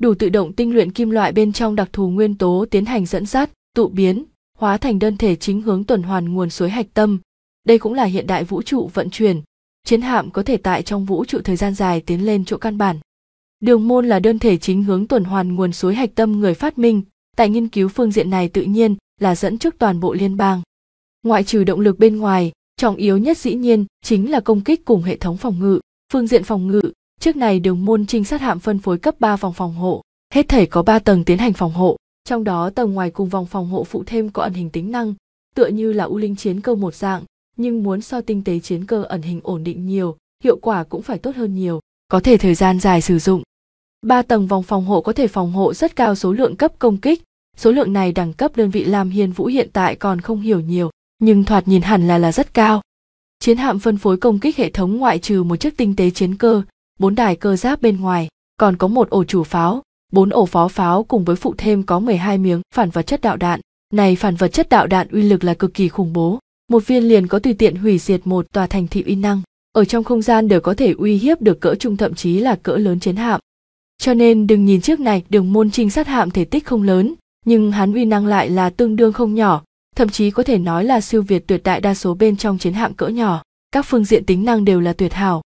Đủ tự động tinh luyện kim loại bên trong đặc thù nguyên tố tiến hành dẫn dắt, tụ biến, hóa thành đơn thể chính hướng tuần hoàn nguồn suối hạch tâm. Đây cũng là hiện đại vũ trụ vận chuyển, chiến hạm có thể tại trong vũ trụ thời gian dài tiến lên chỗ căn bản. Đường môn là đơn thể chính hướng tuần hoàn nguồn suối hạch tâm người phát minh, tại nghiên cứu phương diện này tự nhiên là dẫn trước toàn bộ liên bang. Ngoại trừ động lực bên ngoài, trọng yếu nhất dĩ nhiên chính là công kích cùng hệ thống phòng ngự, phương diện phòng ngự, trước này đường môn trinh sát hạm phân phối cấp 3 vòng phòng hộ, hết thảy có 3 tầng tiến hành phòng hộ, trong đó tầng ngoài cùng vòng phòng hộ phụ thêm có ẩn hình tính năng, tựa như là u linh chiến cơ một dạng, nhưng muốn so tinh tế chiến cơ ẩn hình ổn định nhiều, hiệu quả cũng phải tốt hơn nhiều, có thể thời gian dài sử dụng. Ba tầng vòng phòng hộ có thể phòng hộ rất cao số lượng cấp công kích, số lượng này đẳng cấp đơn vị Lam Hiên Vũ hiện tại còn không hiểu nhiều, nhưng thoạt nhìn hẳn là là rất cao. Chiến hạm phân phối công kích hệ thống ngoại trừ một chiếc tinh tế chiến cơ, bốn đài cơ giáp bên ngoài, còn có một ổ chủ pháo, bốn ổ phó pháo cùng với phụ thêm có 12 miếng phản vật chất đạo đạn. Này phản vật chất đạo đạn uy lực là cực kỳ khủng bố, một viên liền có tùy tiện hủy diệt một tòa thành thị uy năng ở trong không gian đều có thể uy hiếp được cỡ trung thậm chí là cỡ lớn chiến hạm cho nên đừng nhìn trước này đường môn trinh sát hạm thể tích không lớn nhưng hắn uy năng lại là tương đương không nhỏ thậm chí có thể nói là siêu việt tuyệt đại đa số bên trong chiến hạm cỡ nhỏ các phương diện tính năng đều là tuyệt hảo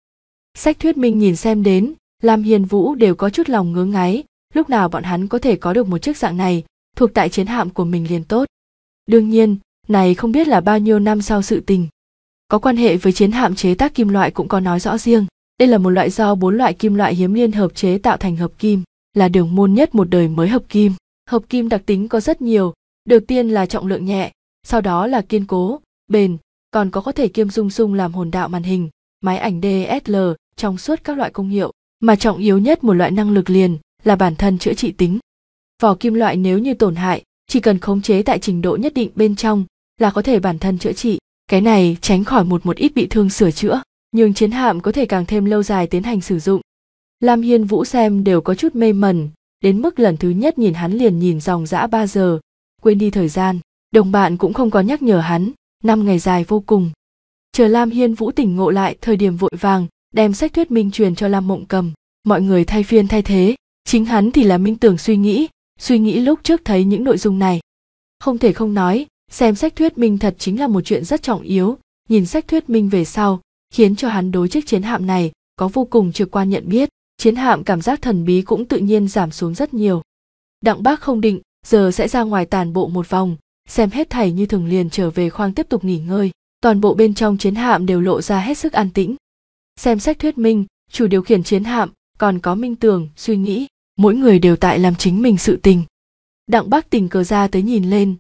sách thuyết minh nhìn xem đến lam hiền vũ đều có chút lòng ngứa ngáy lúc nào bọn hắn có thể có được một chiếc dạng này thuộc tại chiến hạm của mình liền tốt đương nhiên này không biết là bao nhiêu năm sau sự tình. Có quan hệ với chiến hạm chế tác kim loại cũng có nói rõ riêng, đây là một loại do bốn loại kim loại hiếm liên hợp chế tạo thành hợp kim, là đường môn nhất một đời mới hợp kim. Hợp kim đặc tính có rất nhiều, đầu tiên là trọng lượng nhẹ, sau đó là kiên cố, bền, còn có có thể kiêm dung sung làm hồn đạo màn hình, máy ảnh DSL trong suốt các loại công hiệu, mà trọng yếu nhất một loại năng lực liền là bản thân chữa trị tính. Vỏ kim loại nếu như tổn hại, chỉ cần khống chế tại trình độ nhất định bên trong là có thể bản thân chữa trị cái này tránh khỏi một một ít bị thương sửa chữa nhưng chiến hạm có thể càng thêm lâu dài tiến hành sử dụng lam hiên vũ xem đều có chút mê mẩn đến mức lần thứ nhất nhìn hắn liền nhìn dòng dã ba giờ quên đi thời gian đồng bạn cũng không có nhắc nhở hắn năm ngày dài vô cùng chờ lam hiên vũ tỉnh ngộ lại thời điểm vội vàng đem sách thuyết minh truyền cho lam mộng cầm mọi người thay phiên thay thế chính hắn thì là minh tưởng suy nghĩ suy nghĩ lúc trước thấy những nội dung này không thể không nói xem sách thuyết minh thật chính là một chuyện rất trọng yếu nhìn sách thuyết minh về sau khiến cho hắn đối chiếc chiến hạm này có vô cùng trực quan nhận biết chiến hạm cảm giác thần bí cũng tự nhiên giảm xuống rất nhiều đặng bác không định giờ sẽ ra ngoài tàn bộ một vòng xem hết thảy như thường liền trở về khoang tiếp tục nghỉ ngơi toàn bộ bên trong chiến hạm đều lộ ra hết sức an tĩnh xem sách thuyết minh chủ điều khiển chiến hạm còn có minh tường suy nghĩ mỗi người đều tại làm chính mình sự tình đặng bác tình cờ ra tới nhìn lên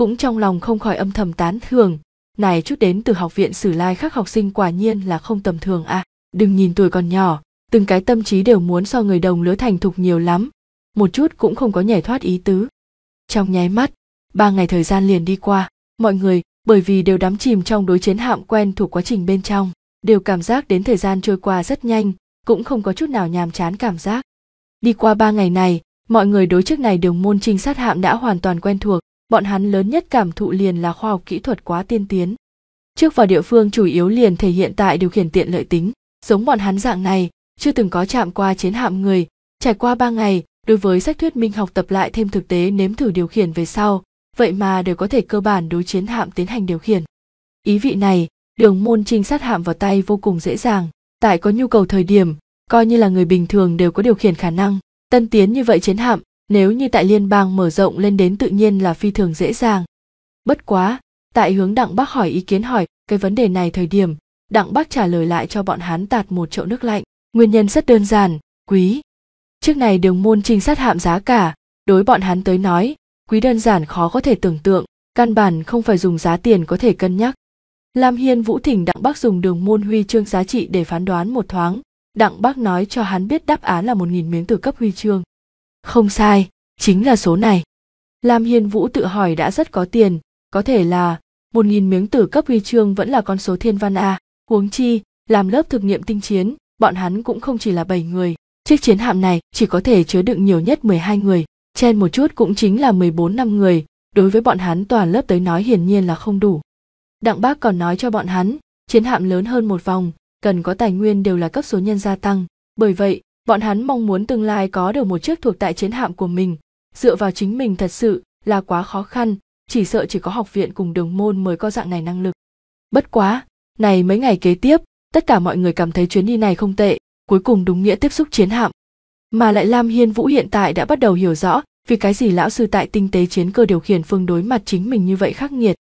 cũng trong lòng không khỏi âm thầm tán thường này chút đến từ học viện sử lai khác học sinh quả nhiên là không tầm thường à đừng nhìn tuổi còn nhỏ từng cái tâm trí đều muốn so người đồng lứa thành thục nhiều lắm một chút cũng không có nhảy thoát ý tứ trong nháy mắt ba ngày thời gian liền đi qua mọi người bởi vì đều đắm chìm trong đối chiến hạm quen thuộc quá trình bên trong đều cảm giác đến thời gian trôi qua rất nhanh cũng không có chút nào nhàm chán cảm giác đi qua ba ngày này mọi người đối trước này đường môn trinh sát hạm đã hoàn toàn quen thuộc bọn hắn lớn nhất cảm thụ liền là khoa học kỹ thuật quá tiên tiến trước vào địa phương chủ yếu liền thể hiện tại điều khiển tiện lợi tính giống bọn hắn dạng này chưa từng có chạm qua chiến hạm người trải qua ba ngày đối với sách thuyết minh học tập lại thêm thực tế nếm thử điều khiển về sau vậy mà đều có thể cơ bản đối chiến hạm tiến hành điều khiển ý vị này đường môn trinh sát hạm vào tay vô cùng dễ dàng tại có nhu cầu thời điểm coi như là người bình thường đều có điều khiển khả năng tân tiến như vậy chiến hạm nếu như tại liên bang mở rộng lên đến tự nhiên là phi thường dễ dàng bất quá tại hướng đặng bác hỏi ý kiến hỏi cái vấn đề này thời điểm đặng bác trả lời lại cho bọn hắn tạt một chậu nước lạnh nguyên nhân rất đơn giản quý trước này đường môn trinh sát hạm giá cả đối bọn hắn tới nói quý đơn giản khó có thể tưởng tượng căn bản không phải dùng giá tiền có thể cân nhắc lam hiên vũ thỉnh đặng bác dùng đường môn huy chương giá trị để phán đoán một thoáng đặng bác nói cho hắn biết đáp án là một nghìn miếng từ cấp huy chương không sai, chính là số này. Lam Hiên Vũ tự hỏi đã rất có tiền, có thể là một nghìn miếng tử cấp huy chương vẫn là con số thiên văn a. Huống chi, làm lớp thực nghiệm tinh chiến, bọn hắn cũng không chỉ là bảy người. Chiếc chiến hạm này chỉ có thể chứa đựng nhiều nhất mười hai người, chen một chút cũng chính là mười bốn năm người, đối với bọn hắn toàn lớp tới nói hiển nhiên là không đủ. Đặng Bác còn nói cho bọn hắn, chiến hạm lớn hơn một vòng, cần có tài nguyên đều là cấp số nhân gia tăng, bởi vậy, bọn hắn mong muốn tương lai có được một chiếc thuộc tại chiến hạm của mình dựa vào chính mình thật sự là quá khó khăn chỉ sợ chỉ có học viện cùng đường môn mới có dạng này năng lực bất quá này mấy ngày kế tiếp tất cả mọi người cảm thấy chuyến đi này không tệ cuối cùng đúng nghĩa tiếp xúc chiến hạm mà lại lam hiên vũ hiện tại đã bắt đầu hiểu rõ vì cái gì lão sư tại tinh tế chiến cơ điều khiển phương đối mặt chính mình như vậy khắc nghiệt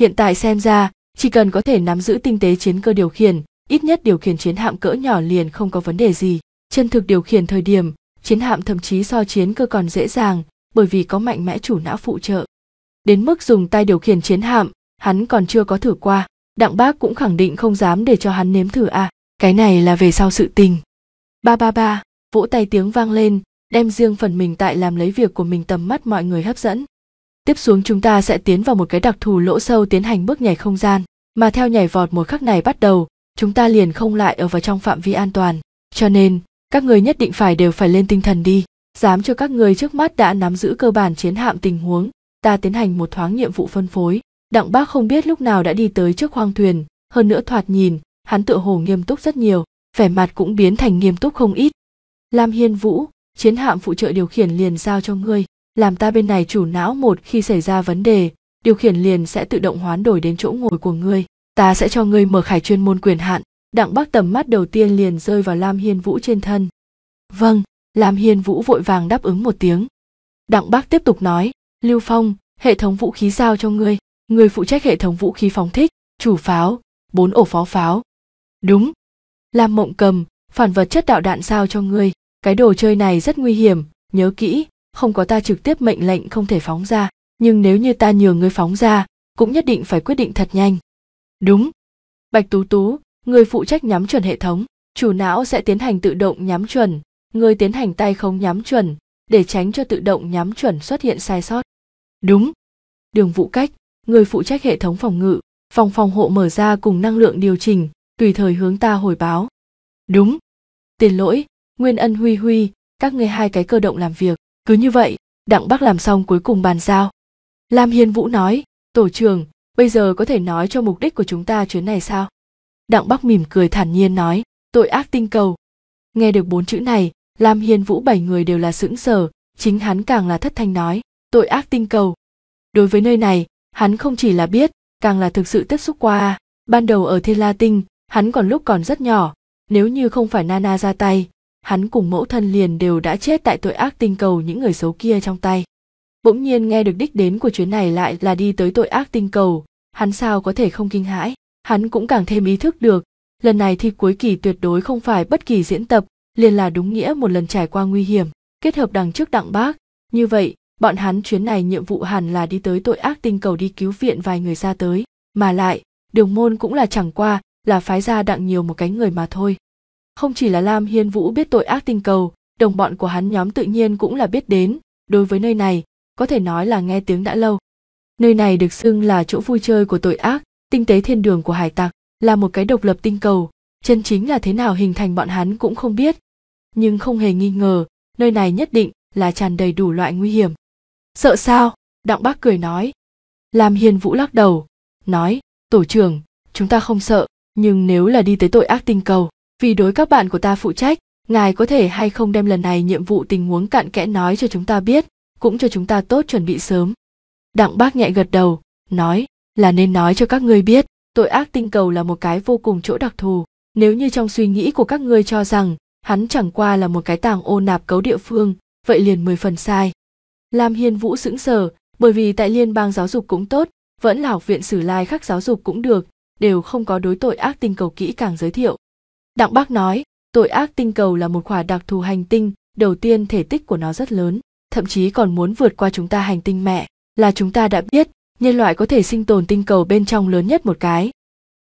hiện tại xem ra chỉ cần có thể nắm giữ tinh tế chiến cơ điều khiển ít nhất điều khiển chiến hạm cỡ nhỏ liền không có vấn đề gì chân thực điều khiển thời điểm chiến hạm thậm chí so chiến cơ còn dễ dàng bởi vì có mạnh mẽ chủ não phụ trợ đến mức dùng tay điều khiển chiến hạm hắn còn chưa có thử qua đặng bác cũng khẳng định không dám để cho hắn nếm thử à cái này là về sau sự tình ba ba ba vỗ tay tiếng vang lên đem riêng phần mình tại làm lấy việc của mình tầm mắt mọi người hấp dẫn tiếp xuống chúng ta sẽ tiến vào một cái đặc thù lỗ sâu tiến hành bước nhảy không gian mà theo nhảy vọt một khắc này bắt đầu chúng ta liền không lại ở vào trong phạm vi an toàn cho nên các người nhất định phải đều phải lên tinh thần đi dám cho các người trước mắt đã nắm giữ cơ bản chiến hạm tình huống ta tiến hành một thoáng nhiệm vụ phân phối đặng bác không biết lúc nào đã đi tới trước khoang thuyền hơn nữa thoạt nhìn hắn tựa hồ nghiêm túc rất nhiều vẻ mặt cũng biến thành nghiêm túc không ít lam hiên vũ chiến hạm phụ trợ điều khiển liền giao cho ngươi làm ta bên này chủ não một khi xảy ra vấn đề điều khiển liền sẽ tự động hoán đổi đến chỗ ngồi của ngươi ta sẽ cho ngươi mở khải chuyên môn quyền hạn đặng bác tầm mắt đầu tiên liền rơi vào lam hiên vũ trên thân vâng lam hiên vũ vội vàng đáp ứng một tiếng đặng bác tiếp tục nói lưu phong hệ thống vũ khí giao cho ngươi người phụ trách hệ thống vũ khí phóng thích chủ pháo bốn ổ phó pháo đúng lam mộng cầm phản vật chất đạo đạn sao cho ngươi cái đồ chơi này rất nguy hiểm nhớ kỹ không có ta trực tiếp mệnh lệnh không thể phóng ra nhưng nếu như ta nhường ngươi phóng ra cũng nhất định phải quyết định thật nhanh đúng bạch tú tú người phụ trách nhắm chuẩn hệ thống chủ não sẽ tiến hành tự động nhắm chuẩn người tiến hành tay không nhắm chuẩn để tránh cho tự động nhắm chuẩn xuất hiện sai sót đúng đường vụ cách người phụ trách hệ thống phòng ngự phòng phòng hộ mở ra cùng năng lượng điều chỉnh tùy thời hướng ta hồi báo đúng tiền lỗi nguyên ân huy huy các ngươi hai cái cơ động làm việc cứ như vậy đặng bắc làm xong cuối cùng bàn giao lam hiên vũ nói tổ trưởng bây giờ có thể nói cho mục đích của chúng ta chuyến này sao đặng bắc mỉm cười thản nhiên nói tội ác tinh cầu nghe được bốn chữ này lam hiên vũ bảy người đều là sững sờ chính hắn càng là thất thanh nói tội ác tinh cầu đối với nơi này hắn không chỉ là biết càng là thực sự tiếp xúc qua ban đầu ở thiên la tinh hắn còn lúc còn rất nhỏ nếu như không phải nana ra tay hắn cùng mẫu thân liền đều đã chết tại tội ác tinh cầu những người xấu kia trong tay bỗng nhiên nghe được đích đến của chuyến này lại là đi tới tội ác tinh cầu hắn sao có thể không kinh hãi hắn cũng càng thêm ý thức được lần này thi cuối kỳ tuyệt đối không phải bất kỳ diễn tập liền là đúng nghĩa một lần trải qua nguy hiểm kết hợp đằng trước đặng bác như vậy bọn hắn chuyến này nhiệm vụ hẳn là đi tới tội ác tinh cầu đi cứu viện vài người ra tới mà lại đường môn cũng là chẳng qua là phái ra đặng nhiều một cánh người mà thôi không chỉ là lam hiên vũ biết tội ác tinh cầu đồng bọn của hắn nhóm tự nhiên cũng là biết đến đối với nơi này có thể nói là nghe tiếng đã lâu nơi này được xưng là chỗ vui chơi của tội ác tinh tế thiên đường của hải tặc là một cái độc lập tinh cầu chân chính là thế nào hình thành bọn hắn cũng không biết nhưng không hề nghi ngờ nơi này nhất định là tràn đầy đủ loại nguy hiểm sợ sao đặng bác cười nói làm hiền vũ lắc đầu nói tổ trưởng chúng ta không sợ nhưng nếu là đi tới tội ác tinh cầu vì đối các bạn của ta phụ trách ngài có thể hay không đem lần này nhiệm vụ tình huống cạn kẽ nói cho chúng ta biết cũng cho chúng ta tốt chuẩn bị sớm đặng bác nhẹ gật đầu nói là nên nói cho các ngươi biết tội ác tinh cầu là một cái vô cùng chỗ đặc thù nếu như trong suy nghĩ của các ngươi cho rằng hắn chẳng qua là một cái tàng ô nạp cấu địa phương vậy liền mười phần sai lam hiên vũ sững sờ bởi vì tại liên bang giáo dục cũng tốt vẫn là học viện sử lai khác giáo dục cũng được đều không có đối tội ác tinh cầu kỹ càng giới thiệu đặng bác nói tội ác tinh cầu là một khỏa đặc thù hành tinh đầu tiên thể tích của nó rất lớn thậm chí còn muốn vượt qua chúng ta hành tinh mẹ là chúng ta đã biết nhân loại có thể sinh tồn tinh cầu bên trong lớn nhất một cái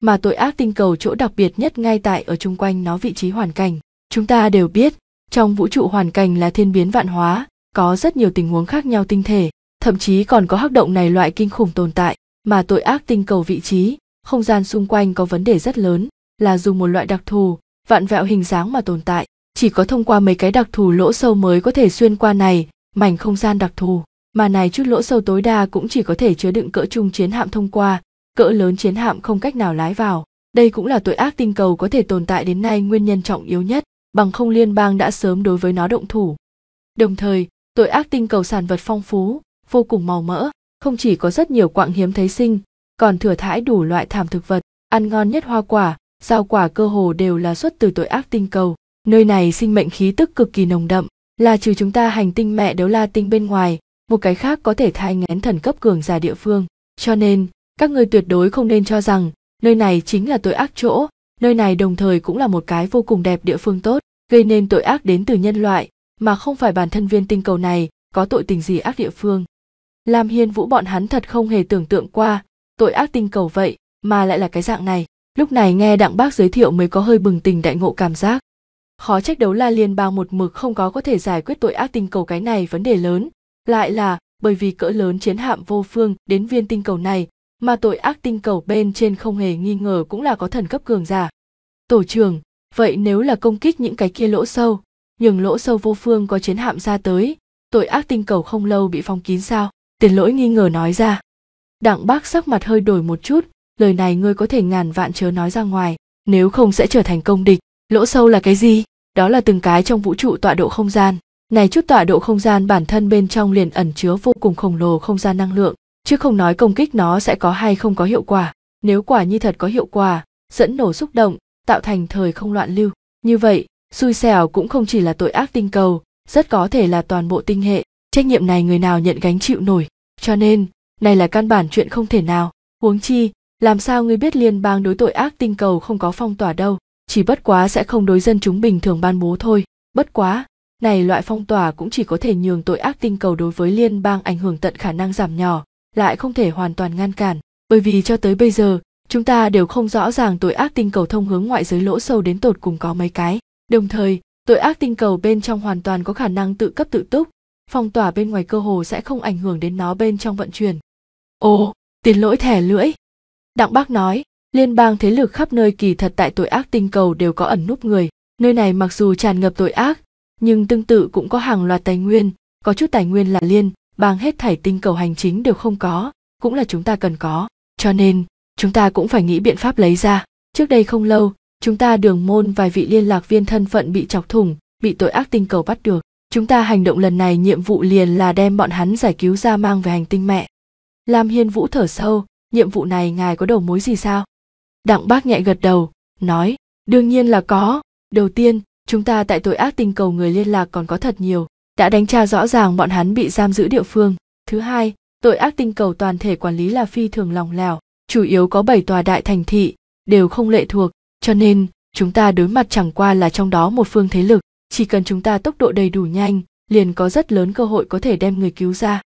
mà tội ác tinh cầu chỗ đặc biệt nhất ngay tại ở chung quanh nó vị trí hoàn cảnh chúng ta đều biết trong vũ trụ hoàn cảnh là thiên biến vạn hóa có rất nhiều tình huống khác nhau tinh thể thậm chí còn có hắc động này loại kinh khủng tồn tại mà tội ác tinh cầu vị trí không gian xung quanh có vấn đề rất lớn là dùng một loại đặc thù vạn vẹo hình dáng mà tồn tại chỉ có thông qua mấy cái đặc thù lỗ sâu mới có thể xuyên qua này mảnh không gian đặc thù mà này chút lỗ sâu tối đa cũng chỉ có thể chứa đựng cỡ trung chiến hạm thông qua cỡ lớn chiến hạm không cách nào lái vào đây cũng là tội ác tinh cầu có thể tồn tại đến nay nguyên nhân trọng yếu nhất bằng không liên bang đã sớm đối với nó động thủ đồng thời tội ác tinh cầu sản vật phong phú vô cùng màu mỡ không chỉ có rất nhiều quạng hiếm thấy sinh còn thừa thãi đủ loại thảm thực vật ăn ngon nhất hoa quả rau quả cơ hồ đều là xuất từ tội ác tinh cầu nơi này sinh mệnh khí tức cực kỳ nồng đậm là trừ chúng ta hành tinh mẹ đấu la tinh bên ngoài một cái khác có thể thai ngén thần cấp cường giả địa phương cho nên các ngươi tuyệt đối không nên cho rằng nơi này chính là tội ác chỗ nơi này đồng thời cũng là một cái vô cùng đẹp địa phương tốt gây nên tội ác đến từ nhân loại mà không phải bản thân viên tinh cầu này có tội tình gì ác địa phương lam hiên vũ bọn hắn thật không hề tưởng tượng qua tội ác tinh cầu vậy mà lại là cái dạng này lúc này nghe đặng bác giới thiệu mới có hơi bừng tình đại ngộ cảm giác khó trách đấu la liên bang một mực không có có thể giải quyết tội ác tinh cầu cái này vấn đề lớn lại là bởi vì cỡ lớn chiến hạm vô phương đến viên tinh cầu này mà tội ác tinh cầu bên trên không hề nghi ngờ cũng là có thần cấp cường giả tổ trưởng vậy nếu là công kích những cái kia lỗ sâu nhường lỗ sâu vô phương có chiến hạm ra tới tội ác tinh cầu không lâu bị phong kín sao tiền lỗi nghi ngờ nói ra đặng bác sắc mặt hơi đổi một chút lời này ngươi có thể ngàn vạn chớ nói ra ngoài nếu không sẽ trở thành công địch lỗ sâu là cái gì đó là từng cái trong vũ trụ tọa độ không gian này chút tọa độ không gian bản thân bên trong liền ẩn chứa vô cùng khổng lồ không gian năng lượng chứ không nói công kích nó sẽ có hay không có hiệu quả nếu quả như thật có hiệu quả dẫn nổ xúc động tạo thành thời không loạn lưu như vậy xui xẻo cũng không chỉ là tội ác tinh cầu rất có thể là toàn bộ tinh hệ trách nhiệm này người nào nhận gánh chịu nổi cho nên này là căn bản chuyện không thể nào huống chi làm sao ngươi biết liên bang đối tội ác tinh cầu không có phong tỏa đâu chỉ bất quá sẽ không đối dân chúng bình thường ban bố thôi bất quá này loại phong tỏa cũng chỉ có thể nhường tội ác tinh cầu đối với liên bang ảnh hưởng tận khả năng giảm nhỏ lại không thể hoàn toàn ngăn cản bởi vì cho tới bây giờ chúng ta đều không rõ ràng tội ác tinh cầu thông hướng ngoại giới lỗ sâu đến tột cùng có mấy cái đồng thời tội ác tinh cầu bên trong hoàn toàn có khả năng tự cấp tự túc phong tỏa bên ngoài cơ hồ sẽ không ảnh hưởng đến nó bên trong vận chuyển ồ tiền lỗi thẻ lưỡi đặng bác nói liên bang thế lực khắp nơi kỳ thật tại tội ác tinh cầu đều có ẩn núp người nơi này mặc dù tràn ngập tội ác nhưng tương tự cũng có hàng loạt tài nguyên có chút tài nguyên là liên bang hết thảy tinh cầu hành chính đều không có cũng là chúng ta cần có cho nên chúng ta cũng phải nghĩ biện pháp lấy ra trước đây không lâu chúng ta đường môn vài vị liên lạc viên thân phận bị chọc thủng bị tội ác tinh cầu bắt được chúng ta hành động lần này nhiệm vụ liền là đem bọn hắn giải cứu ra mang về hành tinh mẹ lam hiên vũ thở sâu nhiệm vụ này ngài có đầu mối gì sao đặng bác nhẹ gật đầu nói đương nhiên là có đầu tiên chúng ta tại tội ác tinh cầu người liên lạc còn có thật nhiều đã đánh tra rõ ràng bọn hắn bị giam giữ địa phương thứ hai tội ác tinh cầu toàn thể quản lý là phi thường lòng lẻo chủ yếu có bảy tòa đại thành thị đều không lệ thuộc cho nên chúng ta đối mặt chẳng qua là trong đó một phương thế lực chỉ cần chúng ta tốc độ đầy đủ nhanh liền có rất lớn cơ hội có thể đem người cứu ra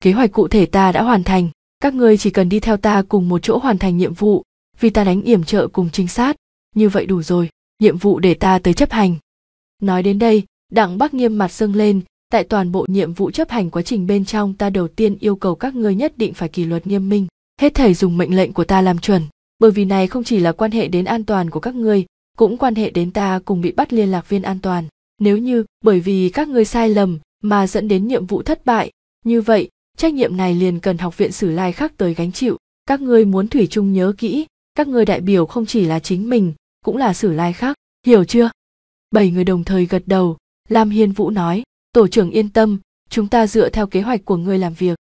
kế hoạch cụ thể ta đã hoàn thành các ngươi chỉ cần đi theo ta cùng một chỗ hoàn thành nhiệm vụ vì ta đánh yểm trợ cùng trinh sát như vậy đủ rồi nhiệm vụ để ta tới chấp hành nói đến đây đặng bắc nghiêm mặt sưng lên tại toàn bộ nhiệm vụ chấp hành quá trình bên trong ta đầu tiên yêu cầu các ngươi nhất định phải kỷ luật nghiêm minh hết thảy dùng mệnh lệnh của ta làm chuẩn bởi vì này không chỉ là quan hệ đến an toàn của các ngươi cũng quan hệ đến ta cùng bị bắt liên lạc viên an toàn nếu như bởi vì các ngươi sai lầm mà dẫn đến nhiệm vụ thất bại như vậy trách nhiệm này liền cần học viện sử lai khác tới gánh chịu các ngươi muốn thủy chung nhớ kỹ các ngươi đại biểu không chỉ là chính mình cũng là sử lai khác hiểu chưa bảy người đồng thời gật đầu lam hiên vũ nói tổ trưởng yên tâm chúng ta dựa theo kế hoạch của người làm việc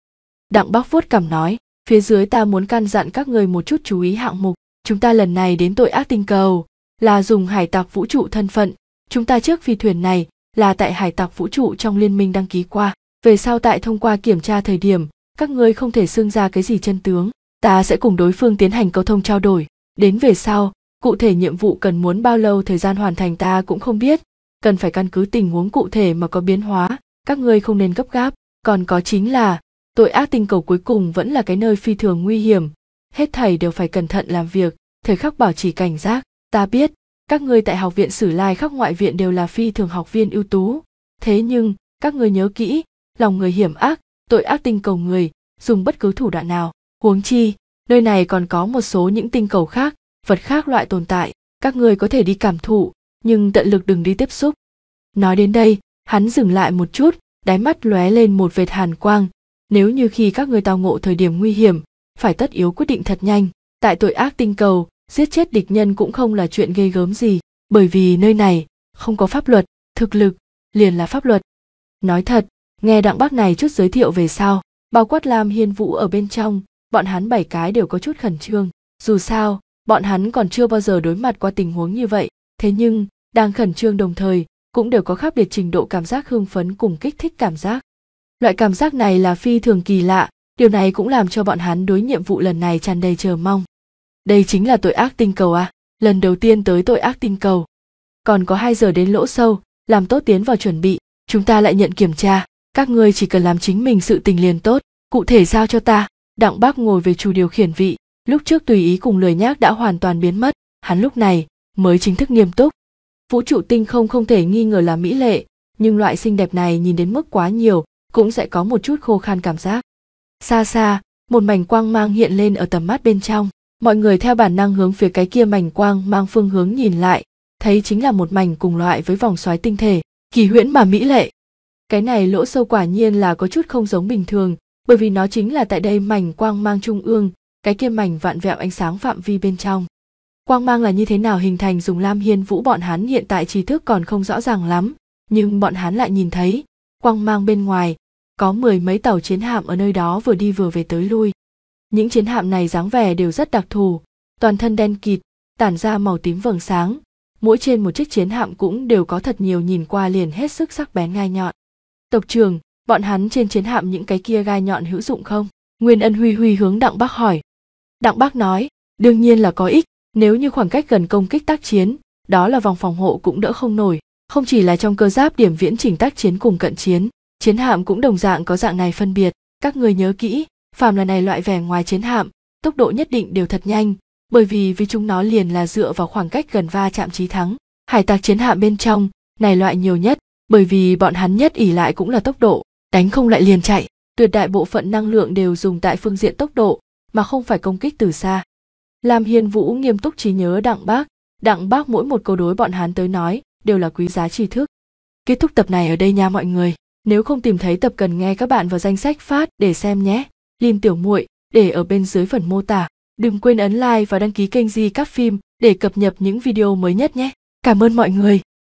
đặng bắc vuốt cằm nói phía dưới ta muốn căn dặn các người một chút chú ý hạng mục chúng ta lần này đến tội ác tinh cầu là dùng hải tặc vũ trụ thân phận chúng ta trước phi thuyền này là tại hải tặc vũ trụ trong liên minh đăng ký qua về sau tại thông qua kiểm tra thời điểm các ngươi không thể xưng ra cái gì chân tướng ta sẽ cùng đối phương tiến hành câu thông trao đổi đến về sau cụ thể nhiệm vụ cần muốn bao lâu thời gian hoàn thành ta cũng không biết cần phải căn cứ tình huống cụ thể mà có biến hóa các ngươi không nên gấp gáp còn có chính là tội ác tinh cầu cuối cùng vẫn là cái nơi phi thường nguy hiểm hết thầy đều phải cẩn thận làm việc thời khắc bảo trì cảnh giác ta biết các ngươi tại học viện sử lai khắc ngoại viện đều là phi thường học viên ưu tú thế nhưng các ngươi nhớ kỹ lòng người hiểm ác tội ác tinh cầu người dùng bất cứ thủ đoạn nào huống chi nơi này còn có một số những tinh cầu khác vật khác loại tồn tại các người có thể đi cảm thụ nhưng tận lực đừng đi tiếp xúc nói đến đây hắn dừng lại một chút đáy mắt lóe lên một vệt hàn quang nếu như khi các người tao ngộ thời điểm nguy hiểm phải tất yếu quyết định thật nhanh tại tội ác tinh cầu giết chết địch nhân cũng không là chuyện ghê gớm gì bởi vì nơi này không có pháp luật thực lực liền là pháp luật nói thật nghe đặng bác này chút giới thiệu về sao bao quát lam hiên vũ ở bên trong bọn hắn bảy cái đều có chút khẩn trương dù sao bọn hắn còn chưa bao giờ đối mặt qua tình huống như vậy thế nhưng đang khẩn trương đồng thời cũng đều có khác biệt trình độ cảm giác hưng phấn cùng kích thích cảm giác loại cảm giác này là phi thường kỳ lạ điều này cũng làm cho bọn hắn đối nhiệm vụ lần này tràn đầy chờ mong đây chính là tội ác tinh cầu à lần đầu tiên tới tội ác tinh cầu còn có hai giờ đến lỗ sâu làm tốt tiến vào chuẩn bị chúng ta lại nhận kiểm tra các ngươi chỉ cần làm chính mình sự tình liền tốt cụ thể giao cho ta đặng bác ngồi về chủ điều khiển vị lúc trước tùy ý cùng lười nhác đã hoàn toàn biến mất hắn lúc này mới chính thức nghiêm túc vũ trụ tinh không không thể nghi ngờ là mỹ lệ nhưng loại xinh đẹp này nhìn đến mức quá nhiều cũng sẽ có một chút khô khan cảm giác xa xa một mảnh quang mang hiện lên ở tầm mắt bên trong mọi người theo bản năng hướng phía cái kia mảnh quang mang phương hướng nhìn lại thấy chính là một mảnh cùng loại với vòng xoáy tinh thể kỳ huyễn mà mỹ lệ cái này lỗ sâu quả nhiên là có chút không giống bình thường bởi vì nó chính là tại đây mảnh quang mang trung ương cái kia mảnh vạn vẹo ánh sáng phạm vi bên trong quang mang là như thế nào hình thành dùng lam hiên vũ bọn hắn hiện tại trí thức còn không rõ ràng lắm nhưng bọn hắn lại nhìn thấy quang mang bên ngoài có mười mấy tàu chiến hạm ở nơi đó vừa đi vừa về tới lui những chiến hạm này dáng vẻ đều rất đặc thù toàn thân đen kịt tản ra màu tím vầng sáng mỗi trên một chiếc chiến hạm cũng đều có thật nhiều nhìn qua liền hết sức sắc bén gai nhọn tộc trường bọn hắn trên chiến hạm những cái kia gai nhọn hữu dụng không nguyên ân huy huy hướng đặng bác hỏi Đặng Bác nói, đương nhiên là có ích, nếu như khoảng cách gần công kích tác chiến, đó là vòng phòng hộ cũng đỡ không nổi, không chỉ là trong cơ giáp điểm viễn chỉnh tác chiến cùng cận chiến, chiến hạm cũng đồng dạng có dạng này phân biệt, các người nhớ kỹ, phàm là này loại vẻ ngoài chiến hạm, tốc độ nhất định đều thật nhanh, bởi vì vì chúng nó liền là dựa vào khoảng cách gần va chạm chí thắng. Hải tạc chiến hạm bên trong, này loại nhiều nhất, bởi vì bọn hắn nhất ỉ lại cũng là tốc độ, đánh không lại liền chạy. Tuyệt đại bộ phận năng lượng đều dùng tại phương diện tốc độ, mà không phải công kích từ xa làm hiền vũ nghiêm túc trí nhớ đặng bác đặng bác mỗi một câu đối bọn hắn tới nói đều là quý giá tri thức kết thúc tập này ở đây nha mọi người nếu không tìm thấy tập cần nghe các bạn vào danh sách phát để xem nhé lin tiểu muội để ở bên dưới phần mô tả đừng quên ấn like và đăng ký kênh di các phim để cập nhật những video mới nhất nhé cảm ơn mọi người